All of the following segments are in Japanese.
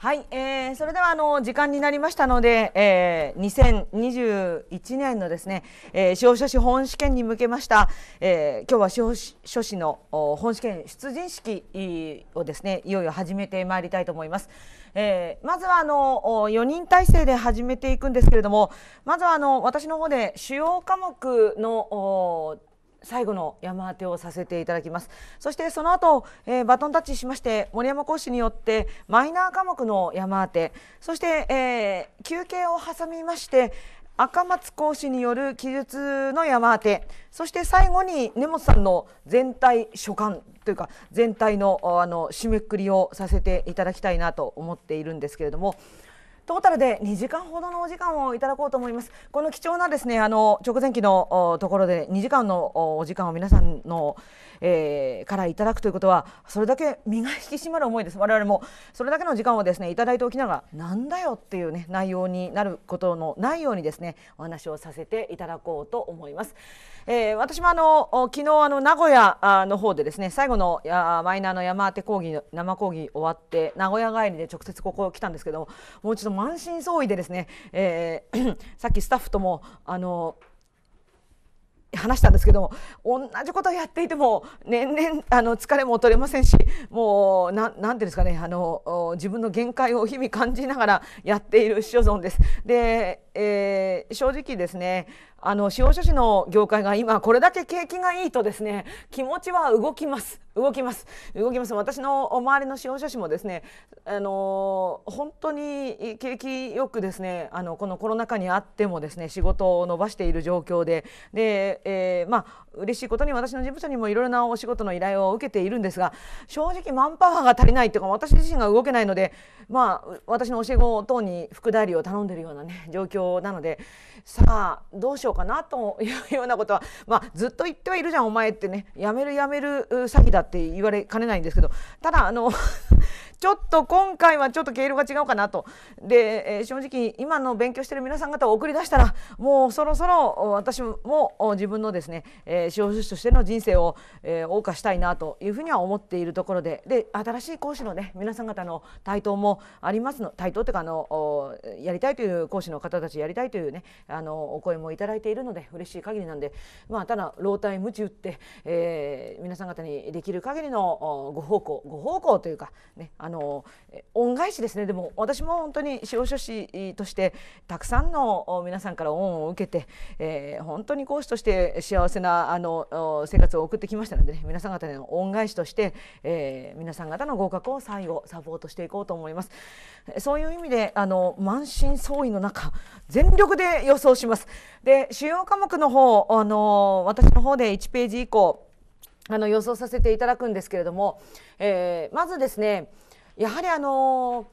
はい、えー、それではあの時間になりましたので、えー、2021年のですね、えー、司法書士本試験に向けました、えー、今日は司法書士の本試験出陣式をですねいよいよ始めてまいりたいと思います。えー、まずはあの4人体制で始めていくんですけれどもまずはあの私の方で主要科目の最後の山当てをさせていただきますそしてその後、えー、バトンタッチしまして森山講師によってマイナー科目の山当てそして、えー、休憩を挟みまして赤松講師による記述の山当てそして最後に根本さんの全体所感というか全体のあの締めくくりをさせていただきたいなと思っているんですけれども。トータルで2時間ほどのお時間をいただこうと思います。この貴重なですね、あの直前期のところで2時間のお時間を皆さんのえー、からいただくということはそれだけ身が引き締まる思いです我々もそれだけの時間をですねいただいておきながらなんだよっていうね内容になることのないようにですねお話をさせていただこうと思います。えー、私もあの昨日あの名古屋の方でですね最後のやマイナーの山当て講義の生講義終わって名古屋帰りで直接ここ来たんですけどもう一度満身創痍でですね、えー、さっきスタッフともあの話したんですけども同じことをやっていても年々あの疲れも取れませんしもう何て言うんですかねあの自分の限界を日々感じながらやっている所存です。で、えー、正直ですねあの使用書士の業界が今これだけ景気がいいとですね気持ちは動きます動きます動きます私の周りの使用書士もですねあの本当に景気よくですねあのこのコロナ禍にあってもですね仕事を伸ばしている状況でで、えー、まあ嬉しいことに私の事務所にもいろいろなお仕事の依頼を受けているんですが正直マンパワーが足りないというか私自身が動けないのでまあ、私の教え子等に副代理を頼んでるような、ね、状況なのでさあどうしようかなというようなことは、まあ、ずっと言ってはいるじゃんお前ってねやめるやめる詐欺だって言われかねないんですけどただあのちょっと今回はちょっと毛色が違うかなとで、えー、正直今の勉強してる皆さん方を送り出したらもうそろそろ私も自分のですね、えー、司法書士としての人生を、えー、謳歌したいなというふうには思っているところでで新しい講師のね皆さん方の台頭もありますの台頭というかあのやりたいという講師の方たちやりたいというねあのお声もいただいているので嬉しい限りなんでまあただ老体無知打って、えー、皆さん方にできる限りのご奉公ご奉公というかねああの恩返しですねでも私も本当に司法書士としてたくさんの皆さんから恩を受けて、えー、本当に講師として幸せなあの生活を送ってきましたので、ね、皆さん方の恩返しとして、えー、皆さん方の合格を最後サポートしていこうと思います。そういう意味であの満身創痍の中全力で予想します。で主要科目の方あの私の方で1ページ以降あの予想させていただくんですけれども、えー、まずですねやはりあの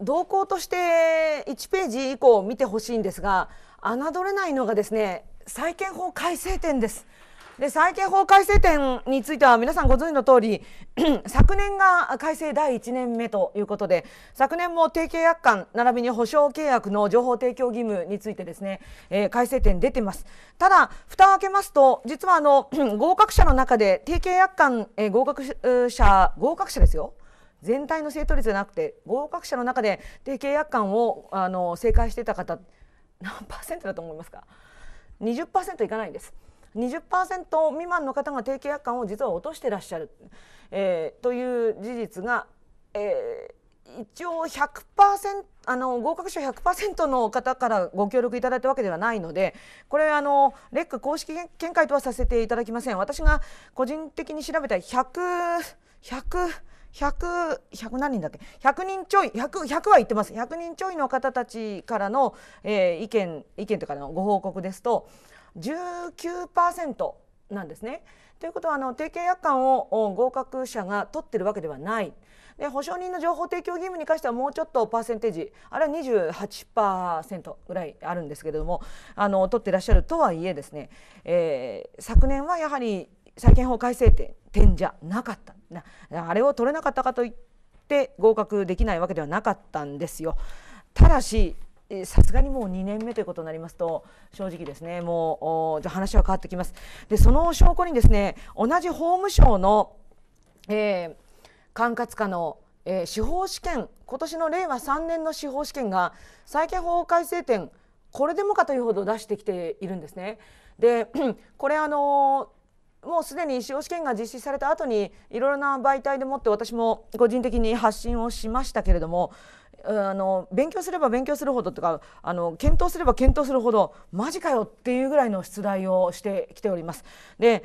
動向として1ページ以降見てほしいんですが侮れないのがですね債権法改正点です。で債権法改正点については皆さんご存知の通り 昨年が改正第1年目ということで昨年も定契約款並びに保証契約の情報提供義務についてですね、えー、改正点出てますただ蓋を開けますと実はあの 合格者の中で定契約款、えー、合格者合格者ですよ全体の正答率じゃなくて合格者の中で低契約款をあの正解してた方何パーセントだと思いますか20%いかないんです。20%未満の方が低契約款を実は落としてらっしゃる、えー、という事実が、えー、一応100%あの合格者100%の方からご協力いただいたわけではないのでこれあのレック公式見解とはさせていただきません私が個人的に調べた100 100 100, 100何人だっけ100人ちょい 100, 100は言ってます100人ちょいの方たちからの、えー、意見意見というかのご報告ですと19%なんですね。ということはあの定型約款を合格者が取ってるわけではない。で保証人の情報提供義務に関してはもうちょっとパーセンテージあれは28%ぐらいあるんですけれどもあの取ってらっしゃるとはいえですね、えー、昨年はやはり債権法改正点じゃなかった。なあれを取れなかったかといって合格できないわけではなかったんですよ。ただしさすがにもう2年目ということになりますと正直ですねもうじゃ話は変わってきますでその証拠にですね同じ法務省の、えー、管轄下の、えー、司法試験今年の令和3年の司法試験が再建法改正点これでもかというほど出してきているんですね。で これあのーもうすでに司法試験が実施された後にいろいろな媒体でもって私も個人的に発信をしましたけれどもあの勉強すれば勉強するほどとかあの検討すれば検討するほどマジかよっていうぐらいの出題をしてきております。で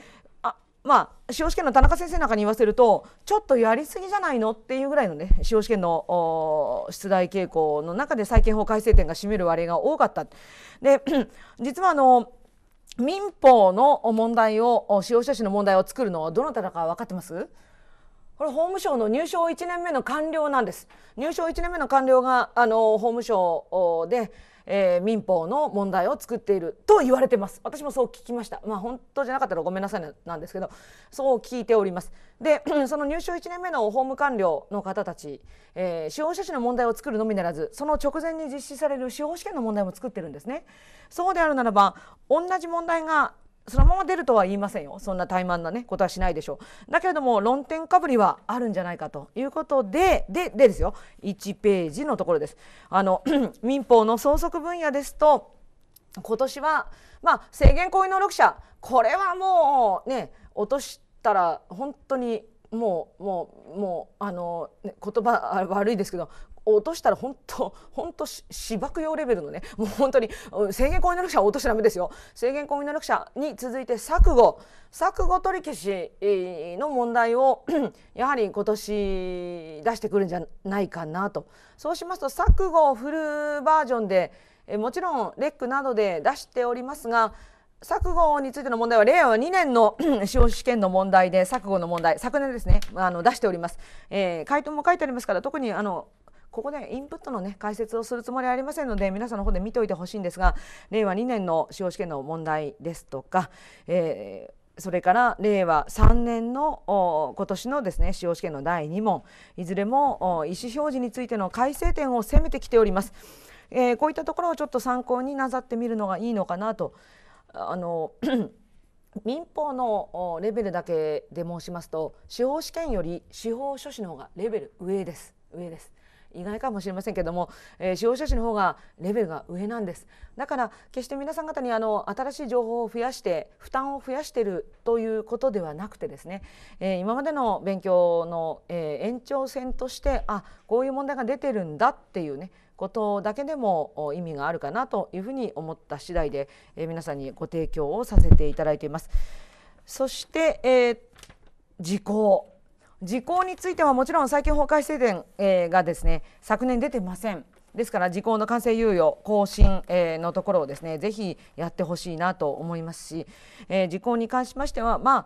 まあ、司法試験の田中先生なんかに言わせるとちょっとやりすぎじゃないのっていうぐらいのね司法試験の出題傾向の中で債権法改正点が占める割合が多かった。で 実はあの民法の問題を使用者の問題を作るのはどなただか分かってますこれ法務省の入省1年目の官僚なんです入省1年目の官僚があの法務省で、えー、民法の問題を作っていると言われてます私もそう聞きましたまあ本当じゃなかったらごめんなさいなんですけどそう聞いておりますで その入省1年目の法務官僚の方たち、えー、司法書士の問題を作るのみならずその直前に実施される司法試験の問題も作ってるんですねそうであるならば同じ問題がそのまま出るとは言いませんよそんな怠慢な、ね、ことはしないでしょうだけれども論点かぶりはあるんじゃないかということでででですよ1ページのところです。あの 民法の創則分野ですと今年は、まあ、制限行為能力者これはもうね落としたら本当にもうもうもうあの、ね、言葉悪いですけど落としたら本当本当芝生用レベルのねもう本当に制限コミ能力者は落としダメですよ制限コミナル者に続いて錯誤錯誤取り消しの問題を やはり今年出してくるんじゃないかなとそうしますと錯誤をフルバージョンでもちろんレックなどで出しておりますが錯誤についての問題は令和2年の 司法試験の問題で錯誤の問題昨年ですねあの出しております、えー、回答も書いてありますから特にあのここでインプットの、ね、解説をするつもりはありませんので皆さんの方で見ておいてほしいんですが令和2年の司法試験の問題ですとか、えーそれから令和3年の今年のですね司法試験の第2問いずれも意思表示についての改正点を攻めてきております、えー、こういったところをちょっと参考になさってみるのがいいのかなとあの 民法のレベルだけで申しますと司法試験より司法書士の方がレベル上です上です意外かもしれませんけども、えー、使用者紙の方がレベルが上なんですだから決して皆さん方にあの新しい情報を増やして負担を増やしているということではなくてですね、えー、今までの勉強の、えー、延長線としてあこういう問題が出てるんだっていうねことだけでも意味があるかなというふうに思った次第で、えー、皆さんにご提供をさせていただいています。そして、えー、時効時効についてはもちろん最近法改正点、えー、がですね昨年出てません。ですから時効の完成猶予更新、えー、のところをですねぜひやってほしいなと思いますし、えー、時効に関しましてはまあ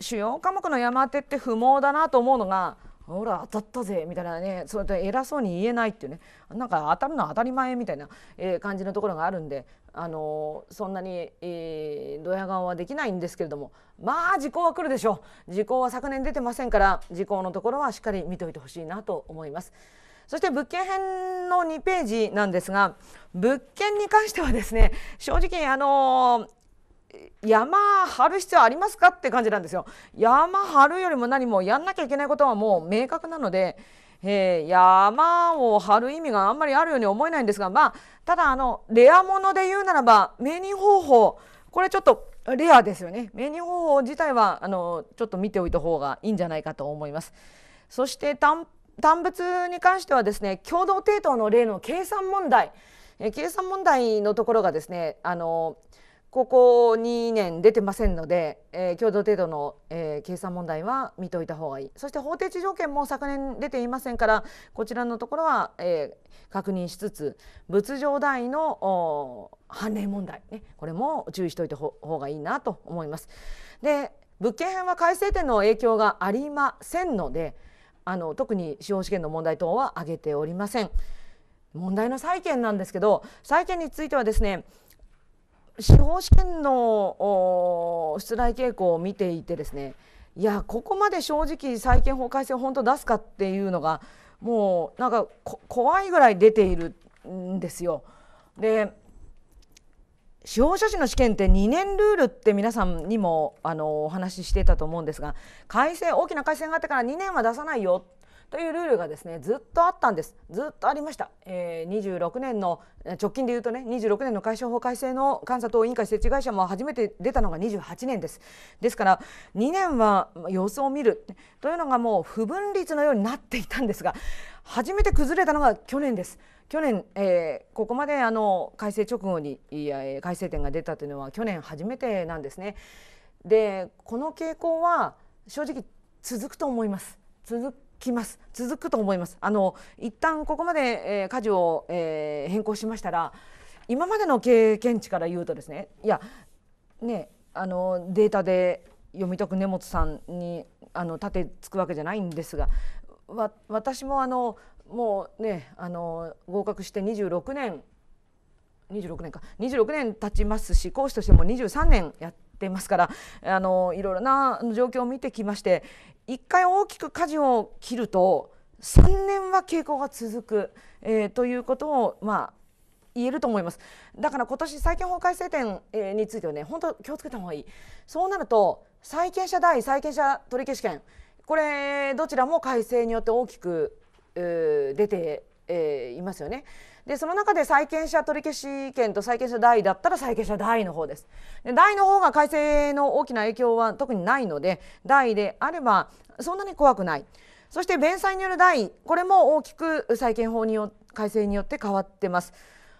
主要科目の山手って不毛だなと思うのがほら当たったぜみたいなねそれと偉そうに言えないっていうねなんか当たるのは当たり前みたいな、え感じのところがあるんであのそんなに、えー、ドヤ顔はできないんですけれどもまあ時効は来るでしょう時効は昨年出てませんから時効のところはしっかり見ておいてほしいなと思います。そして物件編の2ページなんですが物件に関してはですね正直あの山張る必要ありますかって感じなんですよ。山張るよりも何もやんなきゃいけないことはもう明確なのでえー、山を張る意味があんまりあるように思えないんですが、まあ、ただあのレアもので言うならば命人方法これちょっとレアですよね命人方法自体はあのちょっと見ておいた方がいいんじゃないかと思います。そして単物に関してはですね共同抵当の例の計算問題、え計算問題のところがですねあのここ2年出てませんので、えー、共同程度の、えー、計算問題は見といた方がいいそして法定値条件も昨年出ていませんからこちらのところは、えー、確認しつつ物上代の判例問題、ね、これも注意しておいた方がいいなと思います。で物件編は改正点の影響がありませんのであの特に司法試験の問題等は挙げておりません。問題の債権なんですけど債権についてはですね司法試験の出題傾向を見ていてですねいやここまで正直債権法改正を本当出すかっていうのがもうなんか怖いぐらい出ているんですよ。で司法書士の試験って2年ルールって皆さんにもあのお話ししてたと思うんですが改正大きな改正があってから2年は出さないよというルールがですねずっとあったんですずっとありました、えー、26年の直近で言うとね26年の解消法改正の監査等委員会設置会社も初めて出たのが28年ですですから2年は様子を見るというのがもう不分率のようになっていたんですが初めて崩れたのが去年です去年、えー、ここまであの改正直後にいや改正点が出たというのは去年初めてなんですね。でこの傾向は正直続くと思います続きます続くと思いますあの一旦ここまで、えー、舵を、えー、変更しましたら今までの経験値から言うとですねいやねあのデータで読み解く根本さんにあの立てつくわけじゃないんですがわ私もあのもうねあの合格して26年26年か26年経ちますし講師としても23年やってっていますからあのいろいろな状況を見てきまして一回大きく舵を切ると3年は傾向が続く、えー、ということを、まあ、言えると思いますだから今年債権法改正点についてはね本当気をつけた方がいいそうなると債権者代債権者取消権これどちらも改正によって大きく出て、えー、いますよね。でその中で債権者取消権と債権者代だったら債権者代の方ですで代の方が改正の大きな影響は特にないので代であればそんなに怖くないそして弁済による代これも大きく債権法によ改正によって変わってます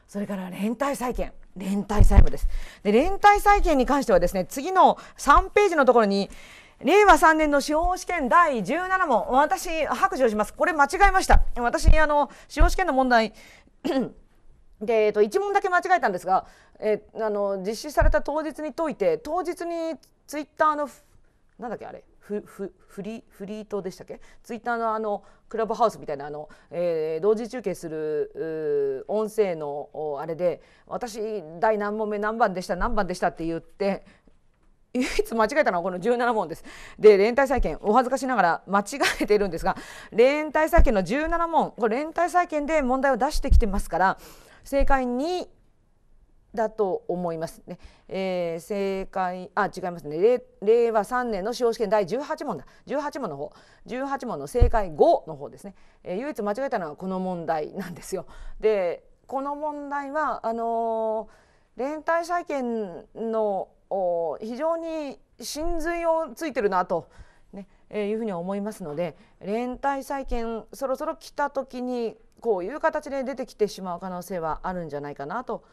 それから連帯債権連帯債務ですで連帯債権に関してはですね次の3ページのところに令和3年の司法試験第17問、私、白状します。これ間違えました。私、あの、司法試験の問題、で、えっと、1問だけ間違えたんですが、えあの実施された当日に解いて当日にツイッターのなんだっけあれフフフリフリートでしたっけツイッターのあのクラブハウスみたいなあの、えー、同時中継する音声のあれで私第何問目何番でした何番でしたって言って唯一間違えたのはこの17問です。で連帯債権お恥ずかしながら間違えているんですが連帯債権の17問これ連帯債権で問題を出してきてますから正解2だと思いますね。えー、正解あ違いますね令和3年の司法試験第18問だ18問の方18問の正解5の方ですね、えー、唯一間違えたのはこの問題なんですよ。でこの問題はあのー、連帯債権の非常に真髄をついてるなと、ねえー、いうふうに思いますので連帯債権そろそろ来た時にこういう形で出てきてしまう可能性はあるんじゃないかなと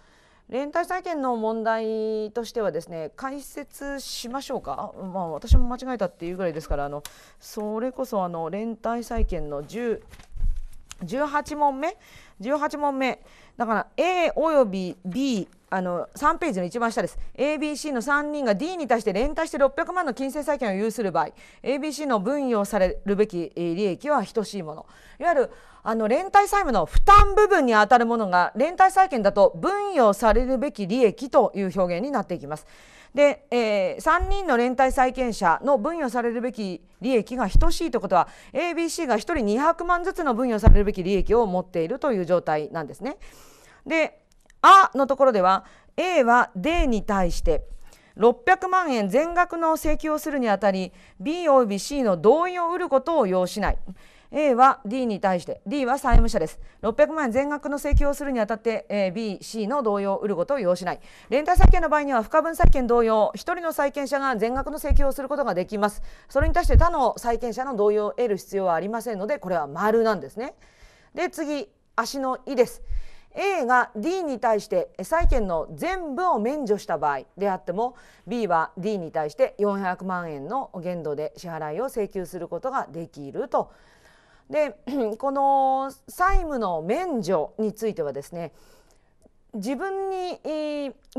連帯債権の問題としてはですね解説しましょうか、まあ、私も間違えたっていうぐらいですからあのそれこそあの連帯債権の10 18問目18問目だから A および B あの3ページの一番下です ABC の3人が D に対して連帯して600万の金銭債権を有する場合 ABC の分与されるべき利益は等しいものいわゆるあの連帯債務の負担部分に当たるものが連帯債権だと分与されるべき利益という表現になっていきます。で、えー、3人の連帯債権者の分与されるべき利益が等しいということは ABC が1人200万ずつの分与されるべき利益を持っているという状態なんですね。であのところでは A は D に対して600万円全額の請求をするにあたり B および C の同意を得ることを要しない A は D に対して D は債務者です600万円全額の請求をするにあたって、え B、C の同意を得ることを要しない連帯債権の場合には不可分債権同様1人の債権者が全額の請求をすることができますそれに対して他の債権者の同意を得る必要はありませんのでこれは丸なんですねで次足の「い」です A が D に対して債権の全部を免除した場合であっても B は D に対して400万円の限度で支払いを請求することができると。で この債務の免除についてはですね自分に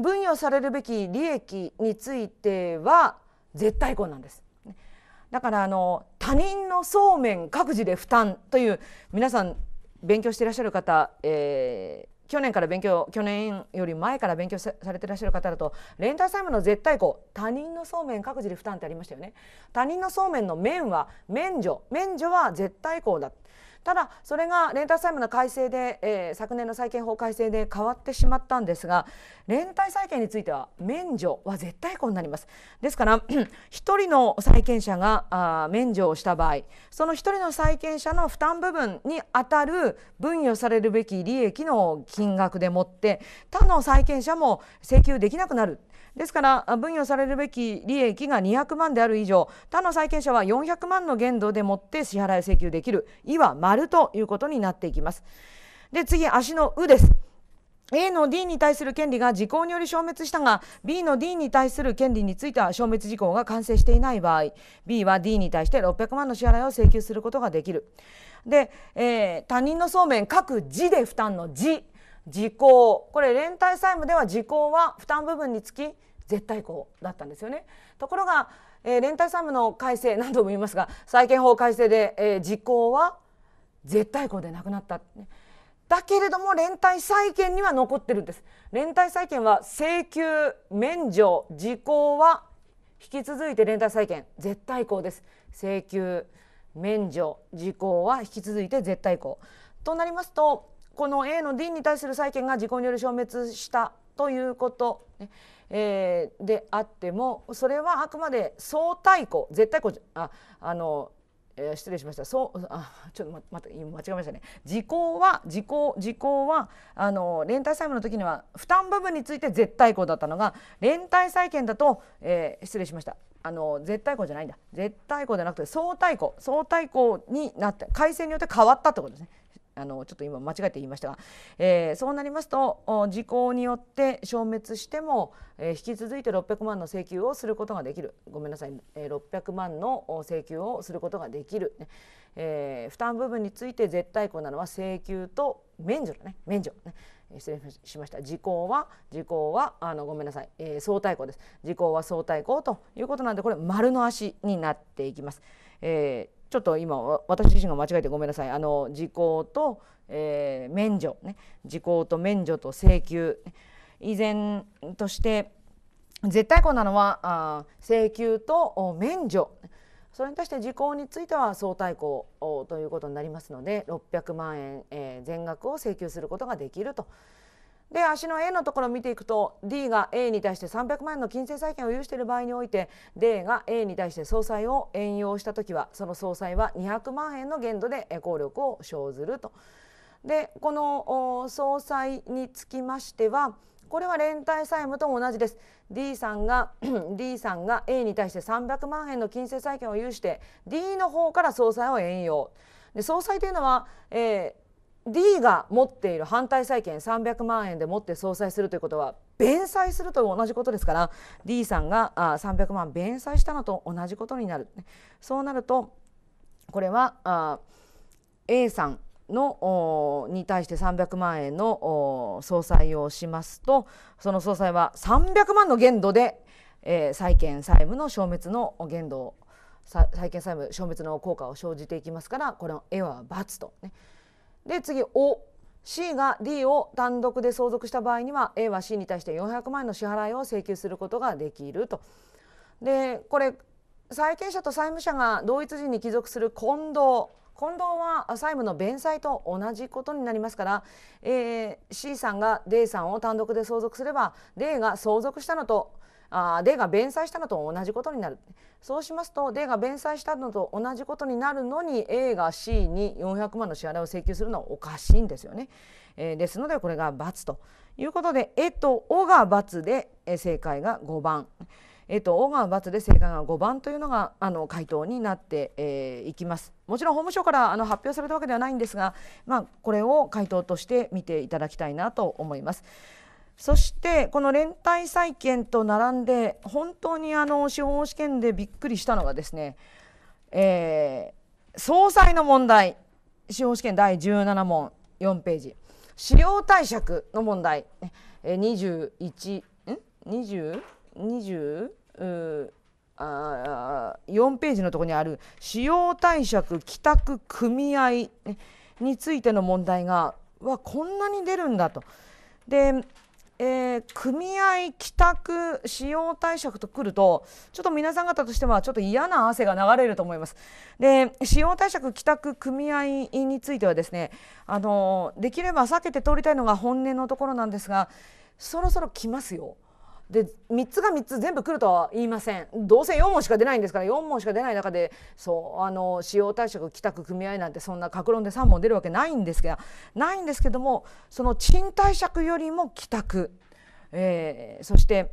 分与されるべき利益については絶対婚なんです。だからあの他人のそうめん各自で負担という皆さん勉強していらっしゃる方、えー、去年から勉強去年より前から勉強されてらっしゃる方だとレンタル債務の絶対項他人のそうめん各自で負担ってありましたよね他人のそうめんの面は免除免除は絶対項だただそれが連帯債務の改正で、えー、昨年の債権法改正で変わってしまったんですが連帯債権については免除は絶対項になりますですから1 人の債権者があ免除をした場合その1人の債権者の負担部分にあたる分与されるべき利益の金額でもって他の債権者も請求できなくなるですから分与されるべき利益が200万である以上他の債権者は400万の限度でもって支払い請求できるいわ丸ということになっていきます。で次足の「う」です。A の D に対する権利が時効により消滅したが B の D に対する権利については消滅時効が完成していない場合 B は D に対して600万の支払いを請求することができるで、えー、他人の総面各自で負担の「自」時効これ連帯債務では時効は負担部分につき絶対項だったんですよね。ところが、えー、連帯債務の改正何度も言いますが債権法改正で、えー、時効は絶対項でなくなった。だけれども連帯債権には残ってるんです連帯債権は請求免除時効は引き続いて連帯債権絶対項です請求免除時効は引き続いて絶対項となりますとこの A の D に対する債権が時効により消滅したということ、ねえー、であってもそれはあくまで相対項絶対項ああの、えー、失礼しましたそうあちょっと待って今間違えましたね時効は時効時効はあの連帯債務の時には負担部分について絶対項だったのが連帯債権だと、えー、失礼しましたあの絶対項じゃないんだ絶対項じゃなくて相対項相対項になって改正によって変わったってことですねあのちょっと今間違えて言いましたが、えー、そうなりますと時効によって消滅しても、えー、引き続いて600万の請求をすることができるごめんなさい、えー、600万の請求をすることができる、ねえー、負担部分について絶対項なのは請求と免除だね免除ね失礼しました時効は時効はあのごめんなさい、えー、相対項です時効は相対項ということなんでこれ丸の足になっていきます。えーちょっと今私自身が間違えてごめんなさいあの時効と、えー、免除ね時効と免除と請求依然として絶対項なのはあ請求と免除それに対して時効については相対抗ということになりますので600万円、えー、全額を請求することができると。で足の A のところを見ていくと D が A に対して300万円の金銭債権を有している場合において D が A に対して総裁を援用した時はその総裁は200万円の限度で効力を生ずると。でこの総裁につきましてはこれは連帯債務とも同じです D さんが D さんが A に対して300万円の金銭債権を有して D の方から総裁を援用で総裁というのは、えー D が持っている反対債権300万円で持って相殺するということは弁済すると同じことですから D さんがあ300万弁済したのと同じことになるそうなるとこれはあ A さんのに対して300万円の総裁をしますとその総裁は300万の限度で、えー、債権債務の消滅の限度債権債務消滅の効果を生じていきますからこれの A は×とで次「お」C が D を単独で相続した場合には A は C に対して400万円の支払いを請求することができると。でこれ債権者と債務者が同一時に帰属する混同混同は債務の弁済と同じことになりますから、えー、C さんが D さんを単独で相続すれば D が相続したのとあデが弁済したのと同じことになるそうしますとデが弁済したのと同じことになるのに A が C に400万の支払いを請求するのはおかしいんですよね。えー、ですのでこれが×ということで「え」と「お」が×で、正解が5番。えっと、オガ×で正解が5番というのがあの回答になって、えー、いきますもちろん法務省からあの発表されたわけではないんですが、まあ、これを回答として見ていただきたいなと思います。そしてこの連帯債権と並んで本当にあの司法試験でびっくりしたのがですね、えー、総裁の問題司法試験第17問4ページ資料貸借の問題21ん20 2あ4ページのところにある使用貸借帰宅組合についての問題がわこんなに出るんだと。でえー、組合帰宅使用対策とくるとちょっと皆さん方としてはちょっと嫌な汗が流れると思います。で使用対策帰宅組合についてはですねあのできれば避けて通りたいのが本音のところなんですがそろそろ来ますよ。で3つが3つ全部来るとは言いませんどうせ4問しか出ないんですから4問しか出ない中でそうあの使用対策帰宅組合なんてそんな格論で3問出るわけないんですがないんですけどもその賃貸借よりも帰宅、えー、そして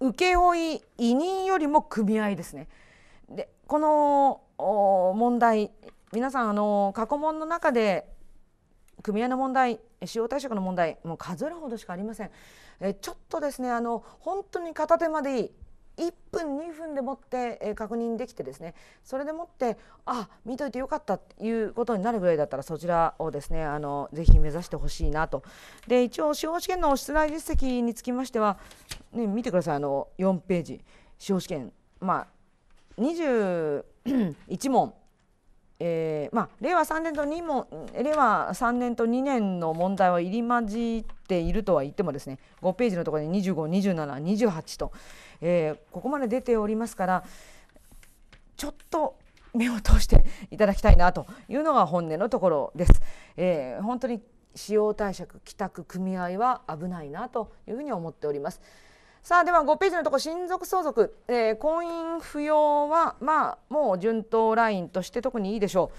請負委任よりも組合ですね。でこの問題皆さんあの過去問の中で組合の問題使用対策の問題もう数えるほどしかありませんえちょっとですねあの本当に片手までいい1分2分でもって、え確認できてですねそれでもってあ見といてよかったっていうことになるぐらいだったらそちらをですねあのぜひ目指してほしいなとで一応司法試験の出題実績につきましては、ね、見てくださいあの4ページ司法試験まあ21問えーまあ、令和3年と2も令和3年と2年の問題は入り混じっているとは言ってもですね5ページのところに252728と、えー、ここまで出ておりますからちょっと目を通していただきたいなというのが本音のところです。えー、本当に使用貸借帰宅組合は危ないなというふうに思っております。さあでは5ページのところ親族相続、えー、婚姻扶養はまあもう順当ラインとして特にいいでしょ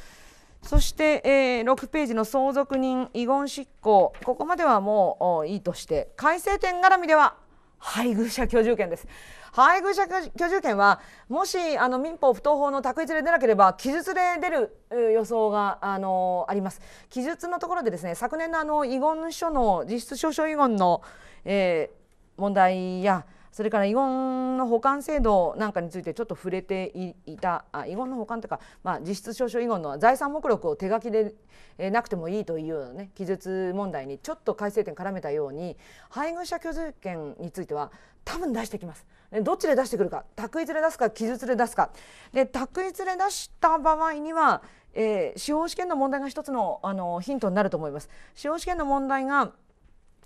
うそして、えー、6ページの相続人遺言執行ここまではもういいとして改正点絡みでは配偶者居住権です配偶者居住権はもしあの民法不当法の択一で出なければ記述で出る予想があのあります記述のところでですね昨年のあの遺言書の実質証書遺言の、えー問題やそれから遺言の保管制度なんかについてちょっと触れていたあ遺言の保管というか、まあ、実質証書遺言の財産目録を手書きでなくてもいいというような、ね、記述問題にちょっと改正点絡めたように配偶者居住権については多分出してきます。どっちで出してくるか択一で出すか記述で出すかで択一で出した場合には、えー、司法試験の問題が一つのあのヒントになると思います。司法試験の問題が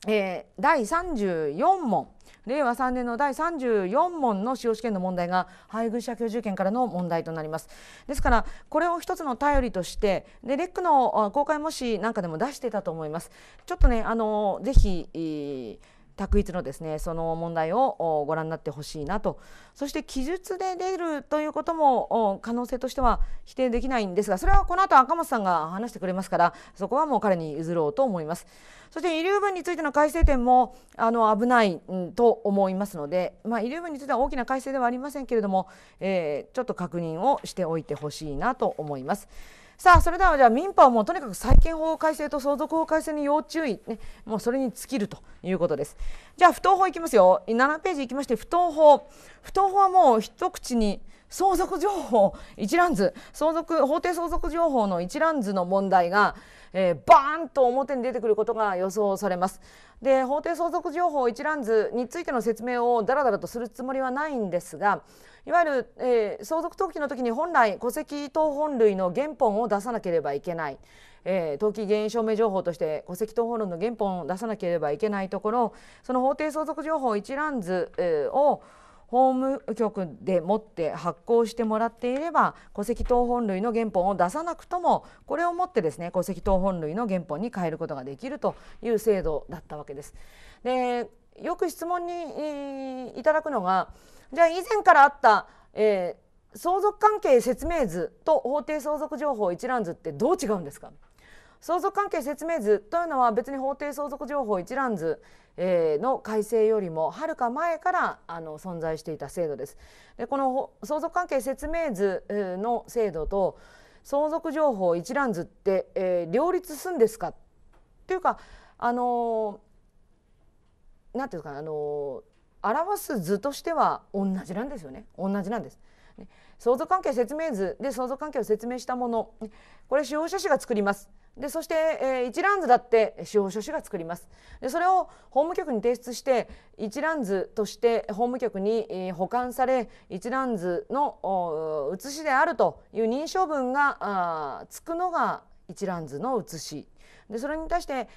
えー、第34問令和3年の第34問の使用試験の問題が配偶者居住権からの問題となりますですからこれを一つの頼りとしてでレックの公開模試なんかでも出してたと思いますちょっとねあのぜひ、えー択一のですねその問題をご覧になってほしいなとそして記述で出るということも可能性としては否定できないんですがそれはこの後赤松さんが話してくれますからそこはもう彼に譲ろうと思いますそして遺留分についての改正点もあの危ない、と思いますので、まあ、遺留分については大きな改正ではありませんけれども、えー、ちょっと確認をしておいてほしいなと思います。さあそれではじゃあ民法もとにかく債権法改正と相続法改正に要注意、ね、もうそれに尽きるということですじゃあ不当法いきますよ7ページいきまして不当法不当法はもう一口に相続情報一覧図相続法定相続情報の一覧図の問題が、えー、バーンと表に出てくることが予想されますで法定相続情報一覧図についての説明をだらだらとするつもりはないんですがいわゆる、えー、相続登記の時に本来戸籍謄本類の原本を出さなければいけない、えー、登記原因証明情報として戸籍謄本類の原本を出さなければいけないところその法定相続情報一覧図、えー、を法務局でもって発行してもらっていれば戸籍謄本類の原本を出さなくともこれをもってですね戸籍謄本類の原本に変えることができるという制度だったわけです。でよく質問にいただくのがじゃあ以前からあった、えー、相続関係説明図と法定相続情報一覧図ってどう違うんですか相続関係説明図というのは別に法定相続情報一覧図、えー、の改正よりもはるか前からあの存在していた制度です。でこの相続関係説明図の制度と相続情報一覧図って、えー、両立するんですかっていうかあのー、なんていうかあのー、表す図としては同じなんですよね同じなんです。相続関係説明図で相続関係を説明したものこれ使用者紙が作りますでそして、えー、一覧図だって司法書士が作りますでそれを法務局に提出して一覧図として法務局に、えー、保管され一覧図の写しであるという認証文がつくのが一覧図の写しでそれに対して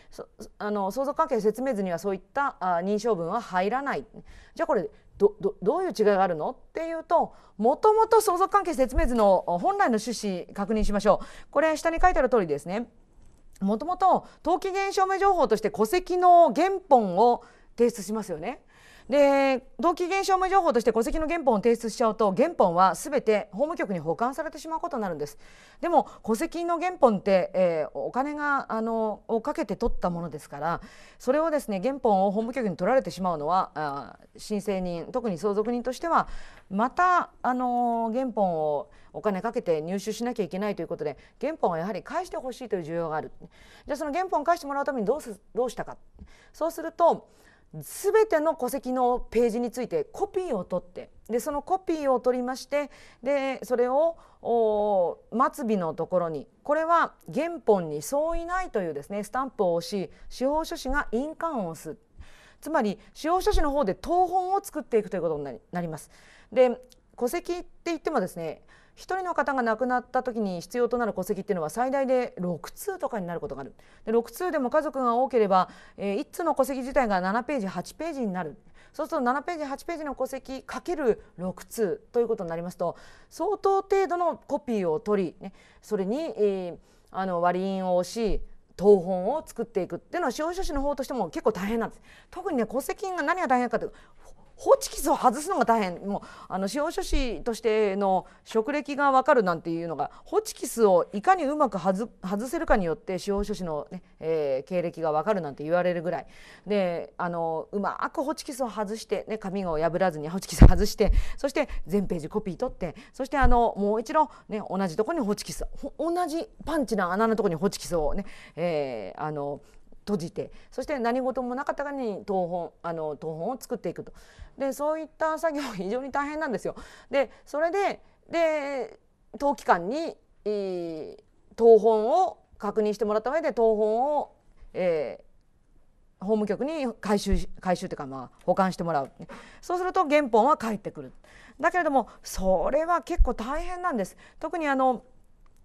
あの相続関係説明図にはそういったあ認証文は入らないじゃあこれどどどういう違いがあるのっていうともともと相続関係説明図の本来の趣旨確認しましょうこれ下に書いてある通りですねもともと登記減証明情報として戸籍の原本を提出しますよね。で登記減証明情報として戸籍の原本を提出しちゃうと原本は全て法務局に保管されてしまうことになるんですでも戸籍の原本って、えー、お金があのをかけて取ったものですからそれをですね原本を法務局に取られてしまうのはあ申請人特に相続人としてはまたあの原本をお金かけて入手しなきゃいけないということで原本はやはり返してほしいという需要があるじゃあその原本を返してもらうためにどうすどうしたかそうすると全ての戸籍のページについてコピーを取ってでそのコピーを取りましてでそれを末尾のところにこれは原本に相違ないというですねスタンプを押し司法書士が印鑑を押すつまり司法書士の方で謄本を作っていくということになります。で戸籍って言ってもですね1人の方が亡くなった時に必要となる戸籍っていうのは最大で6通とかになることがあるで6通でも家族が多ければ、えー、1通の戸籍自体が7ページ8ページになるそうすると7ページ8ページの戸籍かける6通ということになりますと相当程度のコピーを取り、ね、それに、えー、あの割り印を押し当本を作っていくっていうのは司法書士の方としても結構大変なんです特にね戸籍が何が大変かというとホチキスを外すのが大変もうあの司法書士としての職歴が分かるなんていうのがホチキスをいかにうまく外せるかによって司法書士のね、ねえー、経歴が分かるなんて言われるぐらいであのうまくホチキスを外して、ね、紙を破らずにホチキス外してそして全ページコピー取ってそしてあのもう一度、ね、同じとこにホチキス同じパンチの穴のとこにホチキスをね、えー、あの閉じてそして何事もなかったかに東本あの党本を作っていくとでそういった作業非常に大変なんですよ。でそれでで党機関に、え党本を確認してもらった上で東本を、えー、法務局に回収回収というかまあ保管してもらうそうすると原本は返ってくるだけれどもそれは結構大変なんです特にあの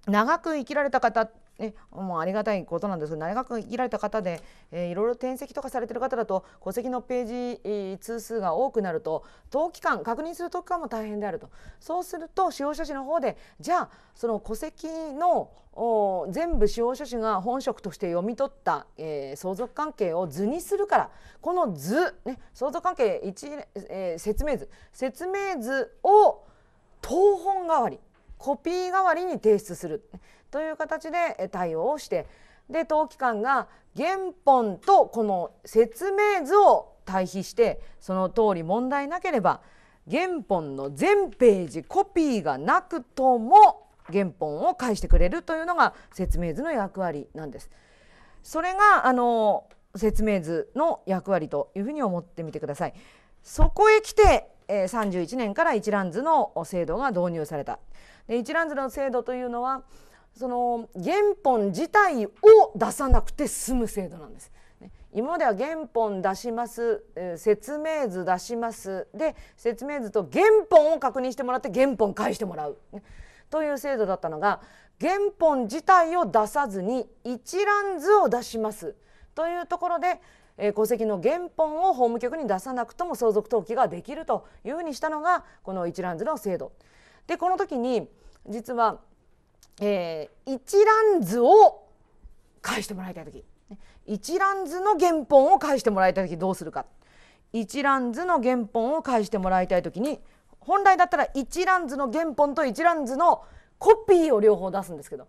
長く生きられた方ね、もうありがたいことなんですがど長く生きられた方で、えー、いろいろ転籍とかされてる方だと戸籍のページ、えー、通数が多くなると登記官確認する登記も大変であるとそうすると使用書士の方でじゃあその戸籍のお全部使用書士が本職として読み取った、えー、相続関係を図にするからこの図、ね、相続関係一、えー、説明図説明図を当本代わりコピー代わりに提出するという形で対応をしてで当機関が原本とこの説明図を対比してその通り問題なければ原本の全ページコピーがなくとも原本を返してくれるというのが説明図の役割なんです。それがあの説明図の役割というふうに思ってみてください。そこへ来て31年から一覧図の制度が導入された。で一覧図の制度というのはその原本自体を出さなくて済む制度なんです。今までは原本出します、説明図出しますで説明図と原本を確認してもらって原本返してもらう、ね、という制度だったのが原本自体を出さずに一覧図を出しますというところで、え戸籍の原本を法務局に出さなくとも相続登記ができるというふうにしたのがこの一覧図の制度。でこの時に実はえー、一覧図を返してもらいたい時一覧図の原本を返してもらいたい時どうするか一覧図の原本を返してもらいたい時に本来だったら一覧図の原本と一覧図のコピーを両方出すんですけど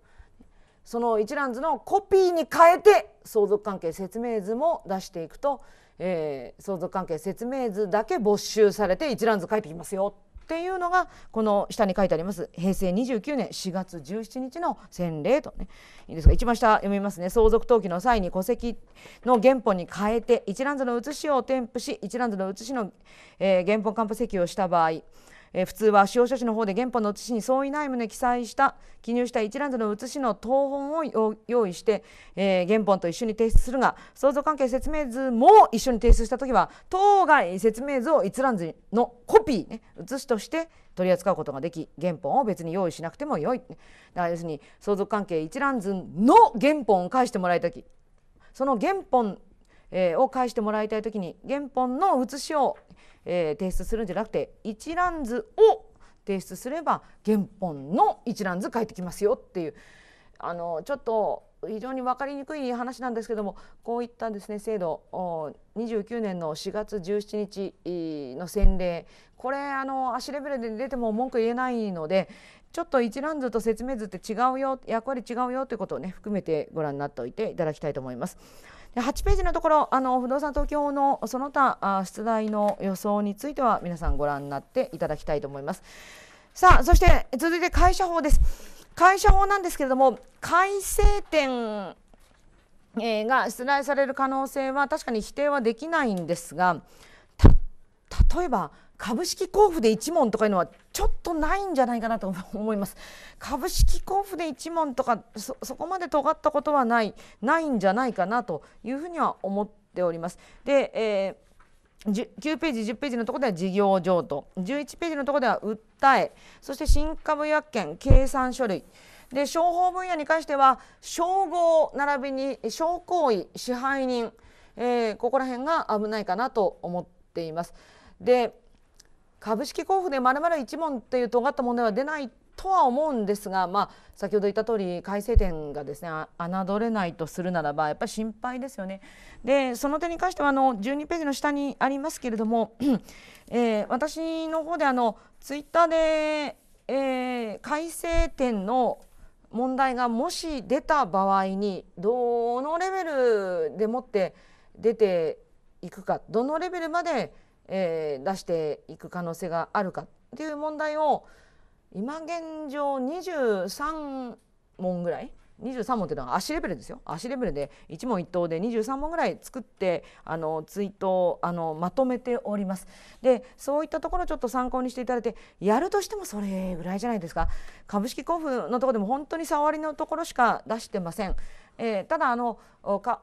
その一覧図のコピーに変えて相続関係説明図も出していくと、えー、相続関係説明図だけ没収されて一覧図書いてきますよっていうのがこの下に書いてあります平成29年4月17日の洗礼とねいいですか一番下読みますね相続登記の際に戸籍の原本に変えて一覧図の写しを添付し一覧図の写しの、えー、原本還付請求をした場合えー、普通は使用書士の方で原本の写しに相違ない旨記載した記入した一覧図の写しの当本を用意して、えー、原本と一緒に提出するが相続関係説明図も一緒に提出した時は当該説明図を一覧図のコピー、ね、写しとして取り扱うことができ原本を別に用意しなくてもよいだから要するに相続関係一覧図の原本を返してもらいたきその原本えー、を返してもらいたいときに原本の写しを、えー、提出するんじゃなくて一覧図を提出すれば原本の一覧図返ってきますよっていうあのちょっと非常に分かりにくい話なんですけどもこういったですね制度29年の4月17日の先例これあの足レベルで出ても文句言えないのでちょっと一覧図と説明図って違うよ役割違うよということをね含めてご覧になっておいていただきたいと思います。8ページのところあの不動産東京のその他出題の予想については皆さんご覧になっていただきたいと思います。さあそして続いて会社法です。会社法なんですけれども改正点が出題される可能性は確かに否定はできないんですが例えば株式交付で1問とかいうのはちょっとないんじゃないかなと思います株式交付で1問とかそこまで尖ったことはないないんじゃないかなというふうには思っておりますで、えー、9ページ10ページのところでは事業譲渡11ページのところでは訴えそして新株約権、計算書類で商法分野に関しては称号並びに商行為支配人、えー、ここら辺が危ないかなと思っています。で株式交付でまるまる一問っていう尖った問題は出ないとは思うんですが、まあ、先ほど言った通り改正点がですね侮れないとするならばやっぱり心配ですよね。でその点に関してはあの12ページの下にありますけれども、えー、私の方であのツイッターで、えー、改正点の問題がもし出た場合にどのレベルでもって出ていくかどのレベルまでえー、出していく可能性があるかっていう問題を今現状23問ぐらい23問っていうのは足レベルですよ足レベルで一問一答で23問ぐらい作ってあのツイートをあのまとめておりますでそういったところちょっと参考にしていただいてやるとしてもそれぐらいじゃないですか株式交付のところでも本当に触りのところしか出してませんえー、ただあの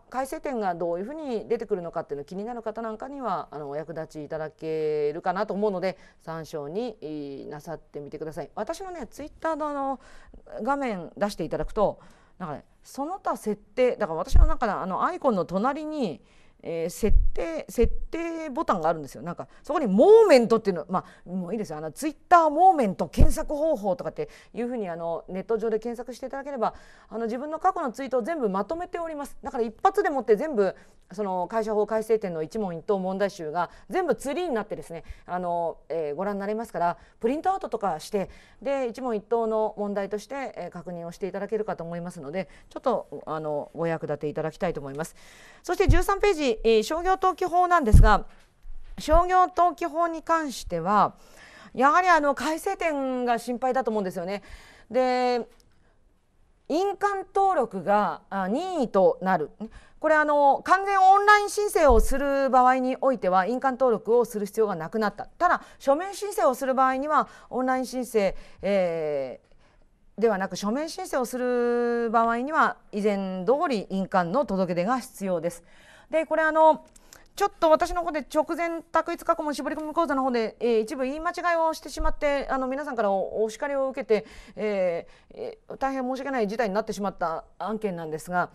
改正点がどういうふうに出てくるのかっていうの気になる方なんかにはあのお役立ちいただけるかなと思うので参照になさってみてください。私のねツイッターのあの画面出していただくとなんか、ね、その他設定だから私のなんかあのアイコンの隣にえー、設定設定ボタンがあるんですよなんかそこに「モーメント」っていうのまあもういいですよあのツイッターモーメント検索方法とかっていうふうにあのネット上で検索していただければあの自分の過去のツイートを全部まとめておりますだから一発でもって全部その会社法改正点の一問一答問題集が全部ツリーになってですねあの、えー、ご覧になれますからプリントアウトとかしてで一問一答の問題として、えー、確認をしていただけるかと思いますのでちょっとあのご役立ていただきたいと思います。そして13ページ、えー、商業登記法なんですが商業登記法に関してはやはりあの改正点が心配だと思うんですよね。で印鑑登録があ任意となるこれあの完全オンライン申請をする場合においては印鑑登録をする必要がなくなったただ書面申請をする場合にはオンライン申請、えー、ではなく書面申請をする場合には以前通り印鑑の届け出が必要です。でこれあのちょっと私の方で直前択一過去問絞り込み講座の方で、えー、一部言い間違いをしてしまってあの皆さんからお叱りを受けて、えー、大変申し訳ない事態になってしまった案件なんですが。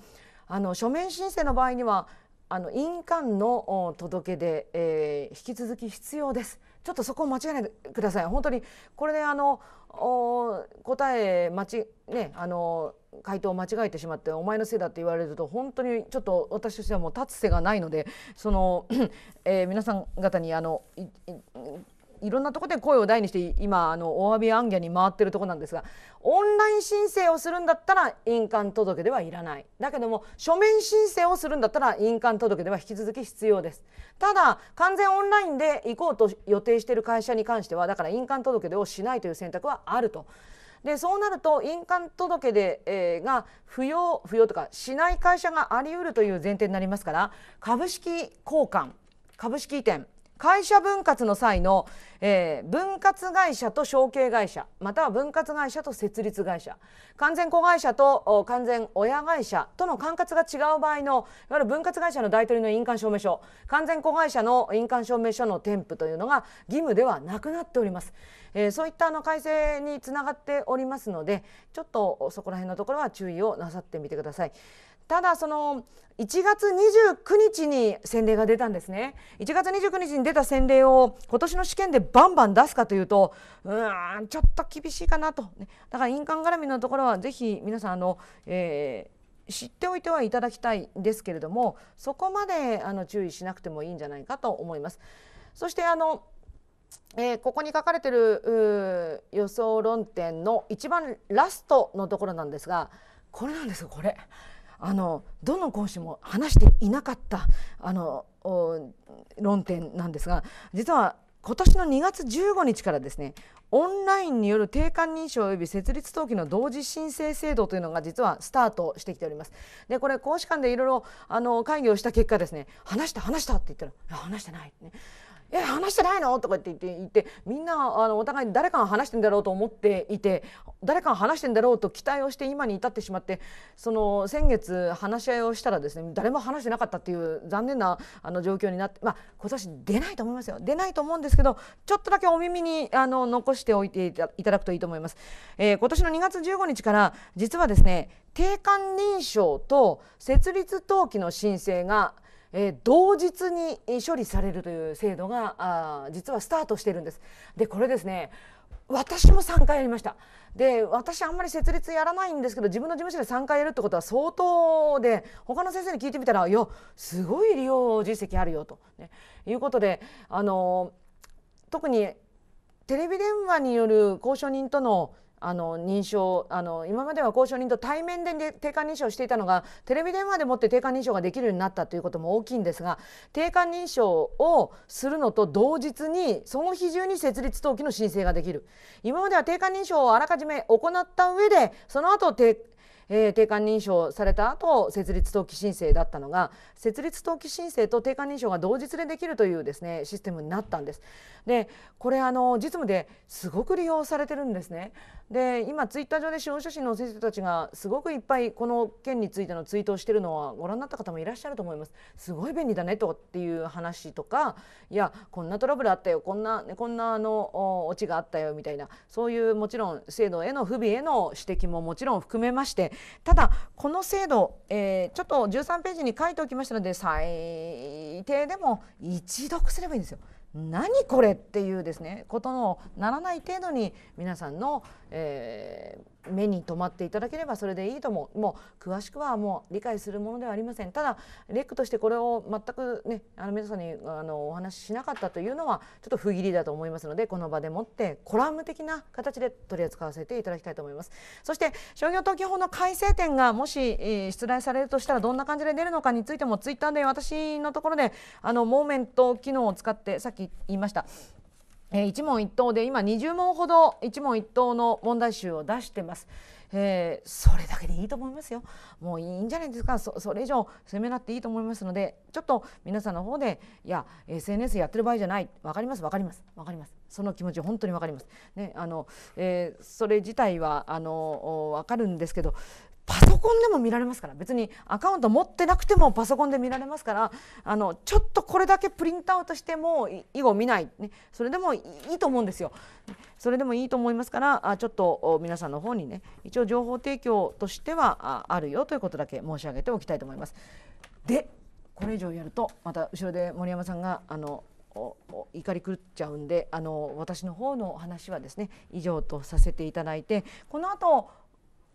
あの書面申請の場合にはあの印鑑の届け出、えー、引き続き必要です。ちょっとそこを間違えないでください。本当にこれで、あの答え間違ねあの回答を間違えてしまってお前のせいだって言われると本当にちょっと私としてはもう立つ瀬がないのでその、えー、皆さん方にあのいろんなとこで声を大にして今あのお詫び案件に回ってるとこなんですがオンライン申請をするんだったら印鑑届ではいらないだけども書面申請をするんだったら印鑑届では引き続き必要ですただ完全オンラインで行こうと予定している会社に関してはだから印鑑届をしないという選択はあると。でそうなると印鑑届で、えー、が不要不要とかしない会社がありうるという前提になりますから株式交換株式移転会社分割の際の、えー、分割会社と承継会社または分割会社と設立会社完全子会社と完全親会社との管轄が違う場合のいわゆる分割会社の代取りの印鑑証明書完全子会社の印鑑証明書の添付というのが義務ではなくなっております、えー、そういったあの改正につながっておりますのでちょっとそこら辺のところは注意をなさってみてください。ただその1月29日に洗礼が出たんですね1月29日に出た洗礼を今年の試験でバンバン出すかというとうーんちょっと厳しいかなとだから印鑑絡みのところはぜひ皆さんあの、えー、知っておいてはいただきたいんですけれどもそこまであの注意しなくてもいいんじゃないかと思います。そしてあのえー、ここに書かれている予想論点の一番ラストのところなんですがこれなんですよこれ。あのどの講師も話していなかったあの論点なんですが実は今年の2月15日からですねオンラインによる定款認証及び設立登記の同時申請制度というのが実はスタートしてきております。でこれ講師間でいろいろあの会議をした結果ですね話した話したって言ったら話してない、ね、「え話してないの?」とかって言って言ってみんなあのお互いに誰かが話してんだろうと思っていて誰かが話してんだろうと期待をして今に至ってしまってその先月話し合いをしたらですね誰も話してなかったっていう残念なあの状況になってまあ今年出ないと思いますよ出ないと思うんですけどちょっとだけお耳にあの残しておいていただくといいと思います。えー、今年の2月15日から実はですね定款認証と設立登記の申請がえー、同日に処理されるという制度があ実はスタートしてるんです。でこれですね私も3回やりましたで私あんまり設立やらないんですけど自分の事務所で3回やるってことは相当で他の先生に聞いてみたら「よすごい利用実績あるよ」と、ね、いうことであの特にテレビ電話による交渉人とのあの認証あの今までは交渉人と対面で定款認証していたのがテレビ電話でもって定款認証ができるようになったということも大きいんですが定款認証をするのと同日にその日中に設立登記の申請ができる今までは定款認証をあらかじめ行った上でその後定えー、定款認証された後設立登記申請だったのが設立登記申請と定価認証が同日でできるというですねシステムになったんです。でこれあの実務ですごく利用されてるんですね。で今ツイッター上で司法書士の先生たちがすごくいっぱいこの件についてのツイートをしてるのはご覧になった方もいらっしゃると思います。すごい便利だねとっていう話とかいやこんなトラブルあったよこんなこんなあのオチがあったよみたいなそういうもちろん制度への不備への指摘ももちろん含めましてただこの制度、えー、ちょっと13ページに書いておきましたしたので最低でも一読すればいいんですよ。何これっていうですねことのならない程度に皆さんの、えー、目に留まっていただければそれでいいと思うもう詳しくはもう理解するものではありませんただレックとしてこれを全くねあの皆さんにあのお話ししなかったというのはちょっと不義理だと思いますのでこの場でもってコラム的な形で取り扱わせていただきたいと思いますそして商業登記法の改正点がもし、えー、出題されるとしたらどんな感じで出るのかについてもツイッターで私のところであのモーメント機能を使ってさっき言いましたえー、一問一答で今20問ほど一問一答の問題集を出してます。えー、それだけでいいと思いますよもういいんじゃないですかそれ以上責めなくていいと思いますのでちょっと皆さんの方でいや SNS やってる場合じゃないわかりますわかりますわかりますその気持ち本当にわかります、ねあのえー、それ自体はあの分かるんですけどパソコンでも見られますから別にアカウント持ってなくてもパソコンで見られますからあのちょっとこれだけプリントアウトしても以後見ない、ね、それでもいいと思うんですよ。それでもいいと思いますからあちょっと皆さんの方にね一応情報提供としてはあるよということだけ申し上げておきたいと思います。でこれ以上やるとまた後ろで森山さんがあの怒り狂っちゃうんであの私の方の話はですね以上とさせていただいてこの後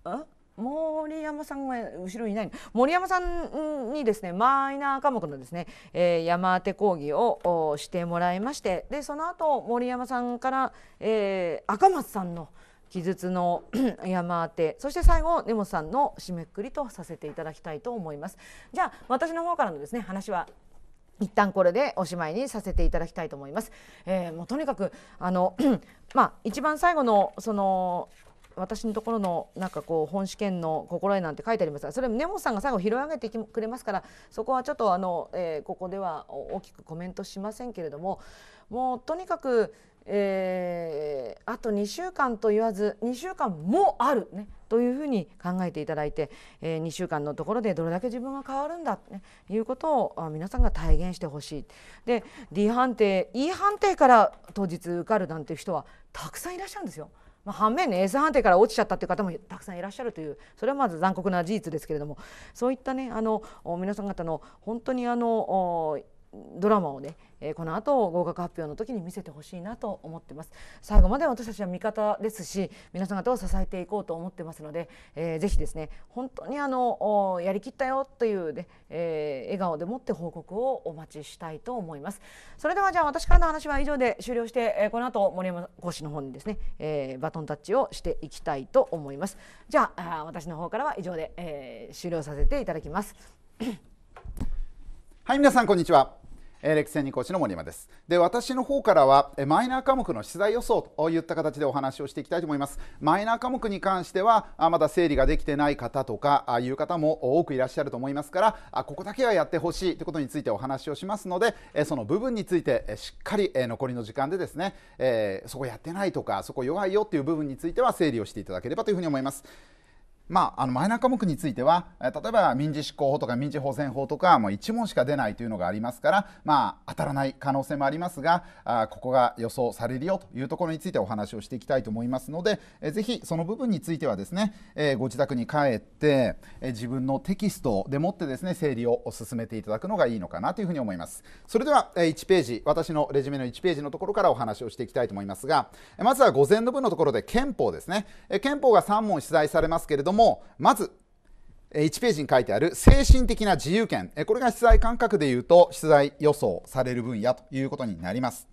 ん森山さんが後ろにいない森山さんにですねマイナー科目のですね、えー、山手講義をしてもらいましてでその後森山さんから、えー、赤松さんの記述の 山手そして最後根本さんの締めくくりとさせていただきたいと思います。じゃあ私の方からのですね話は一旦これでおしまいにさせていただきたいと思います。えー、もうとにかくあの まあ一番最後のその私のところのなんかこう本試験の心得なんて書いてありますがそれ根本さんが最後拾い上げてくれますからそこはちょっとあの、えー、ここでは大きくコメントしませんけれどももうとにかく、えー、あと2週間と言わず2週間もある、ね、というふうに考えていただいて、えー、2週間のところでどれだけ自分が変わるんだと、ね、いうことを皆さんが体現してほしい。で D 判定 E 判定から当日受かるなんていう人はたくさんいらっしゃるんですよ。まあ、反面ね S 判定から落ちちゃったという方もたくさんいらっしゃるというそれはまず残酷な事実ですけれどもそういったねあの皆さん方の本当にあのドラマをね、えー、この後合格発表の時に見せてほしいなと思ってます最後まで私たちは味方ですし皆さん方を支えていこうと思ってますので、えー、ぜひですね本当にあのやりきったよというね、えー、笑顔でもって報告をお待ちしたいと思いますそれではじゃあ私からの話は以上で終了して、えー、この後森山講師の方にですね、えー、バトンタッチをしていきたいと思いますじゃあ私の方からは以上で、えー、終了させていただきますはい皆さんこんにちは歴戦二講師の森山ですで私の方からはマイナー科目の出題予想といった形でお話をしていきたいと思いますマイナー科目に関してはまだ整理ができてない方とかいう方も多くいらっしゃると思いますからここだけはやってほしいということについてお話をしますのでその部分についてしっかり残りの時間でですねそこやってないとかそこ弱いよっていう部分については整理をしていただければというふうに思いますまあ、あのマイナー科目については例えば民事執行法とか民事保全法とかもう1問しか出ないというのがありますから、まあ、当たらない可能性もありますがあここが予想されるよというところについてお話をしていきたいと思いますのでえぜひその部分についてはですね、えご自宅に帰ってえ自分のテキストでもってですね整理を進めていただくのがいいのかなというふうに思いますそれでは、え1ページ私のレジュメの1ページのところからお話をしていきたいと思いますがまずは午前の部のところで憲法ですね、え憲法が3問出題されますけれどもどもまず1ページに書いてある精神的な自由権これが出題感覚でいうと出題予想される分野ということになります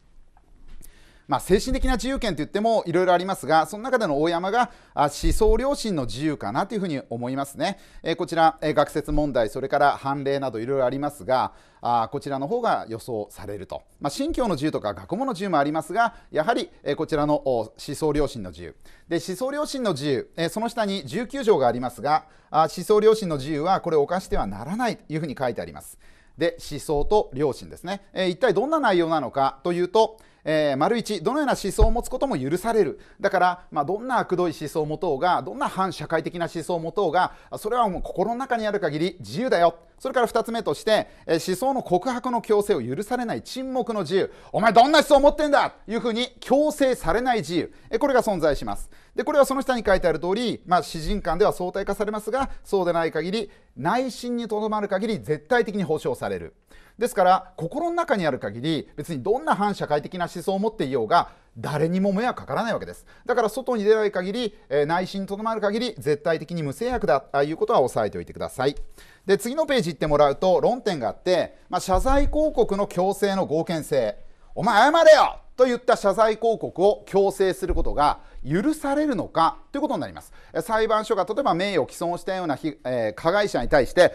まあ、精神的な自由権といってもいろいろありますがその中での大山が思想良心の自由かなというふうに思いますね、えー、こちら、えー、学説問題それから判例などいろいろありますがあこちらの方が予想されると、まあ、信教の自由とか学問の自由もありますがやはり、えー、こちらの思想良心の自由で思想良心の自由、えー、その下に19条がありますがあ思想良心の自由はこれを犯してはならないというふうに書いてありますで思想と良心ですね、えー、一体どんな内容なのかというとえー、丸1どのような思想を持つことも許されるだから、まあ、どんな悪どい思想を持とうがどんな反社会的な思想を持とうがそれはもう心の中にある限り自由だよそれから2つ目として、えー、思想の告白の強制を許されない沈黙の自由お前どんな思想を持ってんだというふうに強制されない自由、えー、これが存在しますでこれはその下に書いてある通り、まあ、詩人間では相対化されますがそうでない限り内心にとどまる限り絶対的に保障される。ですから心の中にある限り別にどんな反社会的な思想を持っていようが誰にも迷惑かからないわけですだから外に出ない限り、えー、内心にとどまる限り絶対的に無制約だということは押さえておいてくださいで次のページ行ってもらうと論点があって、まあ、謝罪広告の強制の合憲性お前謝れよといった謝罪広告を強制することが許されるのかということになります裁判所が例えば名誉毀損をしたような、えー、加害者に対して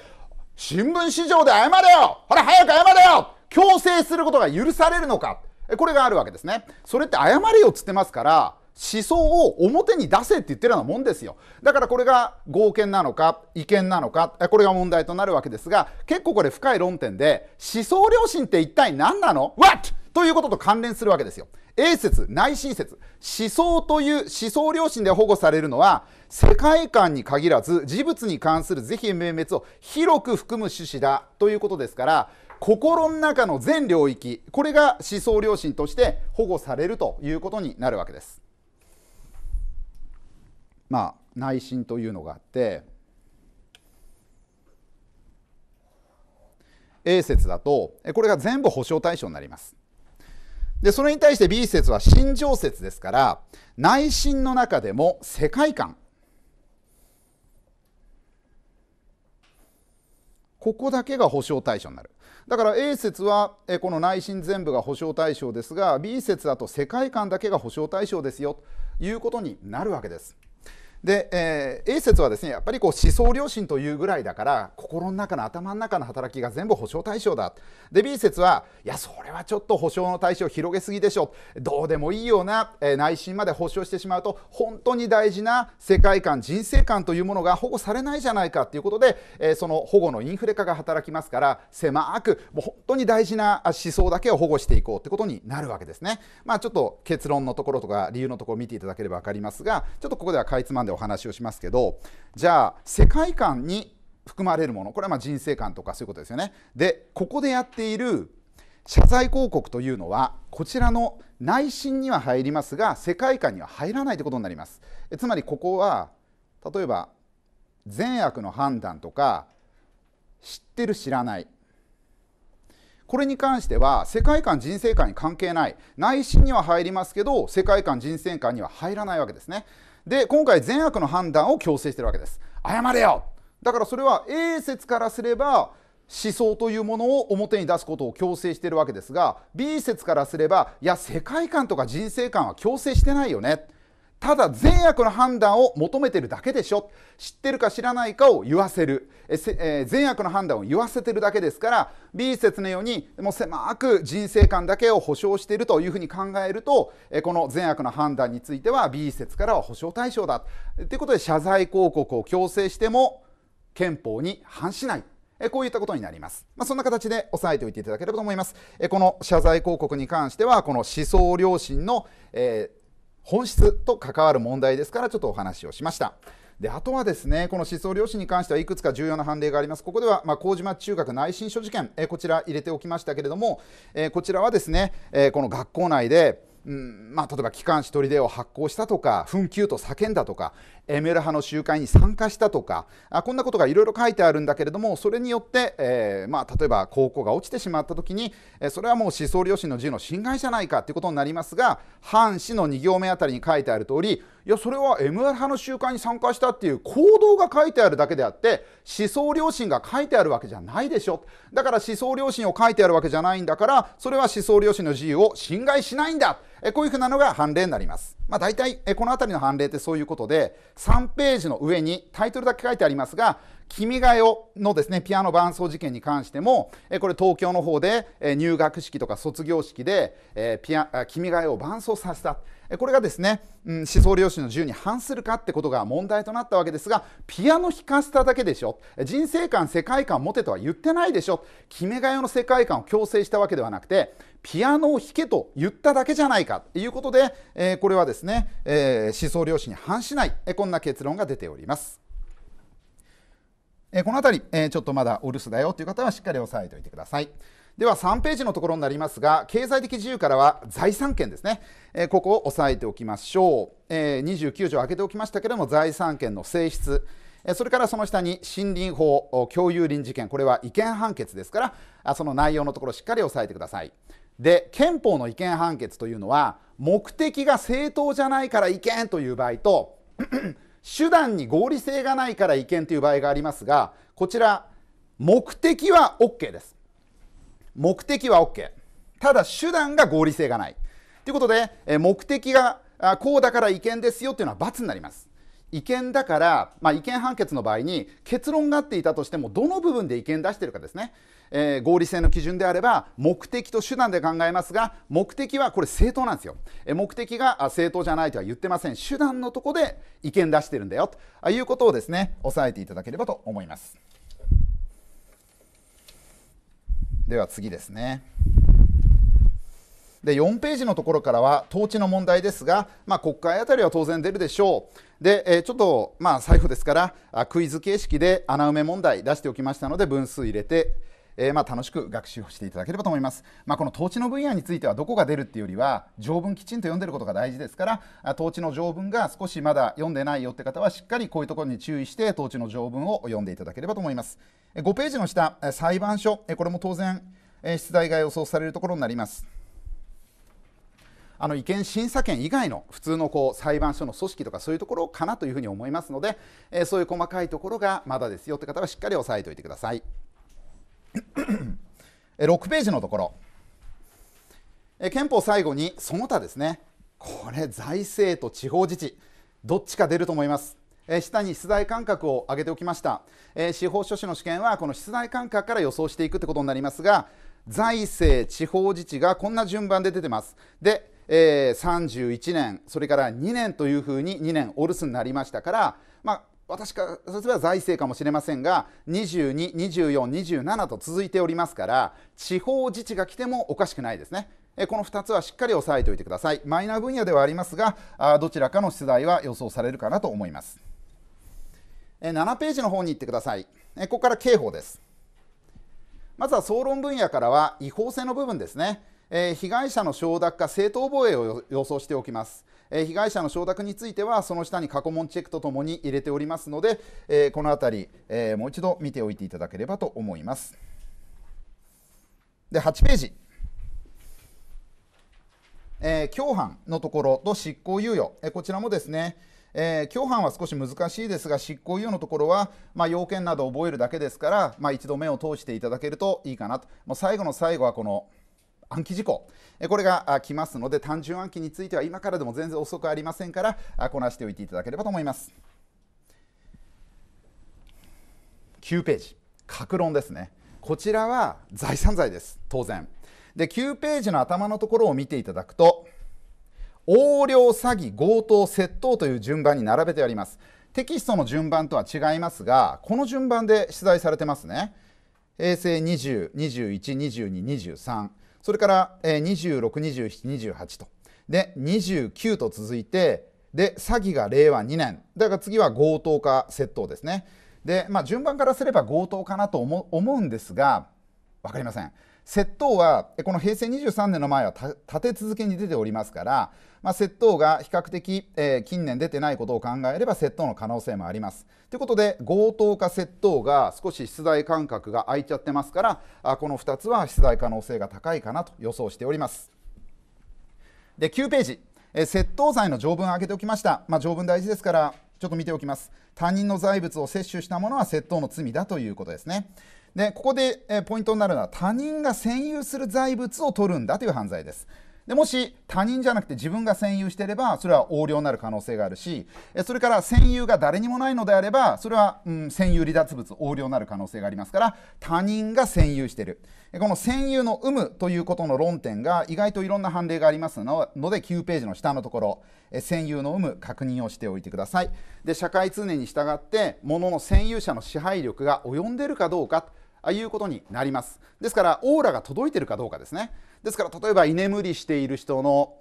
新聞市場で謝れよほら早く謝れよ強制することが許されるのかこれがあるわけですね。それって謝れよっつってますから、思想を表に出せって言ってるようなもんですよ。だからこれが合憲なのか、違憲なのか、これが問題となるわけですが、結構これ深い論点で、思想良心って一体何なの ?What? ということと関連するわけですよ。A 説、内心説、思想という思想良心で保護されるのは、世界観に限らず、事物に関する是非明滅を広く含む趣旨だということですから、心の中の全領域、これが思想良心として保護されるということになるわけです。まあ、内心というのがあって、A 説だとこれが全部保証対象になりますで、それに対して B 説は新情説ですから、内心の中でも世界観。ここだけが保証対象になる。だから A 説はこの内心全部が保証対象ですが B 説だと世界観だけが保証対象ですよということになるわけです。で、えー、A 説はですねやっぱりこう思想良心というぐらいだから心の中の頭の中の働きが全部保証対象だで B 説はいやそれはちょっと保証の対象広げすぎでしょどうでもいいような、えー、内心まで保証してしまうと本当に大事な世界観人生観というものが保護されないじゃないかということで、えー、その保護のインフレ化が働きますから狭くもう本当に大事な思想だけを保護していこうってことになるわけですねまあちょっと結論のところとか理由のところを見ていただければ分かりますがちょっとここではかいつまんでお話をしますけどじゃあ世界観に含まれるものこれはま人生観とかそういうことですよね。でここでやっている謝罪広告というのはこちらの内心には入りますが世界観には入らないということになりますつまりここは例えば善悪の判断とか知ってる知らないこれに関しては世界観人生観に関係ない内心には入りますけど世界観人生観には入らないわけですねで今回善悪の判断を強制してるわけです謝れよだからそれは A 説からすれば思想というものを表に出すことを強制してるわけですが B 説からすればいや世界観とか人生観は強制してないよねただ善悪の判断を求めてるだけでしょ知ってるか知らないかを言わせるええ善悪の判断を言わせてるだけですから B 説のようにもう狭く人生観だけを保証しているというふうに考えるとえこの善悪の判断については B 説からは保証対象だということで謝罪広告を強制しても憲法に反しないこういったことになります。まあ、そんな形で押さえておいていただければと思います。この謝罪広告に関しては、この思想良心の、え本質と関わる問題ですからちょっとお話をしました。であとはですねこの思想良心に関してはいくつか重要な判例があります。ここでは、まあ、麹町中学内申書事件、えこちら入れておきましたけれども、えこちらはですね、えこの学校内でうんまあ、例えば機関紙取り出を発行したとか紛糾と叫んだとか、エメル派の集会に参加したとかあこんなことがいろいろ書いてあるんだけれどもそれによって、えー、まあ、例えば高校が落ちてしまった時に、えそれはもう思想良心の自由の侵害じゃないかということになりますが半紙の2行目あたりに書いてある通りいやそれは MR 派の集会に参加したっていう行動が書いてあるだけであって思想良心が書いてあるわけじゃないでしょだから思想良心を書いてあるわけじゃないんだからそれは思想良心の自由を侵害しないんだえこういうふうなのが判例になります。まあ、大体この辺りの判例ってそういうことで3ページの上にタイトルだけ書いてありますが「君が代」のですねピアノ伴奏事件に関してもこれ東京の方で入学式とか卒業式で「ピア君が代」を伴奏させたこれがですね、うん、思想良心の自由に反するかってことが問題となったわけですがピアノ弾かせただけでしょ人生観世界観持てとは言ってないでしょ決めがよの世界観を強制したわけではなくてピアノを弾けと言っただけじゃないかということで、えー、これはですね、えー、思想良心に反しない、えこんな結論が出ております。えー、この辺り、えちょっとまだお留守だよという方はしっかり押さえておいてください。では3ページのところになりますが経済的自由からは財産権ですね、えここを押さえておきましょう、え29条開けておきましたけれども財産権の性質それからその下に森林法共有林事件これは違憲判決ですからその内容のところしっかり押さえてくださいで憲法の違憲判決というのは目的が正当じゃないから違憲という場合と 手段に合理性がないから違憲という場合がありますがこちら目的は OK です目的は OK。ただ手段が合理性がない。ということで、え目的がこうだから違憲ですよというのは罰になります。違憲だから、まあ、違憲判決の場合に結論があっていたとしてもどの部分で違憲出してるかですね、えー、合理性の基準であれば目的と手段で考えますが目的はこれ正当なんですよ、え目的が正当じゃないとは言ってません手段のとこで違憲出してるんだよということをですね押さえていただければと思います。では次ですね。で4ページのところからは統治の問題ですが、まあ、国会あたりは当然出るでしょう。で、えー、ちょっと、まあ、最後ですからクイズ形式で穴埋め問題出しておきましたので分数入れて、えー、ま楽しく学習をしていただければと思います。まあ、この統治の分野についてはどこが出るっていうよりは条文きちんと読んでることが大事ですから統治の条文が少しまだ読んでないよって方はしっかりこういうところに注意して統治の条文を読んでいただければと思います。5ページの下裁判所これも当然出題が予想されるところになります。あの違憲審査権以外の普通のこう裁判所の組織とかそういうところかなというふうに思いますので、えそういう細かいところがまだですよって方はしっかり押さえておいてください。6ページのところ、憲法最後にその他ですね、これ、財政と地方自治、どっちか出ると思います。え下に出題間隔を上げておきました、え司法書士の試験はこの出題間隔から予想していくってことになりますが財政地方自治がこんな順番で出てますで、え31年それから2年というふうに2年お留守になりましたから私からすれば財政かもしれませんが22、24、27と続いておりますから地方自治が来てもおかしくないですね。えこの2つはしっかり押さえておいてください。マイナー分野ではありますがあどちらかの出題は予想されるかなと思います。え7ページの方に行ってください。えここから刑法です。まずは総論分野からは違法性の部分ですね。えー、被害者の承諾か正当防衛を予想しておきます。え被害者の承諾についてはその下に過去問チェックとともに入れておりますので、えこの辺り、えもう一度見ておいていただければと思います。で8ページ、えー、共犯のところと執行猶予、えこちらもですね、えー、共犯は少し難しいですが執行猶予のところは、まあ、要件などを覚えるだけですから、まあ、一度目を通していただけるといいかなともう最後の最後はこの暗記事項これが来ますので単純暗記については今からでも全然遅くありませんからこなしておいていただければと思います9ページ格論ですねこちらは財産罪です当然で9ページの頭のところを見ていただくと横領詐欺強盗窃盗という順番に並べてありますテキストの順番とは違いますがこの順番で出題されてますね平成20212223それから、26、27、28と。で、29と続いて、で、詐欺が令和2年。だから次は強盗か窃盗ですね。で、まあ、順番からすれば強盗かなと思うんですが、わかりません。窃盗は、この平成23年の前は立て続けに出ておりますから、まあ、窃盗が比較的、えー、近年出てないことを考えれば窃盗の可能性もあります。ということで強盗か窃盗が少し出題間隔が空いちゃってますからこの2つは出題可能性が高いかなと予想しております。で9ページ、え窃盗罪の条文を挙げておきました、まあ、条文大事ですからちょっと見ておきます他人の財物を摂取したものは窃盗の罪だということですねでここで、えポイントになるのは他人が占有する財物を取るんだという犯罪ですでもし他人じゃなくて自分が占有していればそれは横領になる可能性があるしそれから占有が誰にもないのであればそれは、うん、占有離脱物横領になる可能性がありますから他人が占有しているこの占有の有無ということの論点が意外といろんな判例がありますので9ページの下のところ占有の有無確認をしておいてくださいで社会通念に従って物の占有者の支配力が及んでいるかどうかいうことになりますですからオーラが届いてるかどうかですねですから例えば居眠りしている人の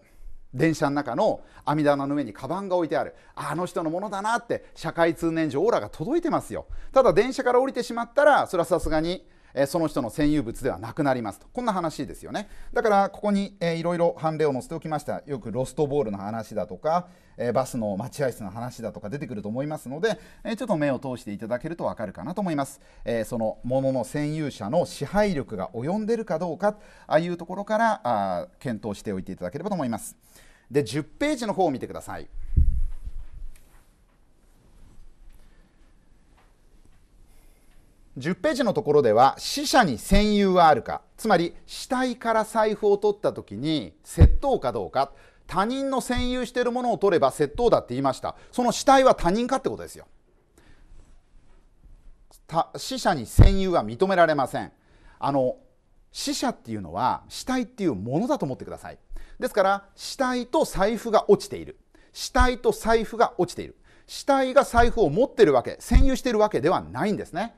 電車の中の網棚の上にカバンが置いてあるあの人のものだなって社会通念上オーラが届いてますよただ電車から降りてしまったらそれはさすがにえその人の占有物ではなくなりますとこんな話ですよねだからここに、えー、いろいろ判例を載せておきましたよくロストボールの話だとか、えバスの待合室の話だとか出てくると思いますので、えちょっと目を通していただけるとわかるかなと思います、えそのものの占有者の支配力が及んでるかどうかああいうところからあ検討しておいていただければと思いますで10ページの方を見てください10ページのところでは死者に占有はあるかつまり死体から財布を取った時に窃盗かどうか他人の占有しているものを取れば窃盗だって言いましたその死体は他人かってことですよ死者に占有は認められませんあの死者っていうのは死体っていうものだと思ってくださいですから死体と財布が落ちている死体と財布が落ちている死体が財布を持ってるわけ占有しているわけではないんですね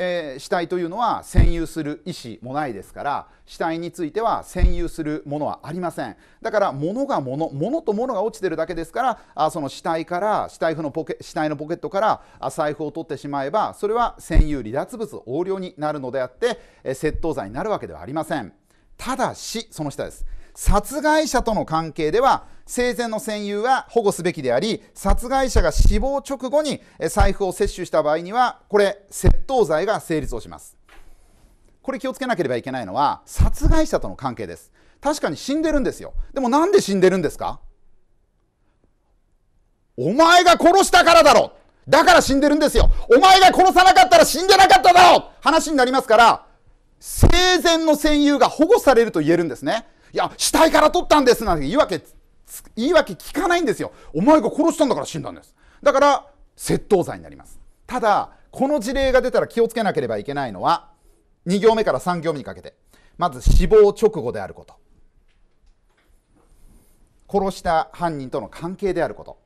えー、死体というのは占有する意思もないですから死体については占有するものはありませんだから物が物物と物が落ちてるだけですからあその死体から死体のポケ死体のポケットから財布を取ってしまえばそれは占有離脱物横領になるのであって、えー、窃盗罪になるわけではありませんただしその下です殺害者との関係では生前の占有は保護すべきであり殺害者が死亡直後に財布を摂取した場合にはこれ窃盗罪が成立をしますこれ気をつけなければいけないのは殺害者との関係です確かに死んでるんですよでもなんで死んでるんですかお前が殺したからだろだから死んでるんですよお前が殺さなかったら死んでなかっただろ話になりますから生前の戦友が保護されると言えるんですねいや、死体から取ったんですなんて言い訳、言い訳聞かないんですよ。お前が殺したんだから死んだんです。だから、窃盗罪になります。ただ、この事例が出たら気をつけなければいけないのは、2行目から3行目にかけて、まず死亡直後であること。殺した犯人との関係であること。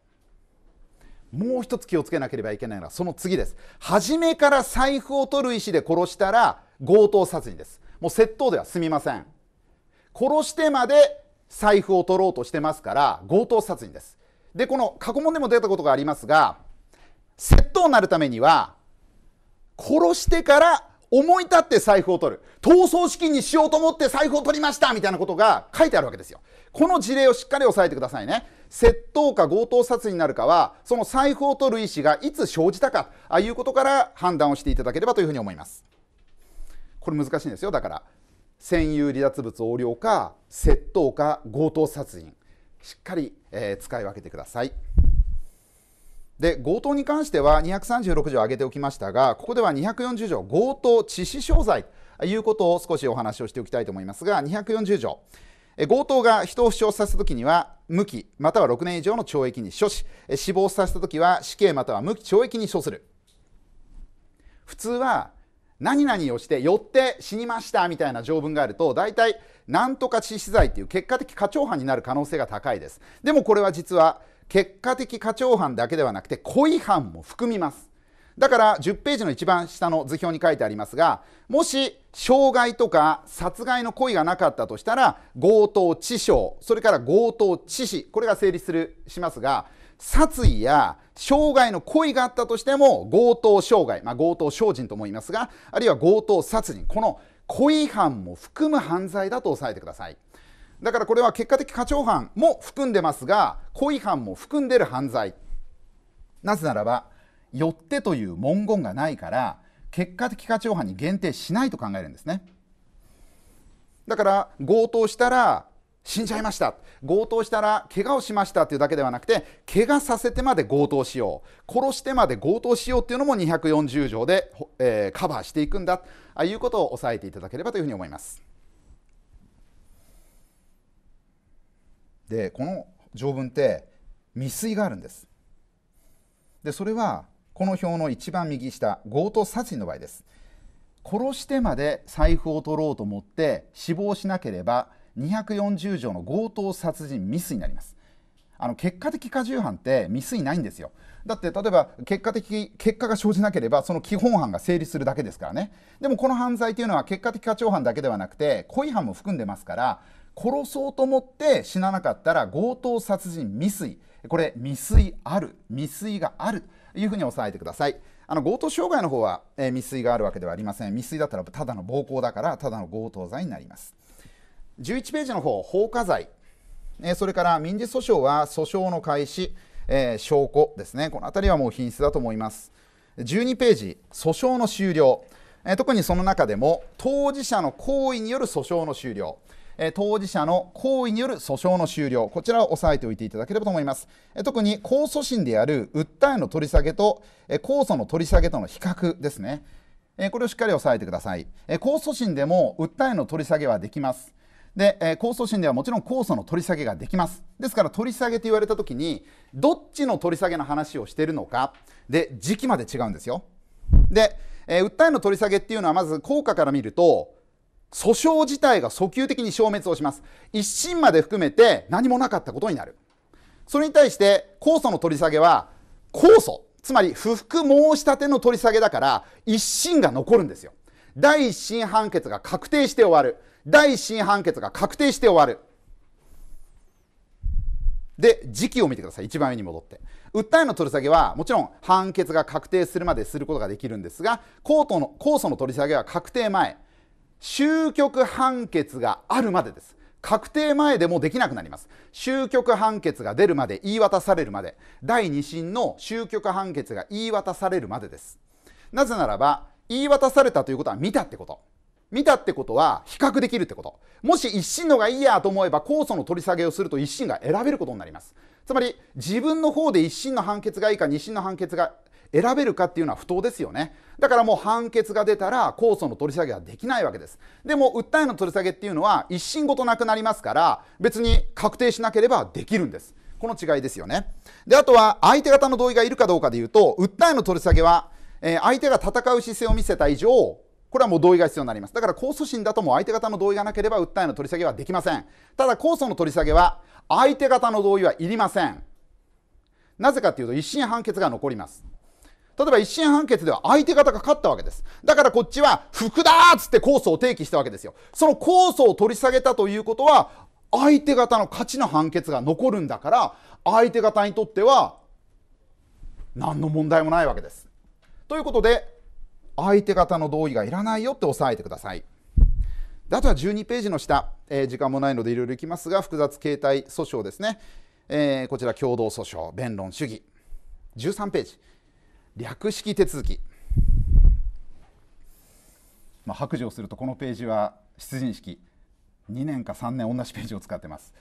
もう一つ気をつけなければいけないのはその次です。初めから財布を取る意思で殺したら強盗殺人です。もう窃盗では済みません。殺してまで財布を取ろうとしてますから強盗殺人ですでこの過去問でも出たことがありますが窃盗になるためには殺してから思い立って財布を取る逃走資金にしようと思って財布を取りましたみたいなことが書いてあるわけですよこの事例をしっかり押さえてくださいね窃盗か強盗殺人になるかはその財布を取る意思がいつ生じたかあいうことから判断をしていただければというふうに思いますこれ難しいんですよだから占有離脱物横領か窃盗か強盗殺人しっかり、えー、使い分けてくださいで強盗に関しては236条挙げておきましたがここでは240条強盗致死傷罪ということを少しお話をしておきたいと思いますが240条強盗が人を負傷させたときには無期または6年以上の懲役に処し死亡させたときは死刑または無期懲役に処する普通は何々をして寄って死にましたみたいな条文があると大体なんとか致死罪っていう結果的過長犯になる可能性が高いですでもこれは実は結果的過長犯だけではなくて故意犯も含みますだから10ページの一番下の図表に書いてありますがもし傷害とか殺害の故意がなかったとしたら強盗致傷それから強盗致死これが成立するしますが殺意や傷害の故意があったとしても強盗傷害、まあ、強盗傷人と思いますがあるいは強盗殺人この故意犯も含む犯罪だと押さえてくださいだからこれは結果的過長犯も含んでますが故意犯も含んでる犯罪なぜならば「よって」という文言がないから結果的過長犯に限定しないと考えるんですねだから強盗したら死んじゃいました強盗したら怪我をしましたというだけではなくて怪我させてまで強盗しよう殺してまで強盗しようというのも240条で、えー、カバーしていくんだということを押さえていただければというふうに思います。でこの条文って未遂があるんです。でそれはこの表の一番右下強盗殺人の場合です殺してまで財布を取ろうと思って死亡しなければ240条の強盗殺人未遂になります。あの結果的過重犯って未遂ないんですよ。だって例えば結果的結果が生じなければその基本犯が成立するだけですからね。でもこの犯罪というのは結果的過重犯だけではなくて故意犯も含んでますから殺そうと思って死ななかったら強盗殺人未遂これ未遂ある未遂があるというふうに押さえてください。あの強盗傷害の方は、えー、未遂があるわけではありません未遂だったらただの暴行だからただの強盗罪になります。11ページの方放火罪、えそれから民事訴訟は訴訟の開始、え証拠ですねこのあたりはもう品質だと思います12ページ訴訟の終了、え特にその中でも当事者の行為による訴訟の終了当事者の行為による訴訟の終了、こちらを押さえておいていただければと思います。特に控訴審である訴えの取り下げと控訴の取り下げとの比較ですね、これをしっかり押さえてください。控訴審でも訴えの取り下げはできます。で、えー、控訴審ではもちろん控訴の取り下げができますですから取り下げと言われた時にどっちの取り下げの話をしているのかで時期まで違うんですよで、えー、訴えの取り下げっていうのはまず効果から見ると訴訟自体が訴求的に消滅をします一審まで含めて何もなかったことになるそれに対して控訴の取り下げは控訴つまり不服申し立ての取り下げだから一審が残るんですよ第一審判決が確定して終わる第1審判決が確定して終わる。で、時期を見てください。一番上に戻って。訴えの取り下げは、もちろん判決が確定するまですることができるんですが、控訴の控訴の取り下げは確定前、終局判決があるまでです。確定前でもできなくなります。終局判決が出るまで、言い渡されるまで、第2審の終局判決が言い渡されるまでです。なぜならば、言い渡されたということは見たってこと。見たってことは比較できるってこと。もし一審のがいいやと思えば控訴の取り下げをすると一審が選べることになります。つまり自分の方で一審の判決がいいか二審の判決が選べるかっていうのは不当ですよね。だからもう判決が出たら控訴の取り下げはできないわけです。でも訴えの取り下げっていうのは一審ごとなくなりますから別に確定しなければできるんです。この違いですよね。で、あとは相手方の同意がいるかどうかでいうと、訴えの取り下げは、えー、相手が戦う姿勢を見せた以上、これはもう同意が必要になります。だから控訴審だともう相手方の同意がなければ訴えの取り下げはできません。ただ控訴の取り下げは相手方の同意はいりません。なぜかというと一審判決が残ります。例えば一審判決では相手方が勝ったわけです。だからこっちは服だっつって控訴を提起したわけですよ。その控訴を取り下げたということは相手方の勝ちの判決が残るんだから相手方にとっては何の問題もないわけです。ということで相手方の同意がいらないよって押さえてください。あとは12ページの下、えー、時間もないのでいろいろいきますが、複雑形態訴訟ですね、えー、こちら共同訴訟、弁論主義、13ページ、略式手続き。まあ、白状するとこのページは出陣式2年か3年同じページを使ってます、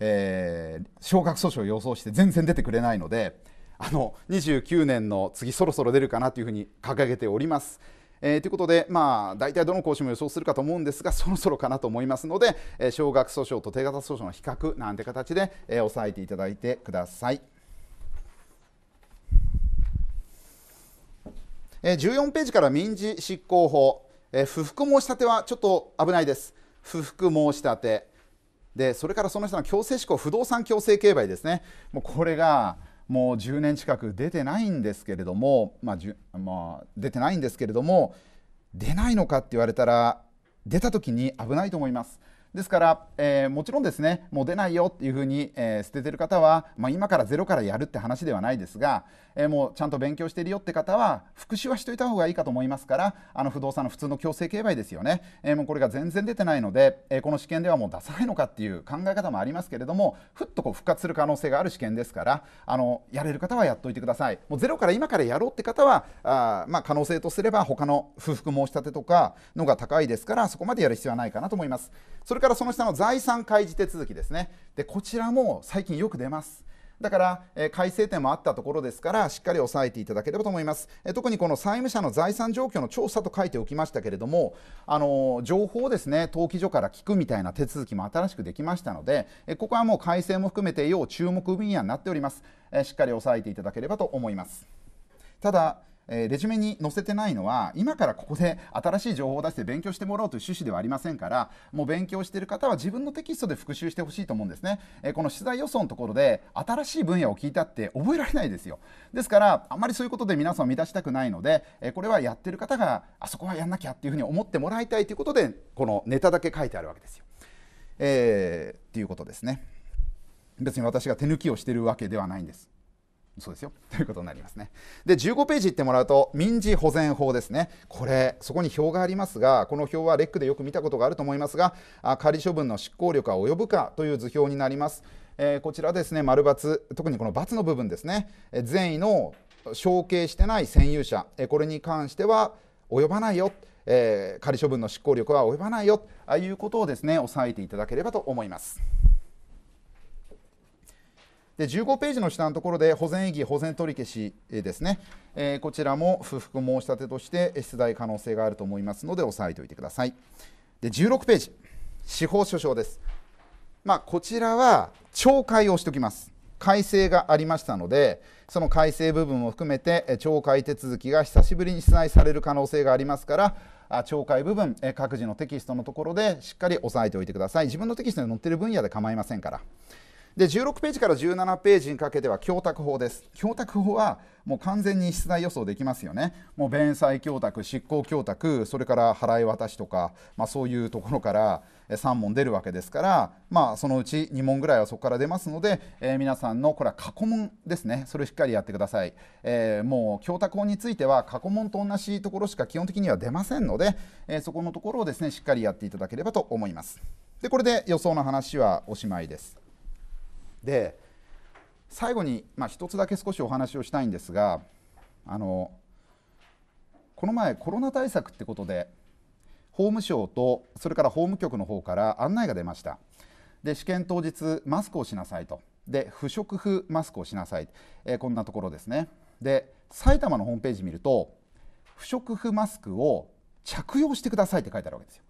えー、昇格訴訟を予想して全然出てくれないのであの29年の次そろそろ出るかなというふうに掲げております。えー、ということで、まあ、大体どの講師も予想するかと思うんですがそろそろかなと思いますので、えー、小学訴訟と低型訴訟の比較なんて形で、えー、押さえていただいてください。えー、14ページから民事執行法、えー、不服申し立てはちょっと危ないです。不服申し立てでそれからその人の強制執行不動産強制競売ですね。もうこれがもう10年近く出てないんですけれども、まあまあ、出てないんですけれども出ないのかって言われたら出た時に危ないと思います。ですから、えー、もちろんですねもう出ないよっていうふうに、えー、捨ててる方は、まあ、今からゼロからやるって話ではないですが、えー、もうちゃんと勉強しているよって方は復習はしといた方がいいかと思いますからあの不動産の普通の強制競売ですよね、えー、もうこれが全然出てないので、えー、この試験ではもう出さないのかっていう考え方もありますけれどもふっとこう復活する可能性がある試験ですからあのやれる方はやっといてくださいもうゼロから今からやろうって方はあ、まあ、可能性とすれば他の不服申し立てとかのが高いですからそこまでやる必要はないかなと思いますそれからその下の財産開示手続きですねでこちらも最近よく出ますだから、えー、改正点もあったところですから、しっかり押さえていただければと思います。えー、特にこの債務者の財産状況の調査と書いておきましたけれども、あのー、情報をですね、登記所から聞くみたいな手続きも新しくできましたので、えここはもう改正も含めて要注目分野になっております。えしっかり押さえていただければと思います。ただえー、レジュメに載せてないのは今からここで新しい情報を出して勉強してもらおうという趣旨ではありませんからもう勉強している方は自分のテキストで復習してほしいと思うんですね、えー、この取材予想のところで新しい分野を聞いたって覚えられないですよですからあんまりそういうことで皆さんを満たしたくないので、えこれはやってる方があそこはやんなきゃっていうふうに思ってもらいたいということでこのネタだけ書いてあるわけですよ。えー、っていうことですね。別に私が手抜きをしてるわけではないんです。そうですよ ということになりますね。で15ページいってもらうと民事保全法ですね。これそこに表がありますがこの表はレックでよく見たことがあると思いますが仮処分の執行力は及ぶかという図表になります。えー、こちらですね丸×特にこの×の部分ですね善意の承継してない占有者、えこれに関しては及ばないよ、えー、仮処分の執行力は及ばないよということをですね押さえていただければと思います。で15ページの下のところで保全異議保全取り消しですね、えー、こちらも不服申し立てとして出題可能性があると思いますので押さえておいてくださいで16ページ司法書証ですまあ、こちらは懲戒をしておきます改正がありましたのでその改正部分を含めて懲戒手続きが久しぶりに出題される可能性がありますから懲戒部分各自のテキストのところでしっかり押さえておいてください自分のテキストに載っている分野で構いませんからで16ページから17ページにかけては供託法です供託法はもう完全に出題予想できますよねもう弁済供託執行供託それから払い渡しとか、まあ、そういうところから3問出るわけですから、まあ、そのうち2問ぐらいはそこから出ますので、えー、皆さんのこれは過去問ですねそれをしっかりやってください、えー、もう供託法については過去問と同じところしか基本的には出ませんので、えー、そこのところをですねしっかりやっていただければと思いますでこれで予想の話はおしまいですで最後に、まあ、つだけ少しお話をしたいんですがあのこの前コロナ対策ってことで法務省とそれから法務局の方から案内が出ましたで試験当日マスクをしなさいとで不織布マスクをしなさい、えー、こんなところですねで埼玉のホームページ見ると不織布マスクを着用してくださいって書いてあるわけですよ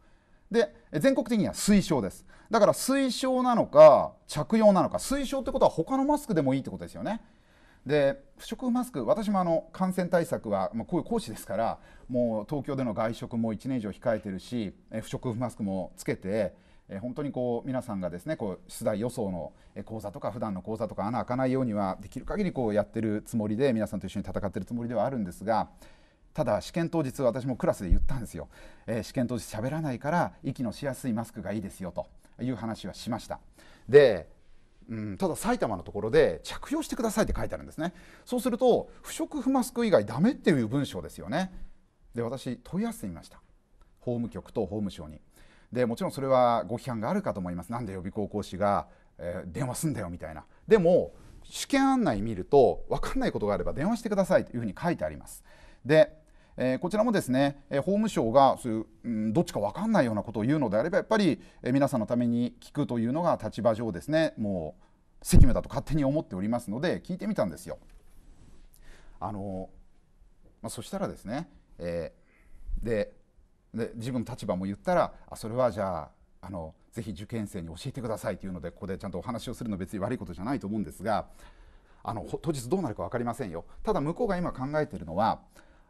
で全国的には推奨ですだから推奨なのか着用なのか推奨ってことは他のマスクでもいいってことですよねで不織布マスク私もあの感染対策は、まあ、こういう講師ですからもう東京での外食も1年以上控えてるし不織布マスクもつけて本当にこう皆さんがですねこう出題予想の講座とか普段の講座とか穴開かないようにはできる限りこりやってるつもりで皆さんと一緒に戦ってるつもりではあるんですがただ試験当日私もクラスで言ったんですよ、えー、試験当日喋らないから息のしやすいマスクがいいですよという話はしましたで、うん、ただ埼玉のところで着用してくださいって書いてあるんですねそうすると不織布マスク以外ダメっていう文章ですよねで私問い合わせてみました法務局と法務省にでもちろんそれはご批判があるかと思いますなんで予備校講師が、えー、電話すんだよみたいなでも試験案内見ると分かんないことがあれば電話してくださいというふうに書いてありますでえー、こちらもですね、え法務省がそういう、うん、どっちか分かんないようなことを言うのであればやっぱり、え皆さんのために聞くというのが立場上ですねもう責務だと勝手に思っておりますので聞いてみたんですよ。あのまあ、そしたらですね、えー、で自分の立場も言ったらあそれはじゃああのぜひ受験生に教えてくださいというのでここでちゃんとお話をするの別に悪いことじゃないと思うんですがあの当日どうなるか分かりませんよただ向こうが今考えているのは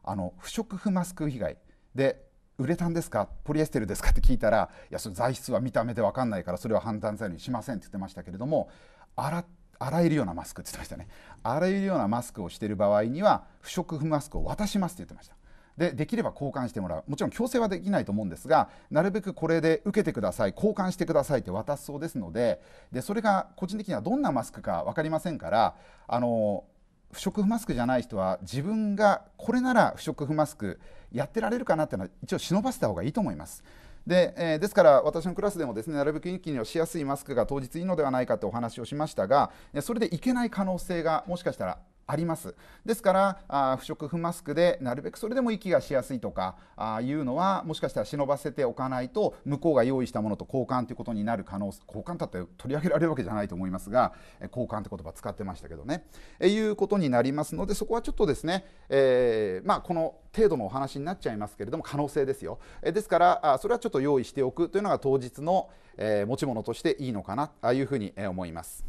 あの不織布マスク被害でウレタンですかポリエステルですかって聞いたらいやその材質は見た目で分かんないからそれは判断材料にしませんって言ってましたけれども洗洗えるようなマスクって言ってましたね洗えるようなマスクをしている場合には不織布マスクを渡しますって言ってましたでできれば交換してもらうもちろん強制はできないと思うんですがなるべくこれで受けてください交換してくださいって渡すそうですのででそれが個人的にはどんなマスクか分かりませんからあの不織布マスクじゃない人は自分がこれなら不織布マスクやってられるかなっていうのは一応忍ばせた方がいいと思います。で,、えー、ですから私のクラスでもですねなるべく一気にしやすいマスクが当日いいのではないかとお話をしましたがそれでいけない可能性がもしかしたらありますですからあ不織布マスクでなるべくそれでも息がしやすいとかあいうのはもしかしたら忍ばせておかないと向こうが用意したものと交換ということになる可能性交換だって取り上げられるわけじゃないと思いますが交換って言葉使ってましたけどねえいうことになりますのでそこはちょっとですね、えー、まあ、この程度のお話になっちゃいますけれども可能性ですよえですからあそれはちょっと用意しておくというのが当日の、えー、持ち物としていいのかなあいうふうに思います。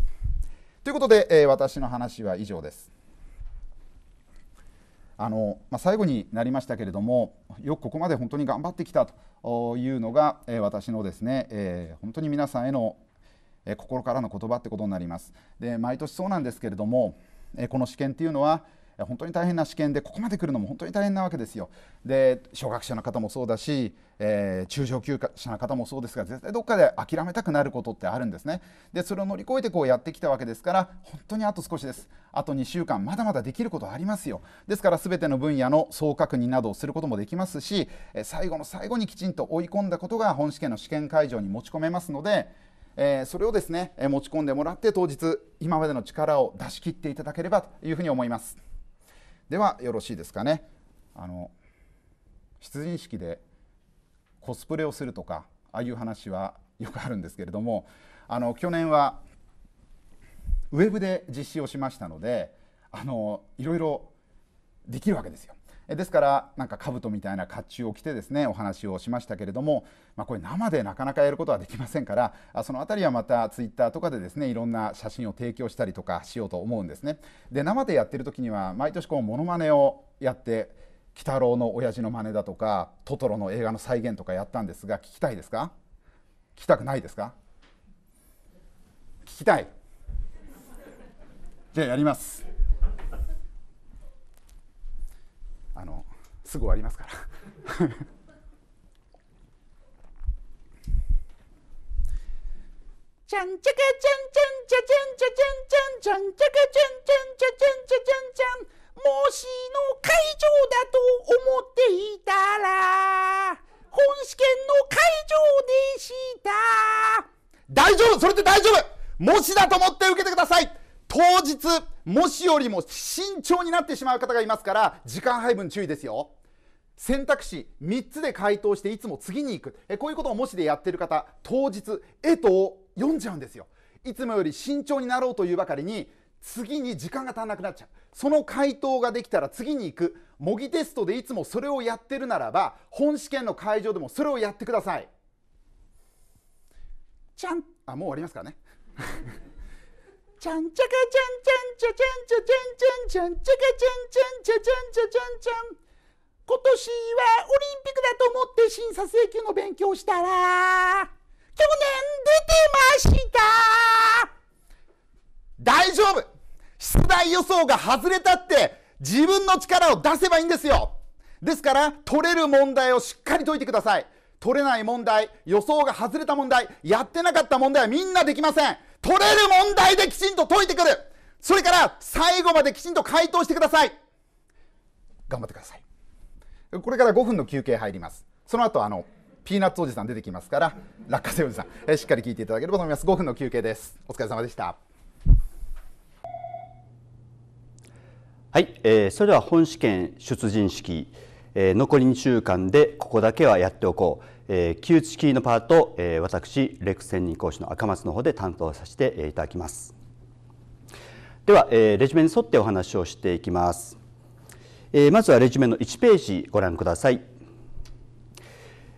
ということで、えー、私の話は以上です。あのまあ、最後になりましたけれどもよくここまで本当に頑張ってきたというのが、えー、私のですね、えー、本当に皆さんへの、えー、心からの言葉ってことになります。で毎年そうなんですけれども、えこの試験っていうのは本当に大変な試験でここまで来るのも本当に大変なわけですよ。で小学者の方もそうだし、えー、中小級者の方もそうですが絶対どっかで諦めたくなることってあるんですね。でそれを乗り越えてこうやってきたわけですから本当にあと少しです。あと2週間まだまだできることはありますよ。ですから全ての分野の総確認などをすることもできますし最後の最後にきちんと追い込んだことが本試験の試験会場に持ち込めますのでえー、それをですね、え持ち込んでもらって当日今までの力を出し切っていただければというふうに思います。ではよろしいですかねあの出陣式でコスプレをするとかああいう話はよくあるんですけれどもあの去年はウェブで実施をしましたのであのいろいろできるわけですよ。ですからなんか兜みたいな甲冑を着てですねお話をしましたけれども、まあ、これ生でなかなかやることはできませんからその辺りはまたツイッターとかでですねいろんな写真を提供したりとかしようと思うんですね。で生でやってる時には毎年こうモノマネをやって「鬼太郎の親父の真似だとか「トトロ」の映画の再現とかやったんですが聞きたいですか聞きたくないですか聞きたいじゃあやりますあのすぐ終わりますからちゃんちゃかちゃんちゃんちゃちゃんちゃちゃんちゃんちゃんちゃかちゃんちゃんちゃちゃんちゃちゃんちゃんもしの会場だと思っていたら本試験の会場でした大丈夫それって大丈夫もしだと思って受けてください当日もしよりも慎重になってしまう方がいますから時間配分注意ですよ選択肢3つで回答していつも次に行くえこういうことをもしでやってる方当日えとを読んじゃうんですよいつもより慎重になろうというばかりに次に時間が足らなくなっちゃうその回答ができたら次に行く模擬テストでいつもそれをやってるならば本試験の会場でもそれをやってくださいちゃんあもう終わりますからねちゃんちゃかちゃんちゃんちゃちゃんちゃちゃんちゃんちゃんちゃかちゃんちゃんちゃちゃんちゃちゃんちゃん今年はオリンピックだと思って審査請求の勉強したら去年出てました大丈夫出題予想が外れたって自分の力を出せばいいんですよですから取れる問題をしっかり解いてください取れない問題予想が外れた問題やってなかった問題はみんなできません取れる問題できちんと解いてくる。それから最後まできちんと回答してください。頑張ってください。これから5分の休憩入ります。その後あのピーナッツおじさん出てきますから、落花生おじさん、えしっかり聞いていただければと思います。5分の休憩です。お疲れ様でした。はい、えー、それでは本試験出陣式、えー、残り2週間でここだけはやっておこう。えー、木内キーのパート、えー、私レック専任講師の赤松の方で担当させていただきますでは、えー、レジュメに沿ってお話をしていきます、えー、まずはレジュメの1ページご覧ください、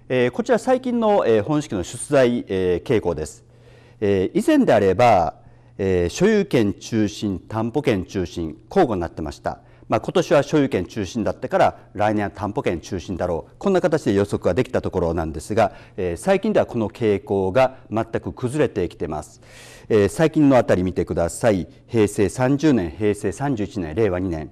えー、こちら最近の、えー、本式の出題、えー、傾向です、えー、以前であれば、えー、所有権中心担保権中心交互になってましたまあ、今年は所有権中心だったから来年は担保権中心だろうこんな形で予測ができたところなんですが、えー、最近ではこの傾向が全く崩れてきてます、えー、最近のあたり見てください平成30年平成31年令和2年、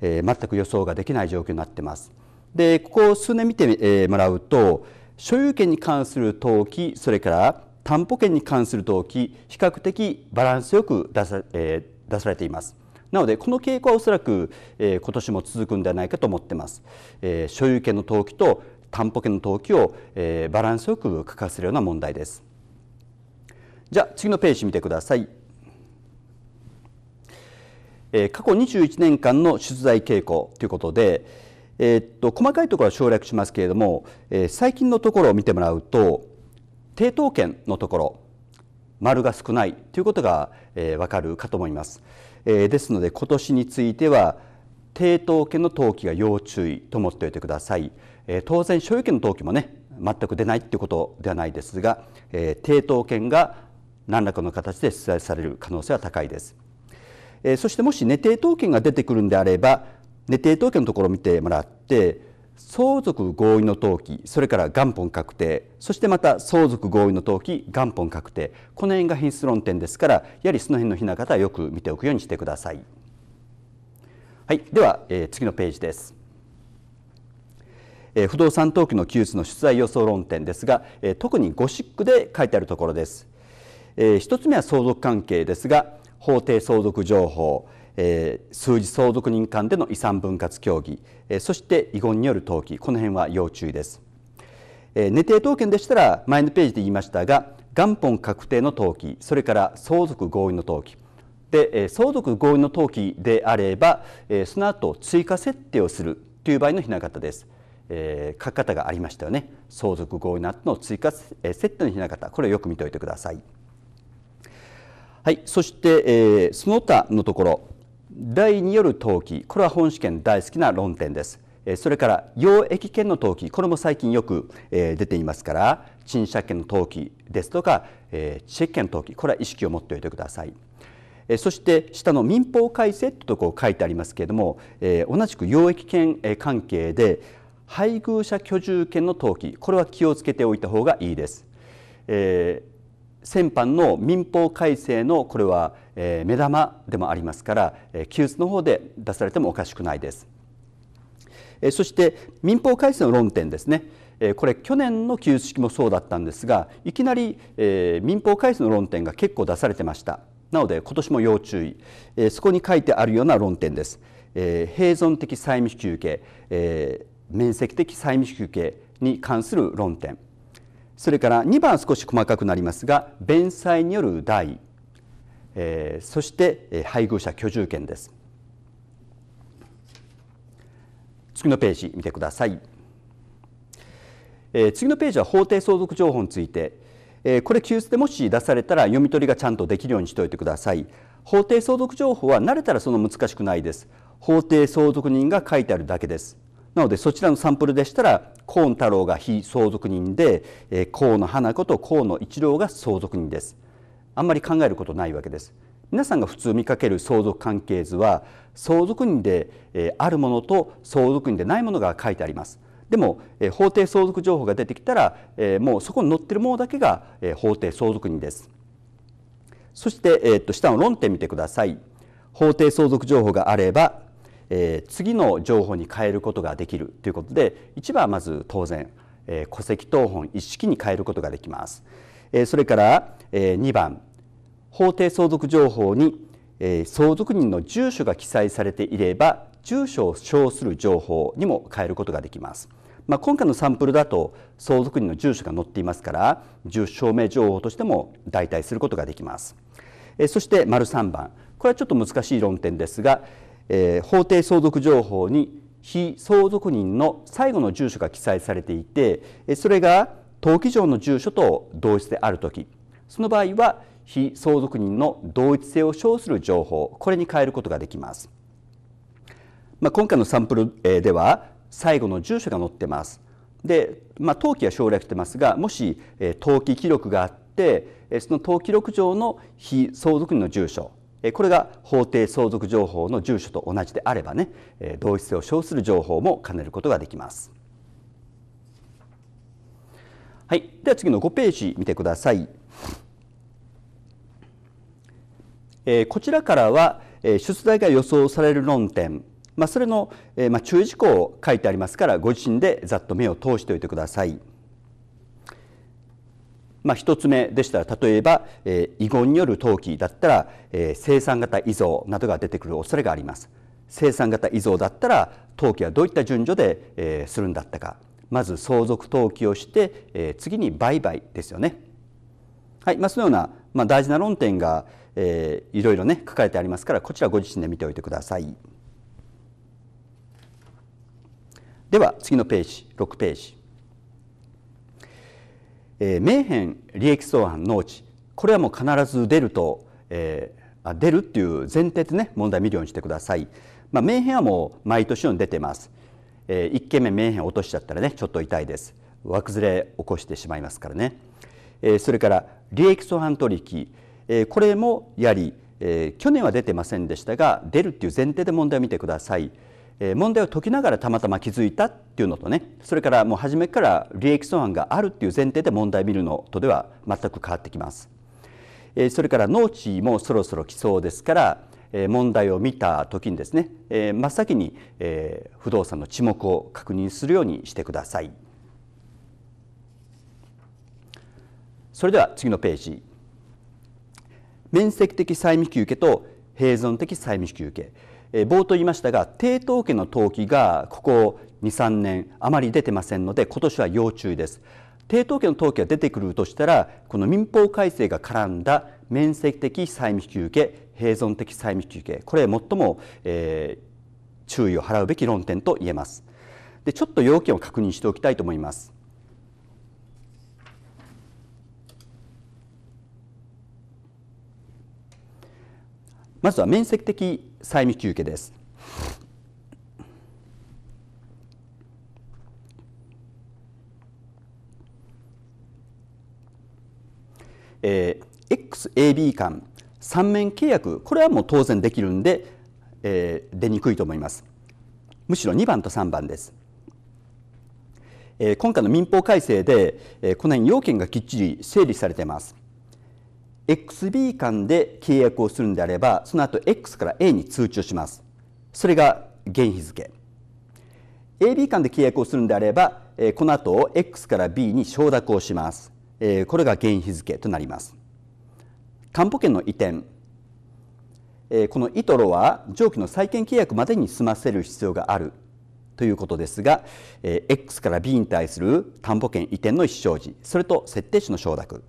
えー、全く予想ができない状況になってますでここ数年見てもらうと所有権に関する登記それから担保権に関する登記比較的バランスよく出さ,、え出されていますなのでこの傾向はおそらく、えー、今年も続くんではないかと思ってます、えー、所有権の登記と担保権の登記を、えー、バランスよく書かせるような問題ですじゃあ次のページ見てください、えー、過去21年間の出題傾向ということでえー、っと細かいところは省略しますけれども、えー、最近のところを見てもらうと抵当権のところ丸が少ないということが、えー、分かるかと思います。えー、ですので今年については抵当権の登記が要注意と思っておいてください、えー、当然所有権の登記もね全く出ないっていうことではないですが、えー、抵当権が何らかの形で出題される可能性は高いです、えー、そしてもし寝、ね、抵当権が出てくるんであれば寝、ね、抵当権のところを見てもらって相続合意の登記それから元本確定そしてまた相続合意の登記元本確定この辺が品質論点ですからやはりその辺のひな形はよく見ておくようにしてください。はい、では、えー、次のページです。えー、不動産登記の記述の出題予想論点ですが、えー、特にゴシックで書いてあるところです。えー、1つ目は相続関係ですが法定相続情報えー、数字相続人間での遺産分割協議、えー、そして遺言による登記この辺は要注意です、えー、寝定当権でしたら前のページで言いましたが元本確定の登記それから相続合意の登記で、えー、相続合意の登記であれば、えー、その後追加設定をするという場合のひな形です、えー、書き方がありましたよね相続合意の後の追加、えー、設定のひな形これをよく見ておいてくださいはい、そして、えー、その他のところ題による投機これは本試験大好きな論点ですそれから溶液権の登記これも最近よく出ていますから陳謝権の登記ですとか地域権の登記これは意識を持っておいてくださいそして下の民法改正というとこ書いてありますけれども同じく溶液権関係で配偶者居住権の登記これは気をつけておいた方がいいです、えー、先般の民法改正のこれはえ目玉でもありますから、えー、キの方で出されてもおかしくないです。えそして民法改正の論点ですね。これ去年の給付式もそうだったんですがいきなり、え民法改正の論点が結構出されてましたなので今年も要注意、えそこに書いてあるような論点です、え併存的債務支給刑、え面積的債務支給刑に関する論点それから2番少し細かくなりますが弁済による代えそして配偶者居住権です次のページ見てください、え次のページは法定相続情報について、えこれ記述でもし出されたら読み取りがちゃんとできるようにしておいてください法定相続情報は慣れたらその難しくないです法定相続人が書いてあるだけですなのでそちらのサンプルでしたら河野太郎が非相続人で河野花子と河野一郎が相続人ですあんまり考えることないわけです皆さんが普通見かける相続関係図は相続人であるものと相続人でないものが書いてありますでも法定相続情報が出てきたらもうそこに載ってるものだけが法定相続人ですそして、えー、と下の論点見てください法定相続情報があれば、え次の情報に変えることができるということで一番はまず当然、え戸籍謄本一式に変えることができますそれから2番法定相続情報に相続人の住所が記載されていれば住所を称する情報にも変えることができます。まあ、今回のサンプルだと相続人の住所が載っていますから住所証明情報としても代替することができますそして丸3番これはちょっと難しい論点ですが、えー、法定相続情報に非相続人の最後の住所が記載されていてそれが登記上の住所と同一であるときその場合は非相続人の同一性を称する情報これに変えることができます、まあ、今回のサンプルでは最後の住所が載ってますで、まあ、登記は省略してますがもし登記記録があってその登記録上の非相続人の住所これが法定相続情報の住所と同じであればね同一性を称する情報も兼ねることができますはい、では次の5ページ見てください。えー、こちらからは、えー、出題が予想される論点、まあ、それの、えーまあ、注意事項を書いてありますからご自身でざっと目を通しておいてください。まあ、1つ目でしたら例えば、えー、遺言による登記だったら、えー、生産型遺贈などが出てくる恐れがあります。生産型遺贈だったら登記はどういった順序で、えー、するんだったかまず相続登記をして、えー、次に売買ですよね。はいまあ、そのような、まあ、大事な論点が、えー、いろいろね書かれてありますからこちらご自身で見ておいてください。では次のページ6ページ。えー、名変利益相反農地これはもう必ず出ると、えー、あ出るっていう前提でね問題見るようにしてください。まあ、名変はもう毎年の出てます。えー、1軒目見えへん落としちゃったらねちょっと痛いです輪崩れ起こしてしまいますからね、えそれから利益相反取引、えこれもやはり、え去年は出てませんでしたが出るっていう前提で問題を見てください、え問題を解きながらたまたま気づいたっていうのとねそれからもう初めから利益相反があるっていう前提で問題を見るのとでは全く変わってきます、えそれから農地もそろそろ来そうですから問題を見た時にですね真っ先に不動産の沈目を確認するようにしてください。それでは次のページ面積的債務引き受けと併存的債務引き受け冒頭言いましたが抵当家の登記がここ23年あまり出てませんので今年は要注意です抵当家の登記が出てくるとしたらこの民法改正が絡んだ面積的債務引き受け平存的債務休憩これ最も、えー、注意を払うべき論点と言えますでちょっと要件を確認しておきたいと思いますまずは面積的債務休憩ですえー、XAB 間3面契約これはもう当然できるんで、えー、出にくいと思いますむしろ2番と3番です、えー、今回の民法改正で、えー、この辺要件がきっちり整理されています XB 間で契約をするんであればその後 X から A に通知をしますそれが現日付 AB 間で契約をするんであればえこの後 X から B に承諾をしますえこれが現日付となります官保圏の移転このイトロは上記の債権契約までに済ませる必要があるということですが X から B に対する担保権移転の意思表示それと設定値の承諾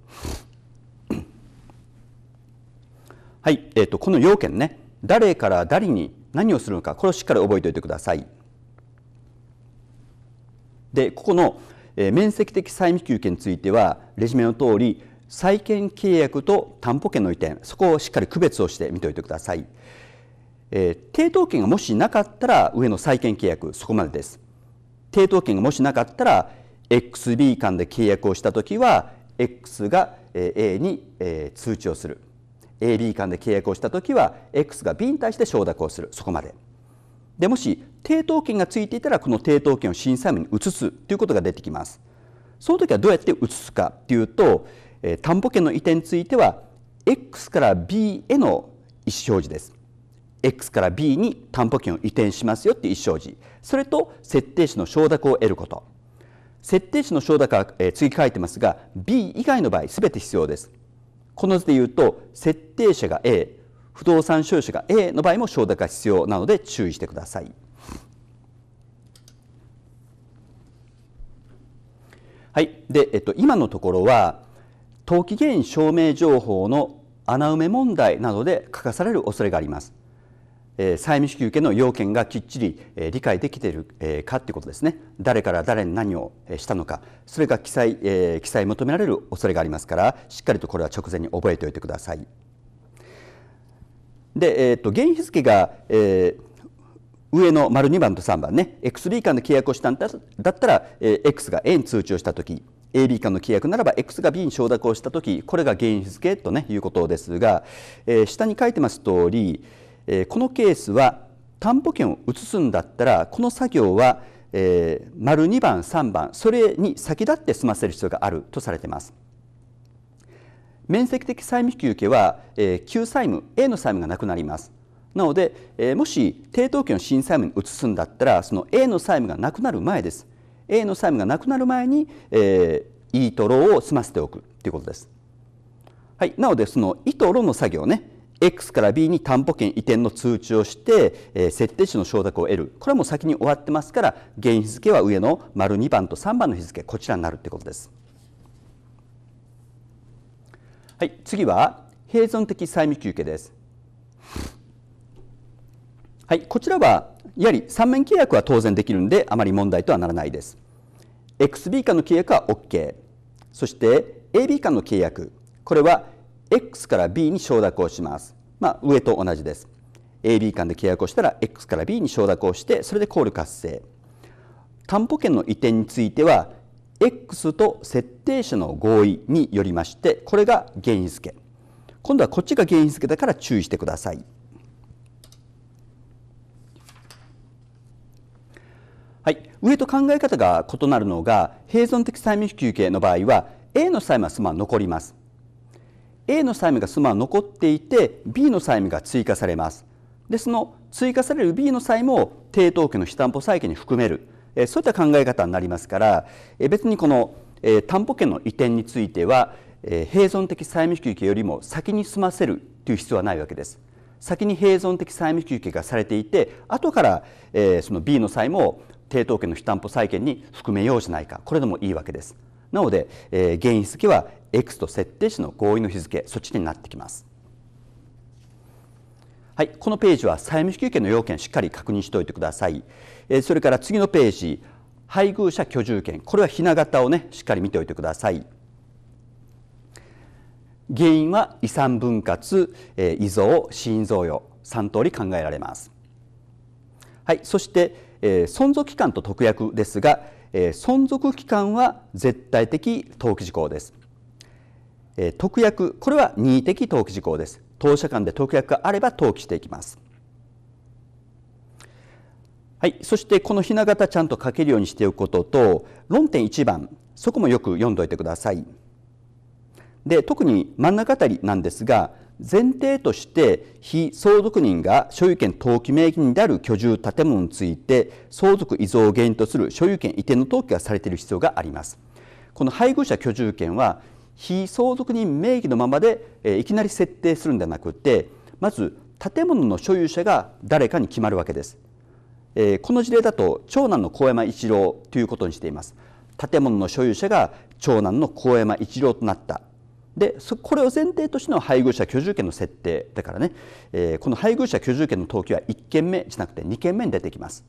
はい、えーと、この要件ね誰から誰に何をするのかこれをしっかり覚えておいてくださいでここの、えー、面積的債務給付についてはレジュメの通り債権契約と担保権の移転そこをしっかり区別をして見ておいてください、えー、抵当権がもしなかったら上の債権契約そこまでです抵当権がもしなかったら XB 間で契約をした時は X が A に通知をする AB 間で契約をした時は X が B に対して承諾をするそこまででもし抵当権がついていたらこの抵当権を審査員に移すということが出てきますその時はどうやって移すかというとえ担保権の移転については X から B への意思表示です X から B に担保権を移転しますよっていう意思表示それと設定士の承諾を得ること設定士の承諾は、え次書いてますが B 以外の場合すべて必要ですこの図で言うと設定者が A 不動産所有者が A の場合も承諾が必要なので注意してくださいはいでえっと、今のところは登記原因証明情報の穴埋め問題などで書かされる恐れがあります。えー、債務支給受の要件がきっちり、えー、理解できている、えー、かということですね誰から誰に何をしたのかそれが記載,、えー、記載求められる恐れがありますからしっかりとこれは直前に覚えておいてください。で、えーと、原因日付が、えー上の丸2番と3番ね X リー間の契約をしたんだったら、えー、X が A に通知をした時 AB 間の規約ならば X が B に承諾をした時これが原因付けと、ね、いうことですが、えー、下に書いてます通り、えー、このケースは担保権を移すんだったらこの作業は、えー、丸2番3番それに先立って済ませる必要があるとされています。面積的債務引受は、えー、旧債務 A の債務がなくなりますなので、えー、もし抵当権を新債務に移すんだったらその A の債務がなくなる前です A の債務がなくなる前に、えー、E とロを済ませておくということです。はい、なのでその E とロの作業ね X から B に担保権移転の通知をして、えー、設定値の承諾を得るこれはもう先に終わってますから原因日付は上の丸2番と3番の日付こちらになるということです。はい、次は併存的債務休憩です。はい、こちらはやはり3面契約は当然できるんであまり問題とはならないです XB 間の契約は OK そして AB 間の契約これは X から B に承諾をします、まあ、上と同じです AB 間で契約をしたら X から B に承諾をしてそれでコール活性担保権の移転については X と設定者の合意によりましてこれが原因付け今度はこっちが原因付けだから注意してくださいはい、上と考え方が異なるのが平存的債務休憩の場合は A の債務はそのまま残ります A の債務がそのまま残っていて B の債務が追加されますでその追加される B の債務を抵当権の主担保債権に含めるえそういった考え方になりますからえ別にこの、え担保権の移転については、え平存的債務休憩よりも先に済ませるという必要はないわけです先に平存的債務休憩がされていて後から、えその B の債務を抵当権の非担保債権に含めようじゃないかこれでもいいわけですなので、えー、原因日付は X と設定時の合意の日付そっちになってきますはい、このページは債務支給権の要件しっかり確認しておいてください、えー、それから次のページ配偶者居住権これはひな形をねしっかり見ておいてください原因は遺産分割、えー、遺贈死因贈与3通り考えられますはい、そしてえ存続期間と特約ですが、え存続期間は絶対的登記事項です、え特約これは任意的登記事項です当社間で特約があれば登記していきますはい、そしてこのひな形ちゃんと書けるようにしておくことと論点1番そこもよく読んどいてくださいで特に真ん中あたりなんですが前提として非相続人が所有権登記名義人である居住建物について相続遺贈を原因とする所有権移転の登記がされている必要がありますこの配偶者居住権は非相続人名義のままで、えいきなり設定するんではなくてまず建物の所有者が誰かに決まるわけです、えこの事例だと長男の高山一郎ということにしています建物の所有者が長男の高山一郎となったでこれを前提としての配偶者居住権の設定だからね、えー、この配偶者居住権の登記は1件目じゃなくて2件目に出てきます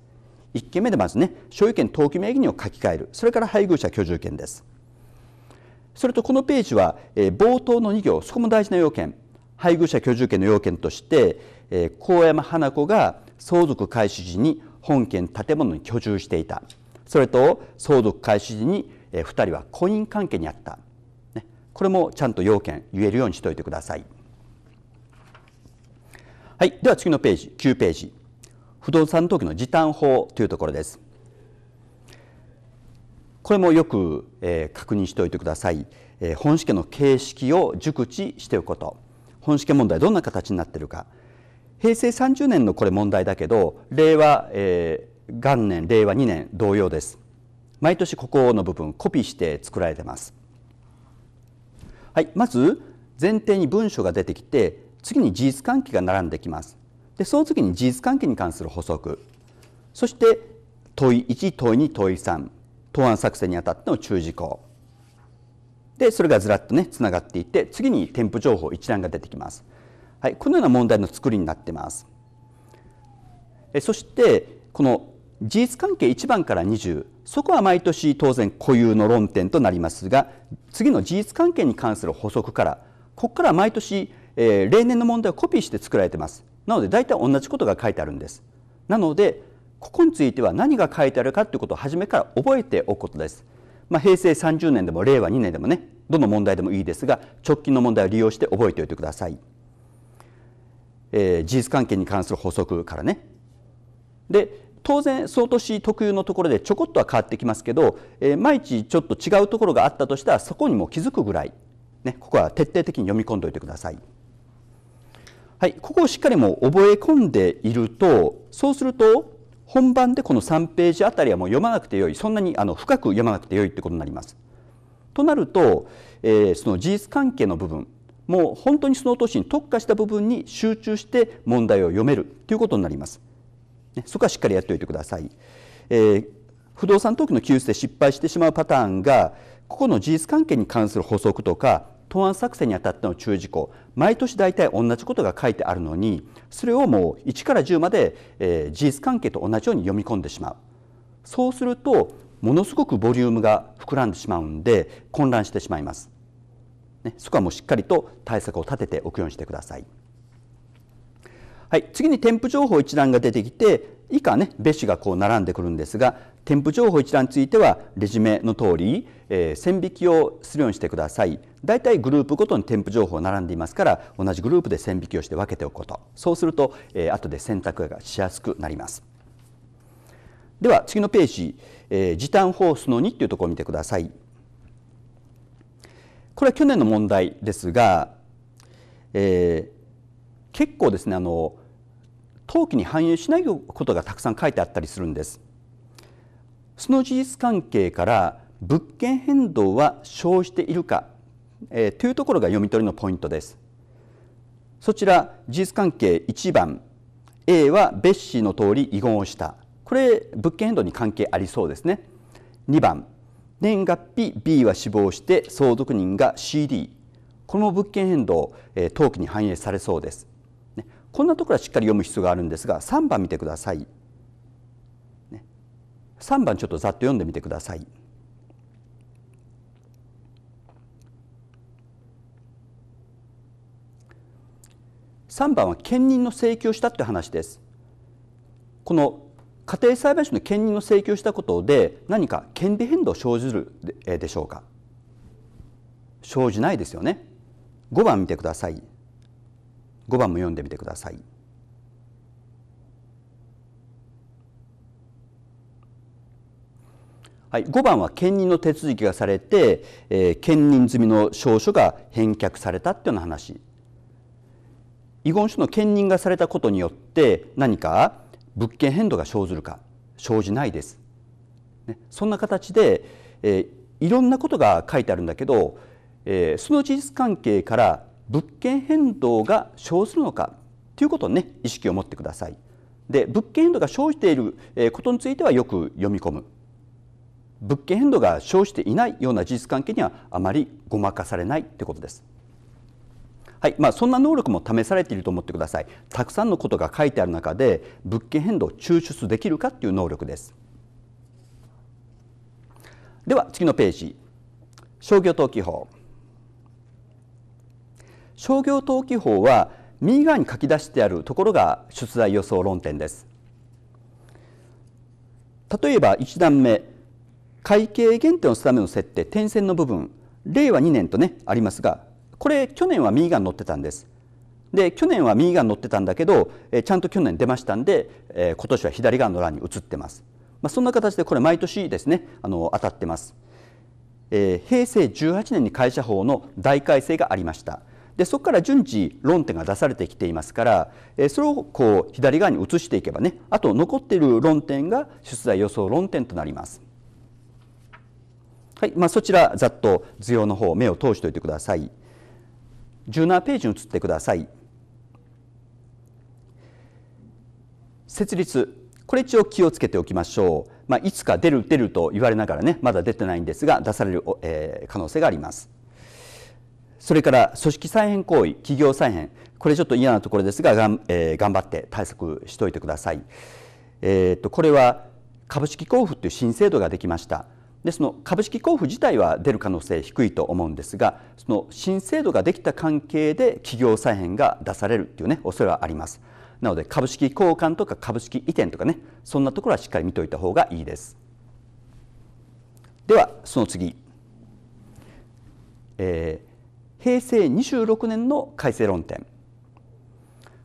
1件目でまずね所有権登記名義人を書き換えるそれから配偶者居住権ですそれとこのページは、えー、冒頭の2行そこも大事な要件配偶者居住権の要件として、えー、高山花子が相続開始時に本件建物に居住していたそれと相続開始時に、えー、2人は婚姻関係にあったこれもちゃんと要件言えるようにしておいてくださいはいでは次のページ9ページ不動産登記の時短法というところですこれもよく、えー、確認しておいてください、えー、本試験の形式を熟知しておくこと本試験問題どんな形になっているか平成30年のこれ問題だけど令和、えー、元年令和2年同様です毎年ここの部分コピーして作られてますはい、まず前提に文書が出てきて次に事実関係が並んできますでその次に事実関係に関する補足そして問い1問い2問い3答案作成にあたっての注意事項でそれがずらっとねつながっていて次に添付情報一覧が出てきます、はい、このような問題の作りになってますえそしてこの事実関係1番から20そこは毎年当然固有の論点となりますが次の事実関係に関する補足からここから毎年、えー、例年の問題をコピーして作られてますなので大体同じことが書いてあるんですなのでここについては何が書いてあるかということを初めから覚えておくことです、まあ、平成30年でも令和2年でもねどの問題でもいいですが直近の問題を利用して覚えておいてください、えー、事実関係に関する補足からねで当然総都市特有のところでちょこっとは変わってきますけど、えー、毎日ちょっと違うところがあったとしたらそこにも気づくぐらい、ね、ここは徹底的に読み込んでおいてください。はい、ここをしっかりも覚え込んでいるとそうすると本番でこの3ページあたりはもう読まなくてよいそんなにあの深く読まなくてよいってことになります。となると、えー、その事実関係の部分もう本当にその年に特化した部分に集中して問題を読めるということになります。ね、そこはしっかりやっておいてください、えー、不動産登記の救出で失敗してしまうパターンがここの事実関係に関する補足とか答案作成にあたっての注意事項毎年大体同じことが書いてあるのにそれをもう1から10まで、えー、事実関係と同じように読み込んでしまうそうするとものすごくボリュームが膨らんでしまうんで混乱してしまいます、ね、そこはもうしっかりと対策を立てておくようにしてくださいはい、次に添付情報一覧が出てきて以下ね別紙がこう並んでくるんですが添付情報一覧についてはレジュメの通り、えー、線引きをするようにしてください大体グループごとに添付情報並んでいますから同じグループで線引きをして分けておくことそうすると、えー、後で選択がしやすくなりますでは次のページ、えー、時短ホースの2というところを見てくださいこれは去年の問題ですが、えー、結構ですねあの陶器に反映しないことがたくさん書いてあったりするんですその事実関係から物件変動は生じているか、えー、というところが読み取りのポイントですそちら事実関係1番 A は別紙の通り遺言をしたこれ物件変動に関係ありそうですね2番年月日 B は死亡して相続人が CD この物件変動、えー、登記に反映されそうですこんなところはしっかり読む必要があるんですが3番見てください、ね、3番ちょっとざっと読んでみてください。3番は兼任の請求をしたって話です。この家庭裁判所の兼任の請求をしたことで何か権利変動生じるでしょうか生じないですよね5番見てください5番も読んでみてください。はい、5番は兼任の手続きがされて、えー、兼任済みの証書が返却されたっていうような話遺言書の兼任がされたことによって何か物件変動が生ずるか生じないです、ね、そんな形で、えー、いろんなことが書いてあるんだけど、えー、その事実関係から物件変動が生ずるのかということをね意識を持ってくださいで物件変動が生じていることについてはよく読み込む物件変動が生じていないような事実関係にはあまりごまかされないということですはいまあ、そんな能力も試されていると思ってくださいたくさんのことが書いてある中で物件変動を抽出できるかという能力ですでは次のページ商業登記法商業登記法は右側に書き出してあるところが出題予想論点です例えば1段目会計原点をすための設定点線の部分令和2年とねありますがこれ去年は右側に載ってたんですで去年は右側に載ってたんだけど、えちゃんと去年出ましたんで、え今年は左側の欄に移ってます、まあ、そんな形でこれ毎年ですねあの当たってます、えー、平成18年に会社法の大改正がありましたでそこから順次論点が出されてきていますから、えそれをこう左側に移していけばねあと残っている論点が出題予想論点となります。はいまあ、そちらざっと図用の方目を通しておいてください。17ページに移ってください。設立これ一応気をつけておきましょう、まあ、いつか出る出ると言われながらねまだ出てないんですが出される、えー、可能性がありますそれから組織再編行為、企業再編、これちょっと嫌なところですが、がんえー、頑張って対策しておいてください。えー、っとこれは株式交付という新制度ができました。でその株式交付自体は出る可能性低いと思うんですがその新制度ができた関係で企業再編が出されるっていうね恐れはありますなので株式交換とか株式移転とかねそんなところはしっかり見ておいた方がいいですではその次、えー、平成26年の改正論点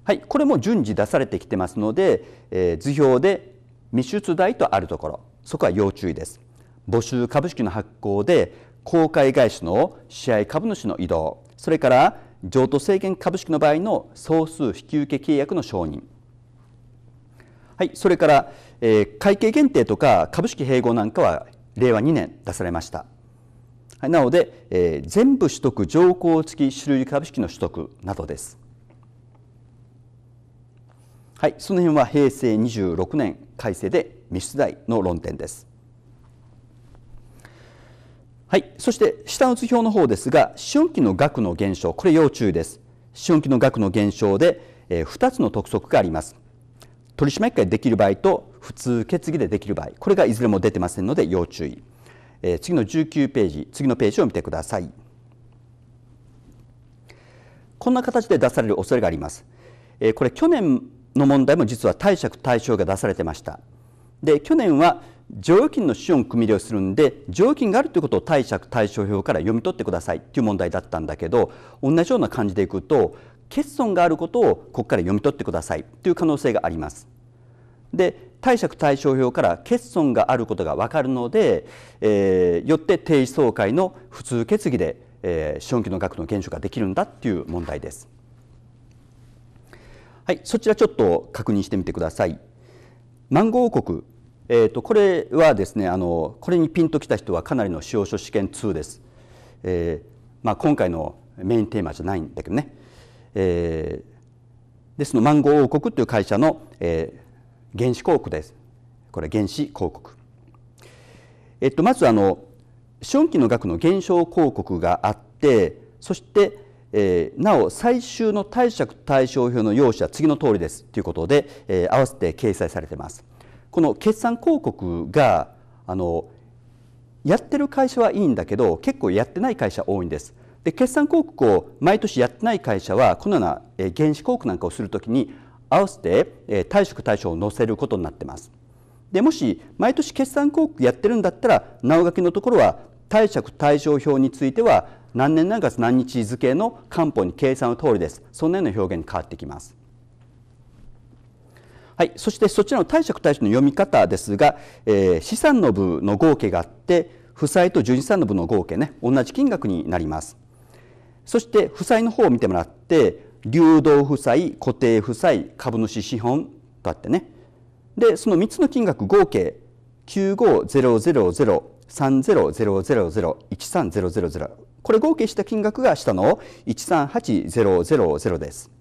はい、これも順次出されてきてますので、えー、図表で未出題とあるところそこは要注意です募集株式の発行で公開外資の試合株主の移動それから譲渡制限株式の場合の総数引き受け契約の承認はい、それから、えー、会計限定とか株式併合なんかは令和2年出されました。はい、なので、えー、全部取得条項付き種類株式の取得などです。はい、その辺は平成26年改正で見出題の論点です。はい、そして下の図表の方ですが思春期の額の減少これ要注意です思春期の額の減少で、えー、2つの督促があります取締役会できる場合と普通決議でできる場合これがいずれも出てませんので要注意え次の19ページ次のページを見てくださいこんな形で出される恐れがあります、えこれ去年の問題も実は貸借対照が出されてましたで去年は剰余金の資本組み入れをするんで剰余金があるということを貸借対照表から読み取ってくださいという問題だったんだけど同じような感じでいくと欠損があることをここから読み取ってくださいという可能性がありますで貸借対照表から欠損があることが分かるので、えー、よって定時総会の普通決議で、えー、資本金の額の減少ができるんだっていう問題です。はい、そちらちょっと確認してみてください。マンゴー王国、えーと、これはですねあのこれにピンときた人はかなりの司法書試験2です。えーまあ、今回のメインテーマじゃないんだけどね、えー、ですのマンゴー王国という会社の、えー、原子広告ですこれ原子広告えっとまずあの資本金の額の減少広告があってそしてえー、なお最終の貸借対照表の用紙は次の通りですということで、えー、合わせて掲載されていますこの決算広告があのやってる会社はいいんだけど結構やってない会社多いんですで決算広告を毎年やってない会社はこのような、えー、原子広告なんかをするときに合わせて対縮対象を載せることになってますでもし毎年決算広告やってるんだったらな書きのところは貸借対照表については何年何月何日付の官報に計算の通りですそんなような表現に変わってきますはい、そしてそちらの貸借対照の読み方ですが、えー、資産の部の合計があって負債と純資産の部の合計ね同じ金額になりますそして負債の方を見てもらって流動負債固定負債株主資本とあってねでその3つの金額合計950003000013000これ合計した金額が下の138000です。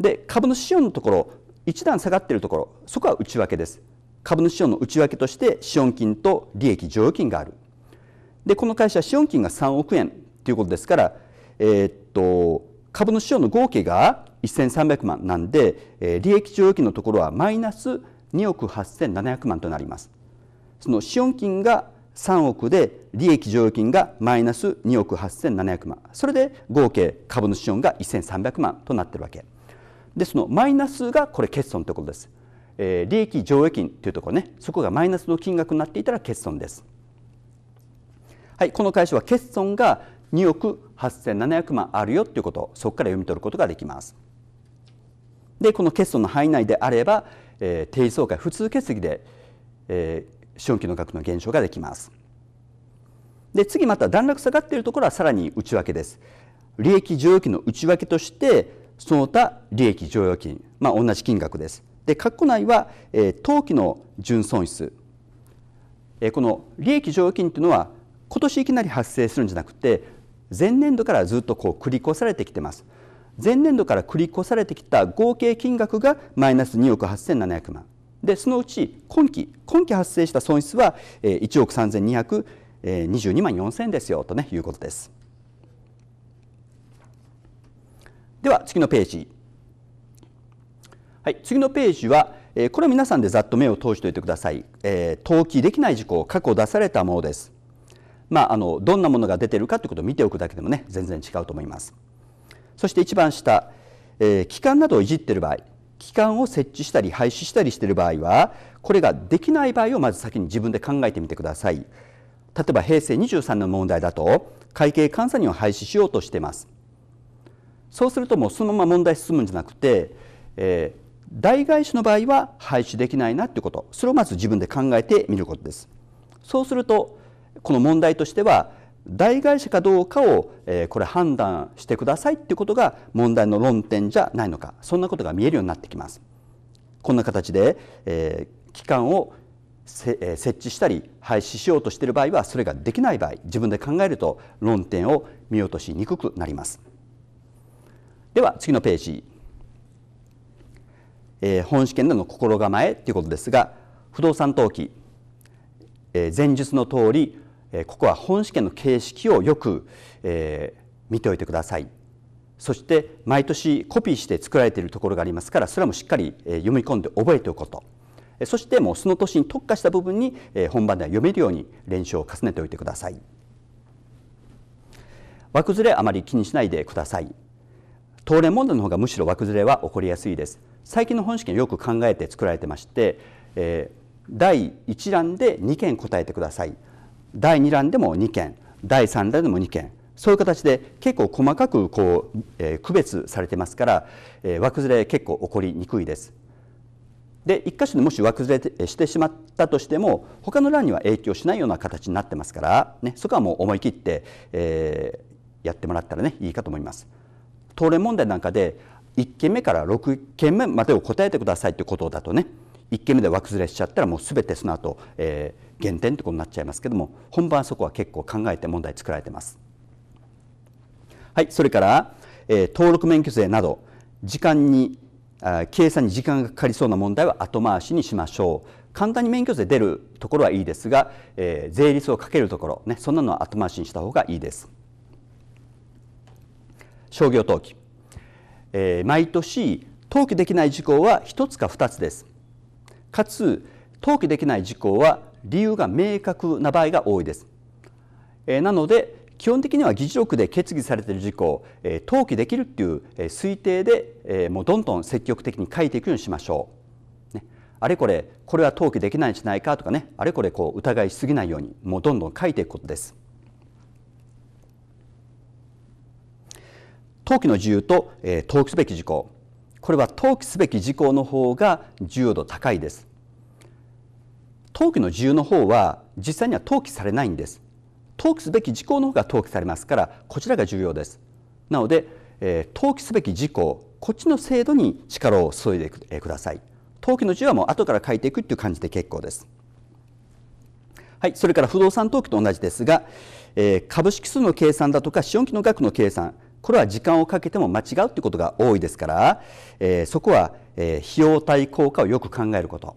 で株主資本のところ一段下がっているところそこは内訳です株主資本の内訳として資本金と利益剰余金があるでこの会社資本金が3億円ということですからえー、っと株主賞の合計が1300万なんで、えー、利益剰余金のところはマイナス2億8700万となりますその資本金が3億で利益剰余金がマイナス2億8700万それで合計株主資本が1300万となっているわけでそのマイナスがこれ欠損ということです、えー、利益剰余金というところねそこがマイナスの金額になっていたら欠損ですはいこの会社は欠損が2億8700万あるよということそこから読み取ることができます。でこの欠損の範囲内であれば、えー、定時総会普通決席で、えー、資本金の額の減少ができます。で次また段落下がっているところはさらに内訳です。利益剰余金の内訳としてその他利益剰余金、まあ、同じ金額です。で括弧内は、えー、当期の純損失、えー、この利益剰余金というのは今年いきなり発生するんじゃなくて前年度からずっとこう繰り越されてきてます前年度から繰り越されてきた合計金額がマイナス2億8700万でそのうち今期今期発生した損失は1億3222万4000円ですよと、ね、いうことですでは次のページ、はい、次のページはこれは皆さんでざっと目を通しておいてくださいえ登記できない事項過去出されたものですまあ、あのどんなものが出てるかということを見ておくだけでもね全然違うと思いますそして一番下、えー、機関などをいじってる場合機関を設置したり廃止したりしている場合はこれができない場合をまず先に自分で考えてみてください例えば平成23年の問題だと会計監査人を廃止しようとしていますそうするともうそのまま問題進むんじゃなくて、えー、代替種の場合は廃止できないなということそれをまず自分で考えてみることですそうするとこの問題としては大会社かどうかを、えー、これ判断してくださいっていうことが問題の論点じゃないのかそんなことが見えるようになってきます。こんな形で、えー、機関を設置したり廃止しようとしている場合はそれができない場合自分で考えると論点を見落としにくくなりますでは次のページ、えー、本試験での心構えということですが不動産登記、えー、前述の通りここは本試験の形式をよく、えー、見ておいてくださいそして毎年コピーして作られているところがありますからそれもしっかり読み込んで覚えておくことそしてもうその年に特化した部分に本番では読めるように練習を重ねておいてください枠ずれあまり気にしないでください当連問題の方がむしろ枠ずれは起こりやすいです最近の本試験よく考えて作られてまして、え第1欄で2件答えてください第2欄でも2件第3欄でも2件そういう形で結構細かくこう、えー、区別されてますから、えー、枠ずれ結構起こりにくいです。で1箇所でもし枠ずれしてしまったとしても他の欄には影響しないような形になってますから、ね、そこはもう思い切って、えー、やってもらったらねいいかと思います。東連問題なんかで1件目から6件目までを答えてくださいということだとね1件目で枠ずれしちゃったらもうすべてその後、え減点ってことになっちゃいますけども本番そこは結構考えて問題作られてますはいそれから、えー、登録免許税など時間に計算に時間がかかりそうな問題は後回しにしましょう簡単に免許税出るところはいいですが、えー、税率をかけるところ、ね、そんなのは後回しにした方がいいです商業登記、えー、毎年登記できない事項は1つか2つですかつ登記できない事項は理由が明確な場合が多いです。えなので基本的には議事録で決議されている事項を、え登記できるっていう、え推定で、えもうどんどん積極的に書いていくようにしましょう。ね、あれこれこれは登記できないんじゃないかとかねあれこれこう疑いしすぎないようにもうどんどん書いていくことです。登記の自由と、え登記すべき事項これは登記すべき事項の方が重要度高いです。登記の自由の方は実際には登記されないんです登記すべき事項の方が登記されますからこちらが重要ですなので、えー、登記すべき事項こっちの制度に力を注いでください登記の自由はもう後から書いていくっていう感じで結構ですはい、それから不動産登記と同じですが、えー、株式数の計算だとか資本金の額の計算これは時間をかけても間違うということが多いですから、えー、そこは、えー、費用対効果をよく考えること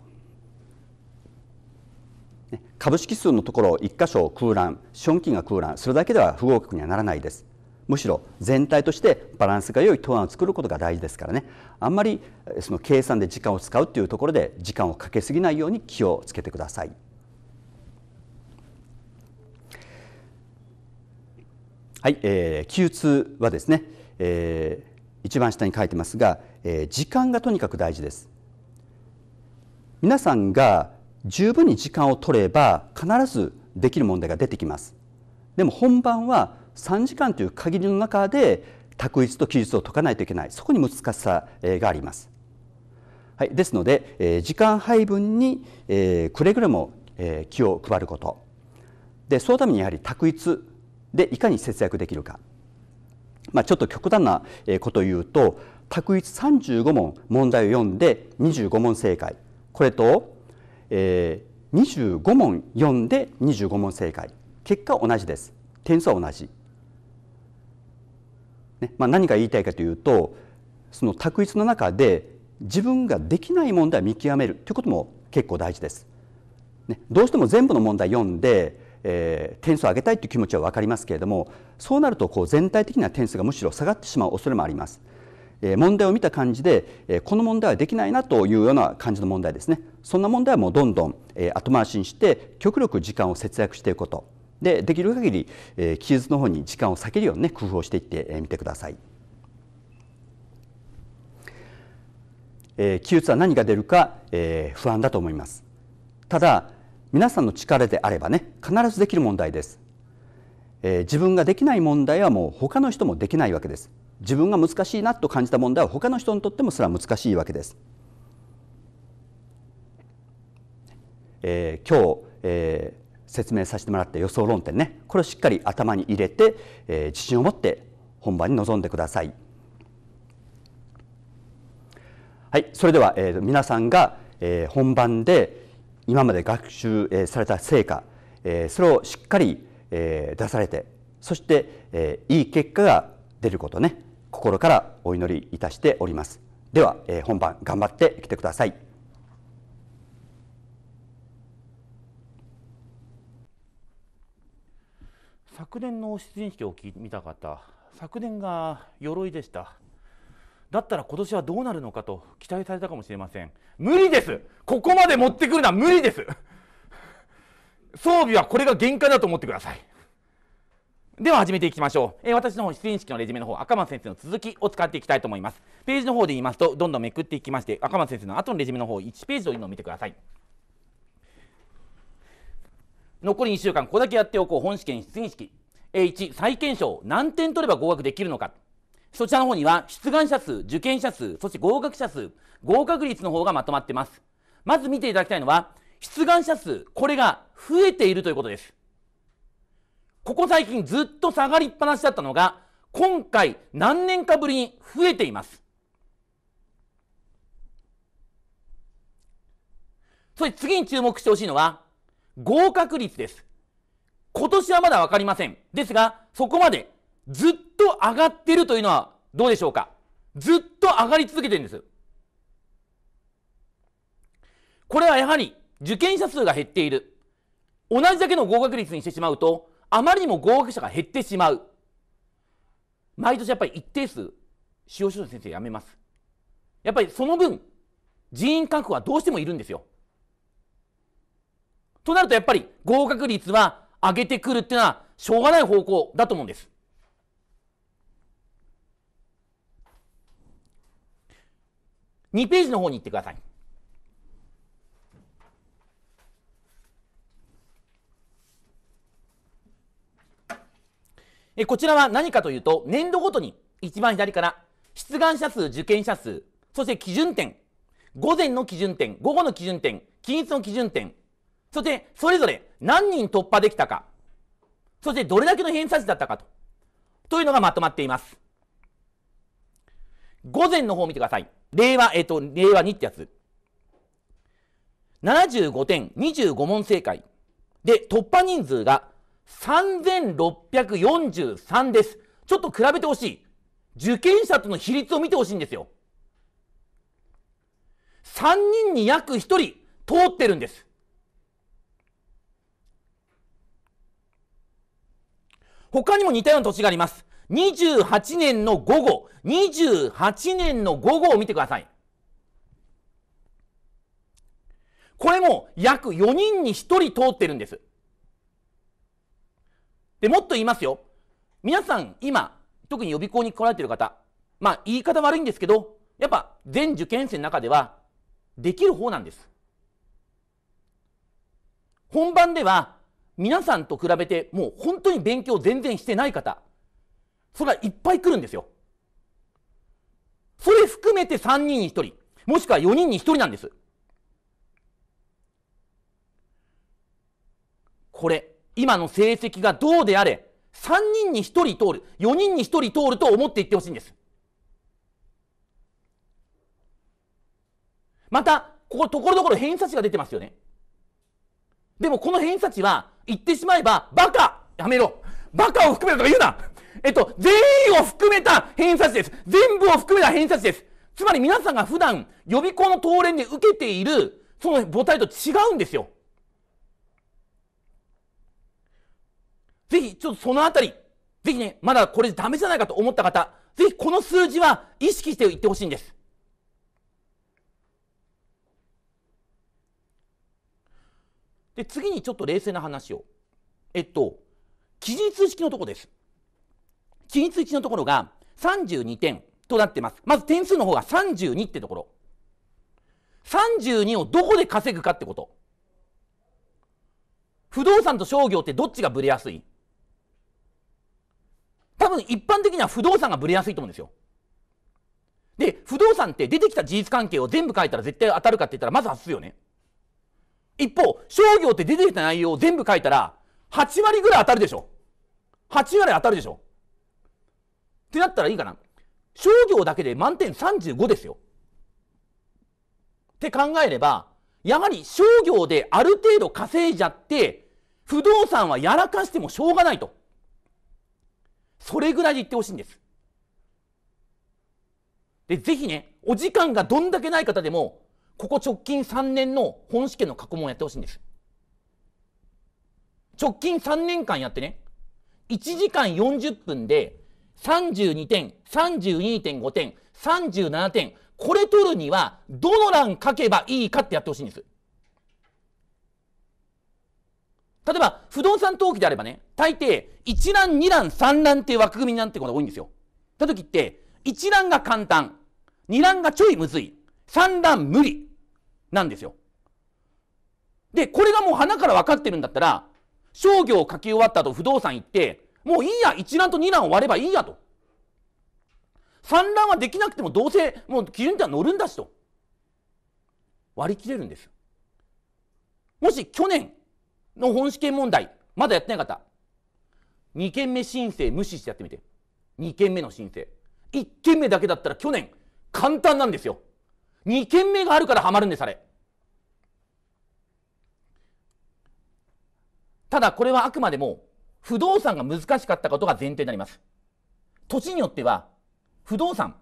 株式数のところ1箇所空欄資本金が空欄それだけでは不合格にはならないですむしろ全体としてバランスが良い答案を作ることが大事ですからねあんまりその計算で時間を使うというところで時間をかけすぎないように気をつけてくださいはい、えー、Q2 はですね、えー、一番下に書いてますが、えー、時間がとにかく大事です皆さんが十分に時間を取れば必ずできる問題が出てきますでも本番は3時間という限りの中で択一と記述を解かないといけないそこに難しさがあります、はい、ですので、えー、時間配分に、えー、くれぐれも、えー、気を配ることでそのためにやはり択一でいかに節約できるか、まあ、ちょっと極端なことを言うと択一35問問題を読んで25問正解これとえー、25問読んで25問正解結果同じです点数は同じ、ねまあ、何が言いたいかというとその択一の中で自分ができない問題を見極めるということも結構大事です、ね、どうしても全部の問題読んで、えー、点数を上げたいという気持ちは分かりますけれどもそうなるとこう全体的な点数がむしろ下がってしまう恐れもあります。え問題を見た感じで、えこの問題はできないなというような感じの問題ですねそんな問題はもうどんどん、え後回しにして極力時間を節約していくことでできる限り、え記述の方に時間を避けるようにね工夫をしていってみ、えー、てください。え記述は何が出るか、え不安だと思いますただ皆さんの力であればね必ずできる問題ですえー、自分ができない問題はもう他の人もできないわけです自分が難しいなと感じた問題は他の人にとってもそれは難しいわけです、えー、今日、えー、説明させてもらった予想論点ねこれをしっかり頭に入れて、えー、自信を持って本番に臨んでくださいはいそれでは、えー、皆さんが、えー、本番で今まで学習、えー、された成果、えー、それをしっかりえ出されてそして、えいい結果が出ることね心からお祈りいたしておりますでは、え本番頑張ってきてください昨年の出陣式を見た方昨年が鎧でしただったら今年はどうなるのかと期待されたかもしれません無理ですここまで持ってくるのは無理です装備はこれが限界だと思ってください。では始めていきましょう。えー、私の方、出演式のレジュメの方、赤松先生の続きを使っていきたいと思います。ページの方で言いますと、どんどんめくっていきまして、赤松先生の後のレジュメの方、1ページのを見てください。残り2週間、ここだけやっておこう。本試験出演式。1、再検証。何点取れば合格できるのか。そちらの方には、出願者数、受験者数、そして合格者数、合格率の方がまとまってます。まず見ていただきたいのは、出願者数。これが増えているということです。ここ最近ずっと下がりっぱなしだったのが、今回何年かぶりに増えています。そして次に注目してほしいのは、合格率です。今年はまだわかりません。ですが、そこまでずっと上がってるというのはどうでしょうかずっと上がり続けてるんです。これはやはり受験者数が減っている。同じだけの合格率にしてしまうと、あまりにも合格者が減ってしまう。毎年やっぱり一定数、使用書の先生辞めます。やっぱりその分、人員確保はどうしてもいるんですよ。となるとやっぱり合格率は上げてくるっていうのはしょうがない方向だと思うんです。2ページの方に行ってください。えこちらは何かというと、年度ごとに一番左から、出願者数、受験者数、そして基準点、午前の基準点、午後の基準点、均一の基準点、そしてそれぞれ何人突破できたか、そしてどれだけの偏差値だったかと、というのがまとまっています。午前の方を見てください。令和、えっ、と、令和2ってやつ。75点、25問正解。で、突破人数が3643です。ちょっと比べてほしい。受験者との比率を見てほしいんですよ。3人に約1人通ってるんです。他にも似たような土地があります。28年の午後、28年の午後を見てください。これも約4人に1人通ってるんです。で、もっと言いますよ。皆さん、今、特に予備校に来られてる方、まあ、言い方悪いんですけど、やっぱ、全受験生の中では、できる方なんです。本番では、皆さんと比べて、もう本当に勉強全然してない方、それはいっぱい来るんですよ。それ含めて3人に1人、もしくは4人に1人なんです。これ、今の成績がどうであれ、3人に1人通る、4人に1人通ると思っていってほしいんです。また、ここ、ところどころ偏差値が出てますよね。でもこの偏差値は、言ってしまえば、バカやめろバカを含めるとか言うなえっと、全員を含めた偏差値です。全部を含めた偏差値です。つまり皆さんが普段予備校の東連で受けている、その母体と違うんですよ。ぜひ、ちょっとそのあたり、ぜひね、まだこれダメじゃないかと思った方、ぜひこの数字は意識していってほしいんです。で、次にちょっと冷静な話を。えっと、記述式のところです。記述式のところが32点となってます。まず点数の方が32ってところ。32をどこで稼ぐかってこと。不動産と商業ってどっちがブレやすい多分一般的には不動産がぶれやすいと思うんですよ。で、不動産って出てきた事実関係を全部書いたら絶対当たるかって言ったらまず外すよね。一方、商業って出てきた内容を全部書いたら、8割ぐらい当たるでしょ。8割当たるでしょ。ってなったらいいかな。商業だけで満点35ですよ。って考えれば、やはり商業である程度稼いじゃって、不動産はやらかしてもしょうがないと。それぐらいで言ってほしいんです。で、ぜひね、お時間がどんだけない方でも、ここ直近3年の本試験の過去問やってほしいんです。直近3年間やってね、1時間40分で32点、32.5点、37点、これ取るにはどの欄書けばいいかってやってほしいんです。例えば、不動産登記であればね、大抵、一覧、二覧、三覧っていう枠組みなんてことが多いんですよ。た時って、一覧が簡単、二覧がちょいむずい、三覧無理、なんですよ。で、これがもう花から分かってるんだったら、商業を書き終わった後不動産行って、もういいや、一覧と二覧を割ればいいやと。三覧はできなくてもどうせもう基準点は乗るんだしと。割り切れるんです。もし去年の本試験問題、まだやってない方、2件目申請無視してやってみて。2件目の申請。1件目だけだったら去年、簡単なんですよ。2件目があるからハマるんです、あれ。ただこれはあくまでも不動産が難しかったことが前提になります。土地によっては不動産、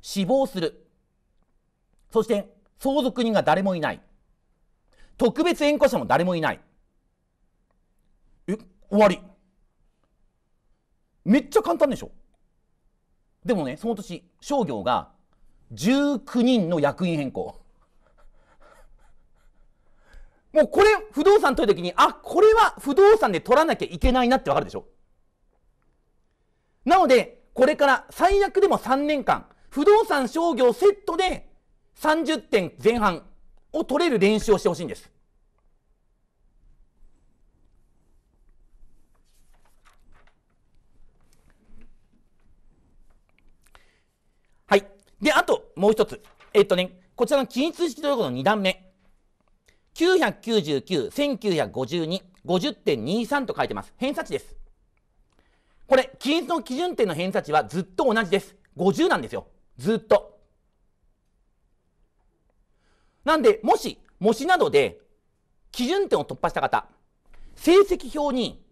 死亡する、そして相続人が誰もいない、特別縁故者も誰もいない、終わり。めっちゃ簡単でしょでもね、その年、商業が19人の役員変更。もうこれ、不動産取るときに、あ、これは不動産で取らなきゃいけないなってわかるでしょなので、これから最悪でも3年間、不動産商業セットで30点前半を取れる練習をしてほしいんです。で、あと、もう一つ。えっとね、こちらの均一式ということの2段目。999、1952、50.23と書いてます。偏差値です。これ、均一の基準点の偏差値はずっと同じです。50なんですよ。ずっと。なんで、もし、模試などで、基準点を突破した方、成績表に、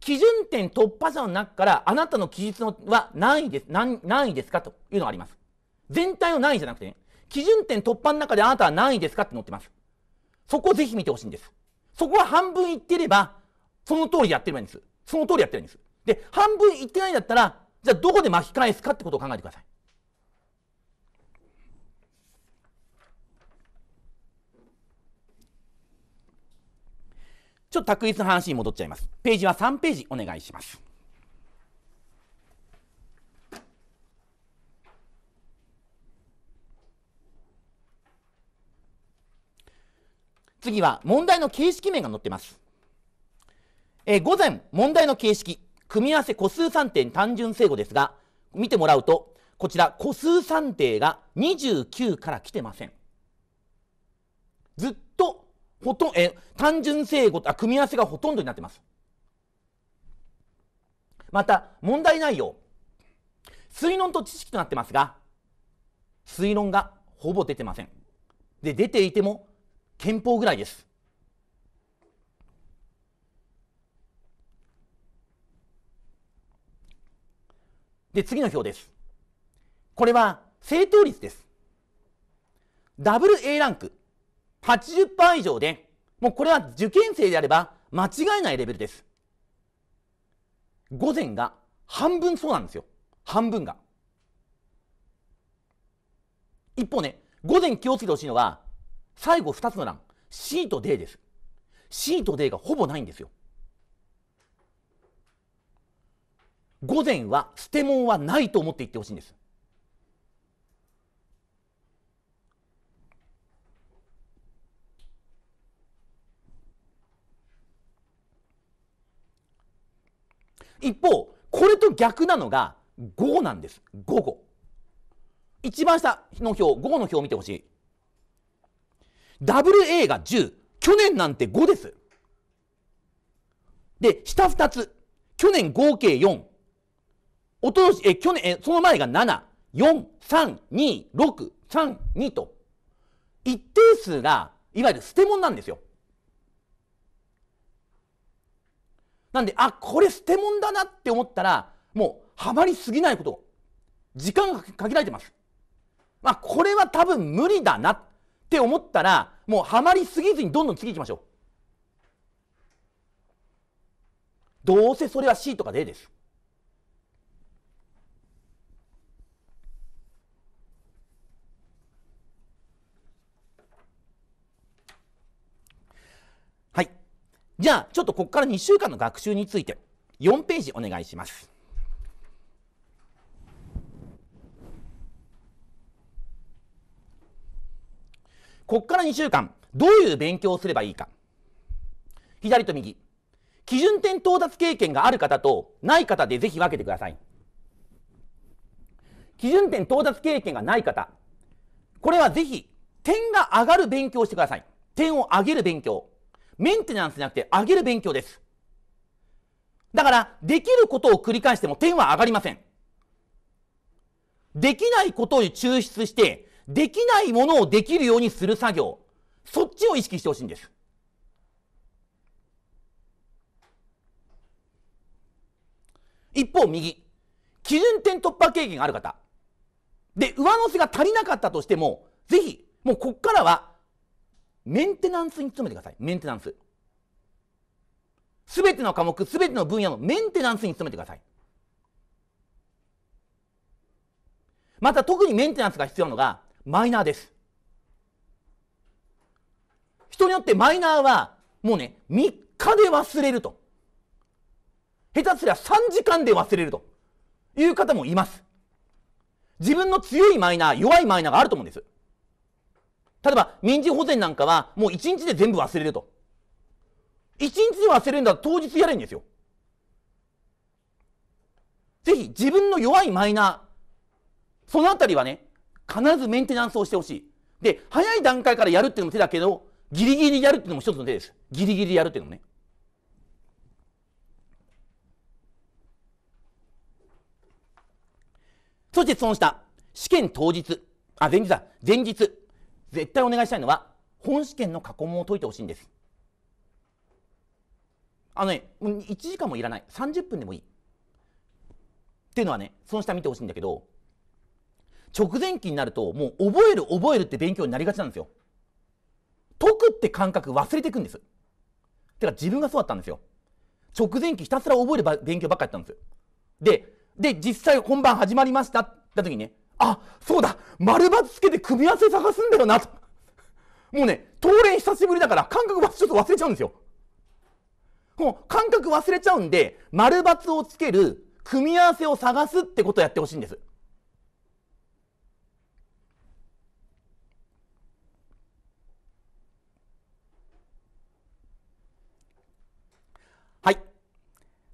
基準点突破者の中から、あなたの記述は何位です、何位ですかというのがあります。全体の何位じゃなくてね、基準点突破の中であなたは何位ですかって載ってます。そこをぜひ見てほしいんです。そこは半分いってれば、その通りやってればいいんです。その通りやってればいいんです。で、半分いってないんだったら、じゃあどこで巻き返すかってことを考えてください。ちょっと択一の話に戻っちゃいます。ページは3ページお願いします。次は問題の形式面が載ってます。えー、午前、問題の形式、組み合わせ個数算定単純正誤ですが、見てもらうと、こちら個数算定が29から来てません。ずっとほとえ単純正誤あ組み合わせがほとんどになってます。また問題内容推論と知識となってますが推論がほぼ出てません。で出ていても憲法ぐらいです。で、次の表です。これは正答率です。WA ランク80%以上で、もうこれは受験生であれば間違いないレベルです。午前が半分そうなんですよ。半分が。一方ね、午前気をつけてほしいのは、最後2つの欄 C と D です C と D がほぼないんですよ午前は捨て物はないと思っていってほしいんです一方これと逆なのが午後なんです午後一番下の表午後の表を見てほしい WA が10。去年なんて5です。で、下2つ。去年合計4。おととし、え、去年、え、その前が7。4、3、2、6、3、2と。一定数が、いわゆる捨て物なんですよ。なんで、あ、これ捨て物だなって思ったら、もう、はまりすぎないこと。時間が限られてます。まあ、これは多分無理だなっって思ったらもうハマりすぎずにどんどん次行きましょうどうせそれは C とか D ですはいじゃあちょっとここから2週間の学習について4ページお願いしますこっから2週間、どういう勉強をすればいいか。左と右。基準点到達経験がある方とない方でぜひ分けてください。基準点到達経験がない方。これはぜひ、点が上がる勉強をしてください。点を上げる勉強。メンテナンスじゃなくて上げる勉強です。だから、できることを繰り返しても点は上がりません。できないことを抽出して、できないものをできるようにする作業。そっちを意識してほしいんです。一方、右。基準点突破経験がある方。で、上乗せが足りなかったとしても、ぜひ、もうこっからは、メンテナンスに努めてください。メンテナンス。すべての科目、すべての分野のメンテナンスに努めてください。また特にメンテナンスが必要なのが、マイナーです。人によってマイナーはもうね、3日で忘れると。下手すりゃ3時間で忘れるという方もいます。自分の強いマイナー、弱いマイナーがあると思うんです。例えば、民事保全なんかはもう1日で全部忘れると。1日で忘れるんだら当日やれんですよ。ぜひ自分の弱いマイナー、そのあたりはね、必ずメンテナンスをしてほしい。で、早い段階からやるっていうのも手だけど、ギリギリやるっていうのも一つの手です。ギリギリやるっていうのもね。そしてその下、試験当日、あ、前日だ、前日、絶対お願いしたいのは、本試験の過去問を解いてほしいんです。あのね、1時間もいらない。30分でもいい。っていうのはね、その下見てほしいんだけど、直前期になるともう覚える覚えるって勉強になりがちなんですよ解くって感覚忘れていくんですてか自分がそうだったんですよ直前期ひたすら覚える勉強ばっかやったんですよでで実際本番始まりましたって時にねあそうだ丸×つけて組み合わせ探すんだよなともうね当練久しぶりだから感覚はちょっと忘れちゃうんですよもう感覚忘れちゃうんで丸×をつける組み合わせを探すってことをやってほしいんです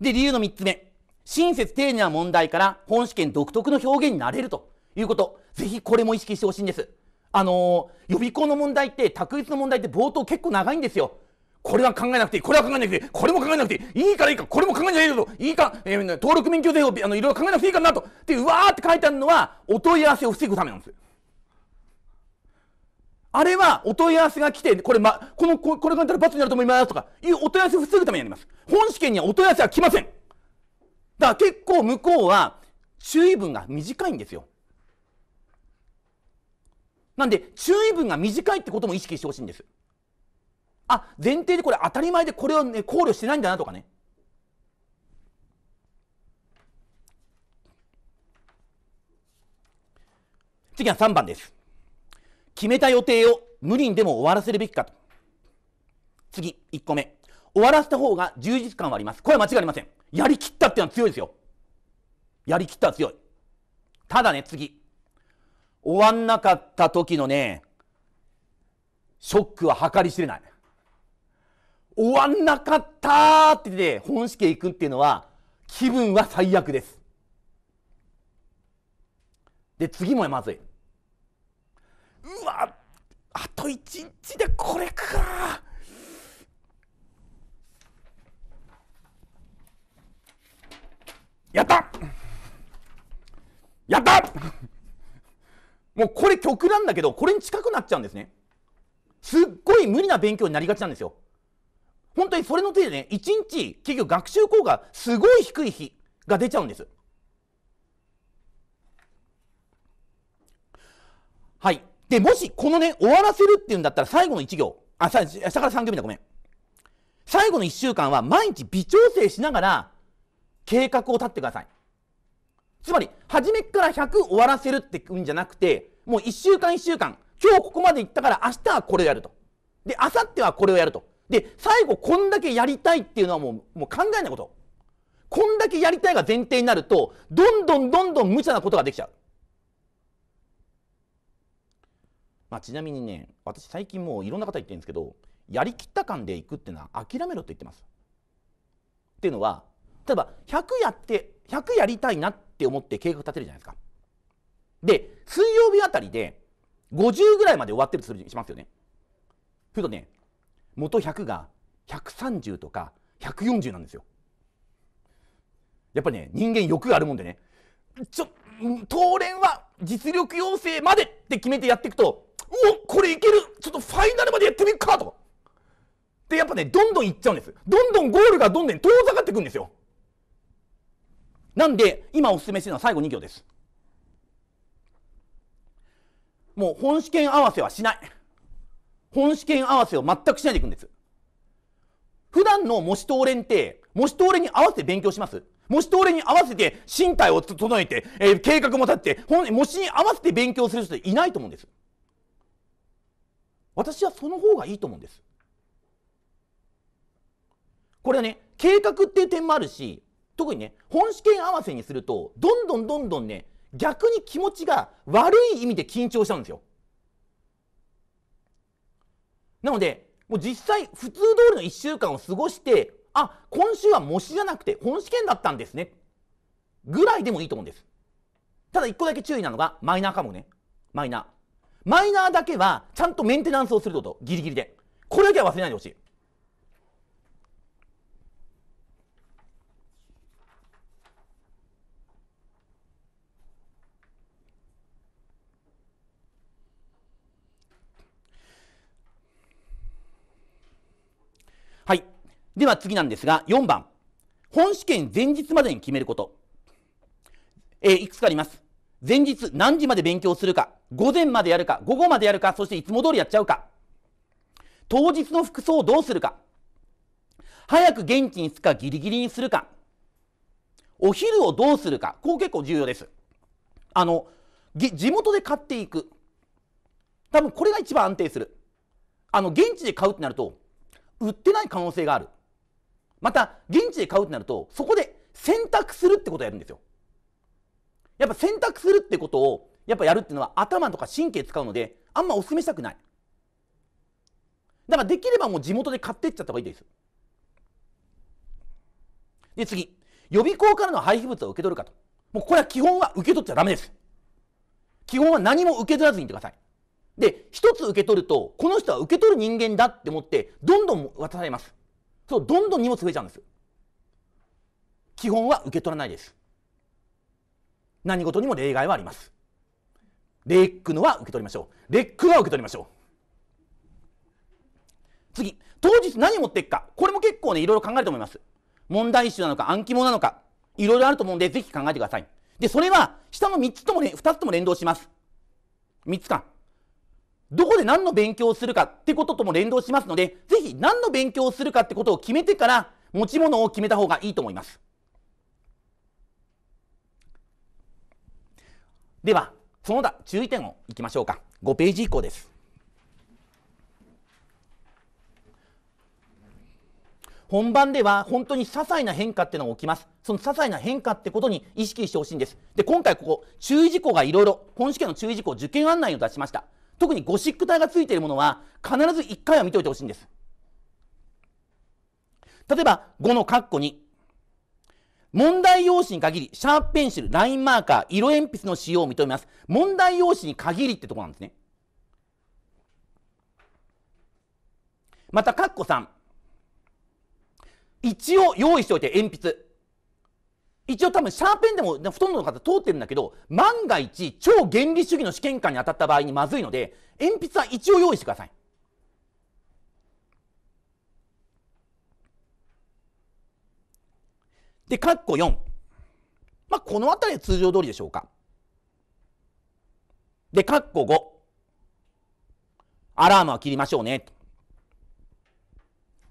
で、理由の3つ目。親切丁寧な問題から本試験独特の表現になれるということ。ぜひこれも意識してほしいんです。あのー、予備校の問題って、択一の問題って冒頭結構長いんですよ。これは考えなくていい、これは考えなくていい、これも考えなくていい、いいからいいか、これも考えないと、いいか、えー、登録免許税をあのいろいろ考えなくていいかなと、ってうわーって書いてあるのは、お問い合わせを防ぐためなんです。あれはお問い合わせが来て、これ、ま、この、ここれがったら罰になると思いますとか、いうお問い合わせを防ぐためにやります。本試験にはお問い合わせは来ません。だから結構向こうは注意文が短いんですよ。なんで、注意文が短いってことも意識してほしいんです。あ、前提でこれ当たり前でこれを、ね、考慮してないんだなとかね。次は3番です。決めた予定を無理にでも終わらせるべきかと。次、1個目。終わらせた方が充実感はあります。これは間違いありません。やりきったっていうのは強いですよ。やりきったは強い。ただね、次。終わんなかった時のね、ショックは計り知れない。終わんなかったって言って本試験行くっていうのは気分は最悪です。で、次もまずい。うわあと1日でこれかやったやったもうこれ曲なんだけどこれに近くなっちゃうんですねすっごい無理な勉強になりがちなんですよ本当にそれの手でね一日結局学習効果すごい低い日が出ちゃうんですはいで、もしこのね、終わらせるっていうんだったら最後の1行。あ、さ下から3行目だ、ごめん。最後の1週間は毎日微調整しながら計画を立ってください。つまり、初めから100終わらせるってうんじゃなくて、もう1週間1週間、今日ここまでいったから明日はこれをやると。で、明後日はこれをやると。で、最後こんだけやりたいっていうのはもうもう考えないこと。こんだけやりたいが前提になると、どんどんどんどん無茶なことができちゃう。まあ、ちなみにね私最近もういろんな方言ってるんですけどやりきった感でいくっていうのは諦めろと言ってます。っていうのは例えば100やって100やりたいなって思って計画立てるじゃないですか。で水曜日あたりで50ぐらいまで終わってるとしますよね。するとね元100が130とか140なんですよ。やっぱね人間欲があるもんでねちょ、うん、当連は実力要請までって決めてやっていくとおこれいけるちょっとファイナルまでやってみっかとか。で、やっぱね、どんどんいっちゃうんです。どんどんゴールがどんどん遠ざかっていくんですよ。なんで、今おすすめしてるのは最後2行です。もう本試験合わせはしない。本試験合わせを全くしないでいくんです。普段の模試答練って、模試答練に合わせて勉強します模試答練に合わせて身体を整えて、えー、計画も立って、本模試に合わせて勉強する人っていないと思うんです。私はその方がいいと思うんですこれはね計画っていう点もあるし特にね本試験合わせにするとどんどんどんどんね逆に気持ちが悪い意味で緊張しちゃうんですよなのでもう実際普通通りの1週間を過ごしてあ今週は模試じゃなくて本試験だったんですねぐらいでもいいと思うんですただ1個だけ注意なのがマイナーかもねマイナーマイナーだけはちゃんとメンテナンスをすること、ギリギリで。これだけは忘れないでほしい。はい。では次なんですが、4番。本試験前日までに決めること。えー、いくつかあります。前日何時まで勉強するか、午前までやるか、午後までやるか、そしていつも通りやっちゃうか、当日の服装をどうするか、早く現地に着くかギリギリにするか、お昼をどうするか、こう結構重要です。あの、地元で買っていく。多分これが一番安定する。あの、現地で買うってなると、売ってない可能性がある。また、現地で買うってなると、そこで選択するってことをやるんですよ。やっぱ選択するってことをやっぱやるっていうのは頭とか神経使うのであんまお勧めしたくないだからできればもう地元で買ってっちゃった方がいいですで次予備校からの配布物を受け取るかともうこれは基本は受け取っちゃダメです基本は何も受け取らずにいてくださいで一つ受け取るとこの人は受け取る人間だって思ってどんどん渡されますそうどんどん荷物増えちゃうんです基本は受け取らないです何事にも例外はありますレックのは受け取りましょうレックは受け取りましょう次当日何持っていくかこれも結構ねいろいろ考えると思います問題集なのか暗記もなのかいろいろあると思うんでぜひ考えてくださいでそれは下の3つとも、ね、2つとも連動します3つ間どこで何の勉強をするかってこととも連動しますので、ぜひ何の勉強をするかってことを決めてから持ち物を決めた方がいいと思います。では、その他注意点をいきましょうか。5ページ以降です。本番では本当に些細な変化っていうのが起きます。その些細な変化ってことに意識してほしいんです。で、今回ここ、注意事項がいろいろ、本試験の注意事項、受験案内を出しました。特にゴシック体がついているものは、必ず1回は見ておいてほしいんです。例えば、5の括弧に、問題用紙に限り、シャープペンシル、ラインマーカー、色鉛筆の使用を認めます。問題用紙に限りってとこなんですね。また、カッコん。一応用意しておいて、鉛筆。一応多分シャーペンでもほとんどの方通ってるんだけど、万が一超原理主義の試験官に当たった場合にまずいので、鉛筆は一応用意してください。で、カッコ4。まあ、この辺りは通常通りでしょうか。で、カッコ5。アラームは切りましょうね。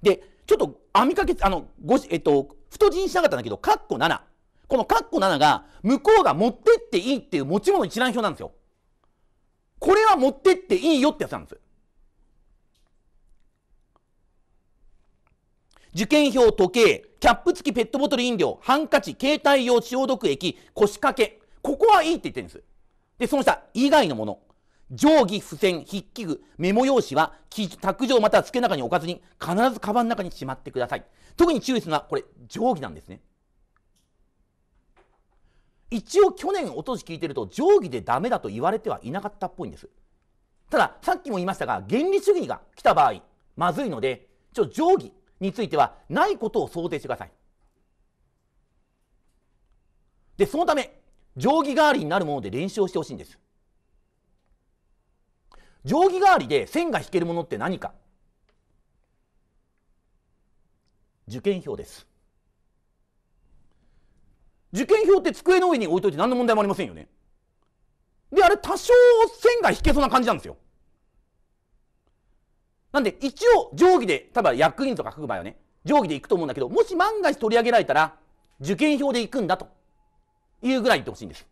で、ちょっと網かけ、あの、ごえっと、太字にしなかったんだけど、カッコ7。このカッコ7が、向こうが持ってっていいっていう持ち物一覧表なんですよ。これは持ってっていいよってやつなんです。受験票、時計、キャップ付きペットボトル飲料、ハンカチ、携帯用消毒液、腰掛け。ここはいいって言ってるんです。で、その下、以外のもの。定規、付箋、筆記具、メモ用紙は、卓上または付け中に置かずに、必ずカバンの中にしまってください。特に注意するのは、これ、定規なんですね。一応去年おとし聞いてると定規でダメだと言われてはいなかったっぽいんですたださっきも言いましたが原理主義が来た場合まずいのでちょ定規についてはないことを想定してください。で、そのため、定規代わりになるもので練習をしてほしいんです。定規代わりで線が引けるものって何か受験票です。受験票って机の上に置いといて何の問題もありませんよね。で、あれ多少線が引けそうな感じなんですよ。なんで一応定規で、例えば役員とか書く場合はね、定規で行くと思うんだけど、もし万が一取り上げられたら、受験票で行くんだというぐらい言ってほしいんです。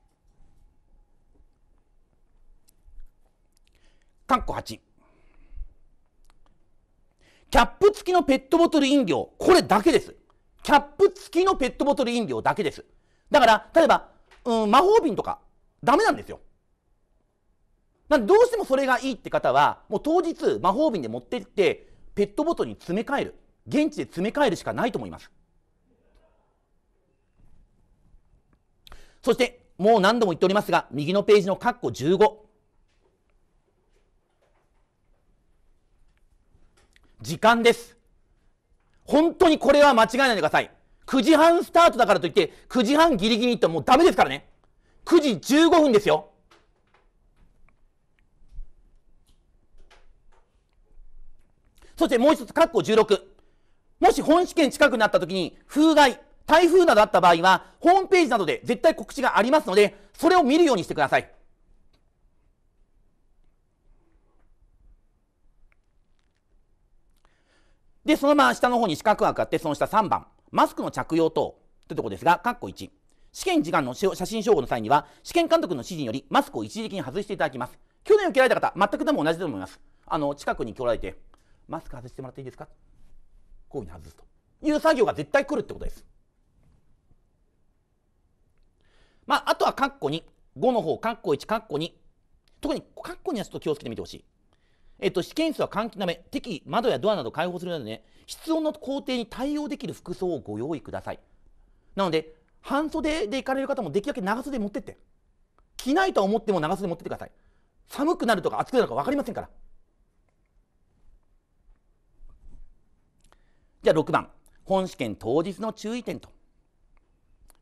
カッコ8。キャップ付きのペットボトル飲料、これだけです。キャップ付きのペットボトル飲料だけです。だから、例えば、うん、魔法瓶とか、ダメなんですよ。なんどうしてもそれがいいって方は、もう当日魔法瓶で持ってって、ペットボトルに詰め替える。現地で詰め替えるしかないと思います。そして、もう何度も言っておりますが、右のページのカッコ15。時間です。本当にこれは間違いないでください。9時半スタートだからといって、9時半ギリギリってもうダメですからね。9時15分ですよ。そしてもう一つ、括弧16。もし本試験近くなった時に、風害、台風などあった場合は、ホームページなどで絶対告知がありますので、それを見るようにしてください。で、そのまま下の方に四角があって、その下3番、マスクの着用等というところですが、括弧1。試験時間の写真照合の際には、試験監督の指示により、マスクを一時的に外していただきます。去年受けられた方、全くでも同じだと思います。あの、近くに来られて、マスク外してもらっていいですかこういうに外すという作業が絶対来るってことです。まあ、あとはかっこ2、5の方、かっこ1、かっこ2。特にかっこにはちょっと気をつけてみてほしい。えっと、試験室は換気のため、適宜窓やドアなど開放するので、ね、室温の工程に対応できる服装をご用意ください。なので、半袖で行かれる方もできるだけ長袖持ってって。着ないとは思っても長袖持ってってください。寒くなるとか暑くなるか分かりませんから。じゃあ6番本試験当日の注意点と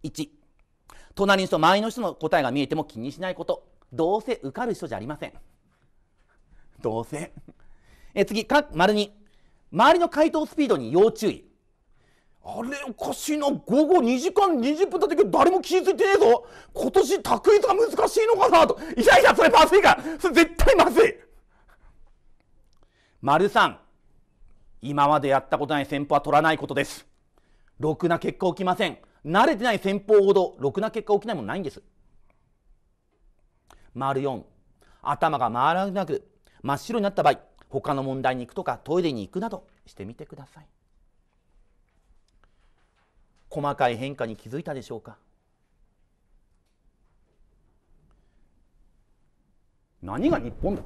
1隣の人周りの人の答えが見えても気にしないことどうせ受かる人じゃありませんどうせえ次か丸2周りの回答スピードに要注意あれおかしいな午後2時間20分経ったけど誰も気づいてねえぞ今年択一が難しいのかなといやいやそれまずいからそれ絶対まずい丸3今までやったことない戦法は取らないことです。ろくな結果起きません。慣れてない戦法ほどろくな結果起きないもんないんです。丸四、頭が回らなく真っ白になった場合、他の問題に行くとかトイレに行くなどしてみてください。細かい変化に気づいたでしょうか何が日本だ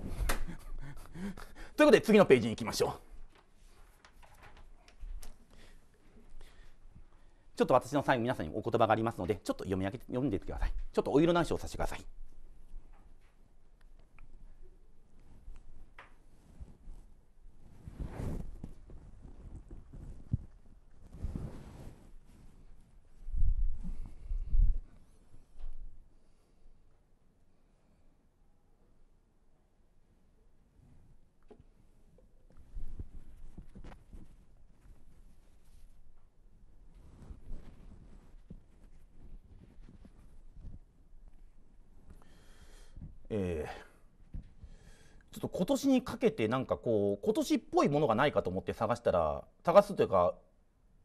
ということで次のページに行きましょう。ちょっと私の最後皆さんにお言葉がありますので、ちょっと読み上げ読んでいてください。ちょっとお色直しをさせてください。ょっと今年にかけてなんかこう今年っぽいものがないかと思って探したら探すというか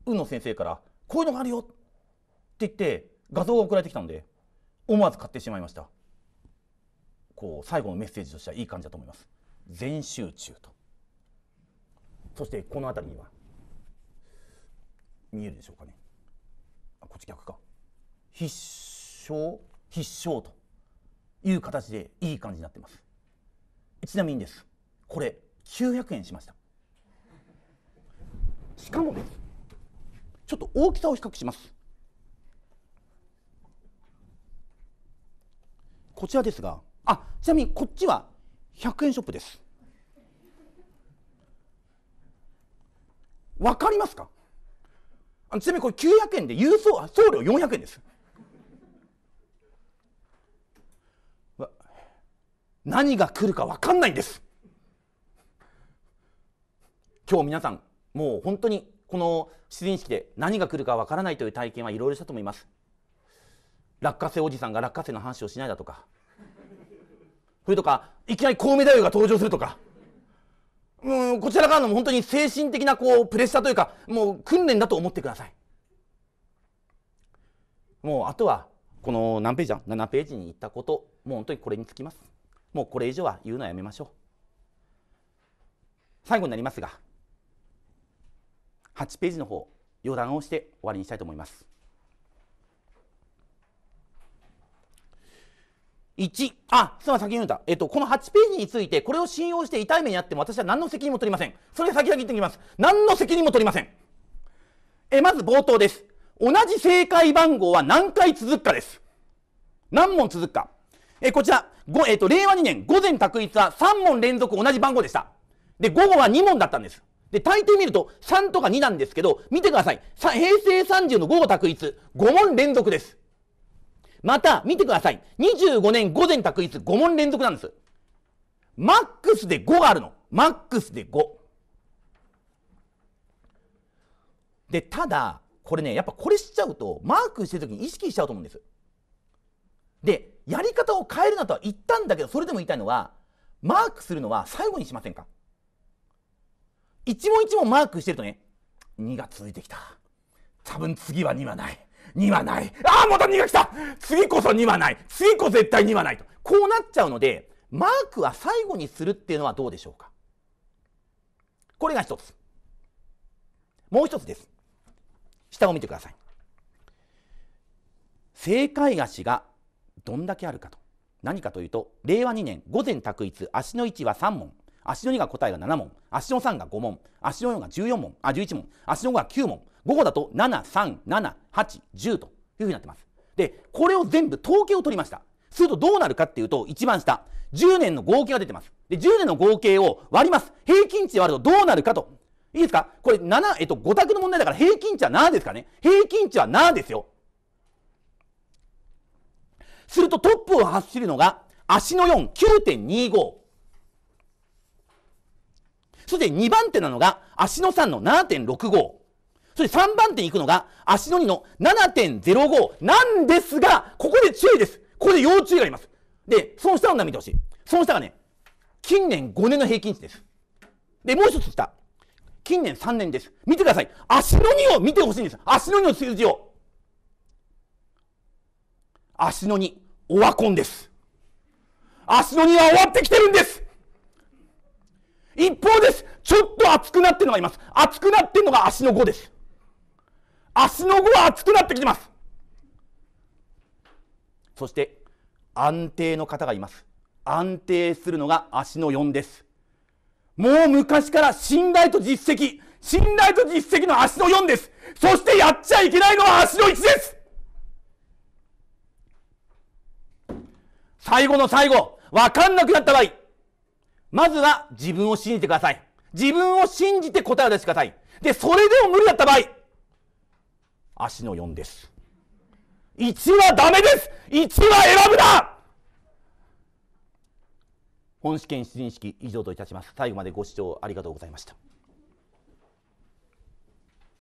宇野先生から「こういうのがあるよ!」って言って画像が送られてきたので思わず買ってしまいましたこう最後のメッセージとしてはいい感じだと思います全集中とそしてこの辺りには見えるでしょうかねあこっち逆か必勝必勝という形でいい感じになってますちなみにですこれ900円しましたしかもですちょっと大きさを比較しますこちらですがあちなみにこっちは100円ショップですわかりますかあちなみにこれ900円で郵送送料400円です何が来るか分かんないんです今日皆さんもう本当にこの出陣式で何が来るか分からないという体験はいろいろしたと思います落花生おじさんが落花生の話をしないだとかそれとかいきなりコウメ太夫が登場するとかうんこちらからのも本当に精神的なこうプレッシャーというかもう訓練だと思ってくださいもうあとはこの何ページだページに行ったこともう本当にこれにつきますもうこれ以上は言うのはやめましょう最後になりますが8ページの方余談をして終わりにしたいと思います1あすみません先に言うた、えっと、この8ページについてこれを信用して痛い目にあっても私は何の責任も取りませんそれ先だ言っておきます何の責任も取りませんえまず冒頭です同じ正解番号は何回続くかです何問続くかえこちら、ごえっ、ー、と、令和2年、午前択一は3問連続同じ番号でした。で、午後は2問だったんです。で、大抵見ると3とか2なんですけど、見てください。さ平成30の午後択一、5問連続です。また、見てください。25年午前択一、5問連続なんです。マックスで5があるの。マックスで5。で、ただ、これね、やっぱこれしちゃうと、マークしてるときに意識しちゃうと思うんです。で、やり方を変えるなとは言ったんだけど、それでも言いたいのは、マークするのは最後にしませんか一問一問マークしてるとね、2が続いてきた。多分次は2はない。2はない。ああ、また2が来た次こそ2はない。次こそ絶対2はないと。こうなっちゃうので、マークは最後にするっていうのはどうでしょうかこれが一つ。もう一つです。下を見てください。正解菓子がどんだけあるかと何かというと令和2年午前択一足の1は3問足の2が答えが7問足の3が5問足の4が14問あ11問足の5が9問午後だと737810というふうになってますでこれを全部統計を取りましたするとどうなるかっていうと一番下10年の合計が出てますで10年の合計を割ります平均値で割るとどうなるかといいですかこれ7、えっと、5択の問題だから平均値は7ですかね平均値は7ですよするとトップを走るのが足の4、9.25。そして2番手なのが足の3の7.65。そして3番手に行くのが足の2の7.05なんですが、ここで注意です。ここで要注意があります。で、その下を見てほしい。その下がね、近年5年の平均値です。で、もう一つ下。近年3年です。見てください。足の2を見てほしいんです。足の2の数字を。足の2オワコンです。足のには終わってきてるんです一方です。ちょっと熱くなってるのがいます。熱くなってるのが足の5です。足の5は熱くなってきてます。そして、安定の方がいます。安定するのが足の4です。もう昔から信頼と実績、信頼と実績の足の4です。そしてやっちゃいけないのは足の1です。最後の最後、わかんなくなった場合、まずは自分を信じてください。自分を信じて答えを出してください。で、それでも無理だった場合、足の4です。1はダメです !1 は選ぶな本試験出陣式以上といたします。最後までご視聴ありがとうございました。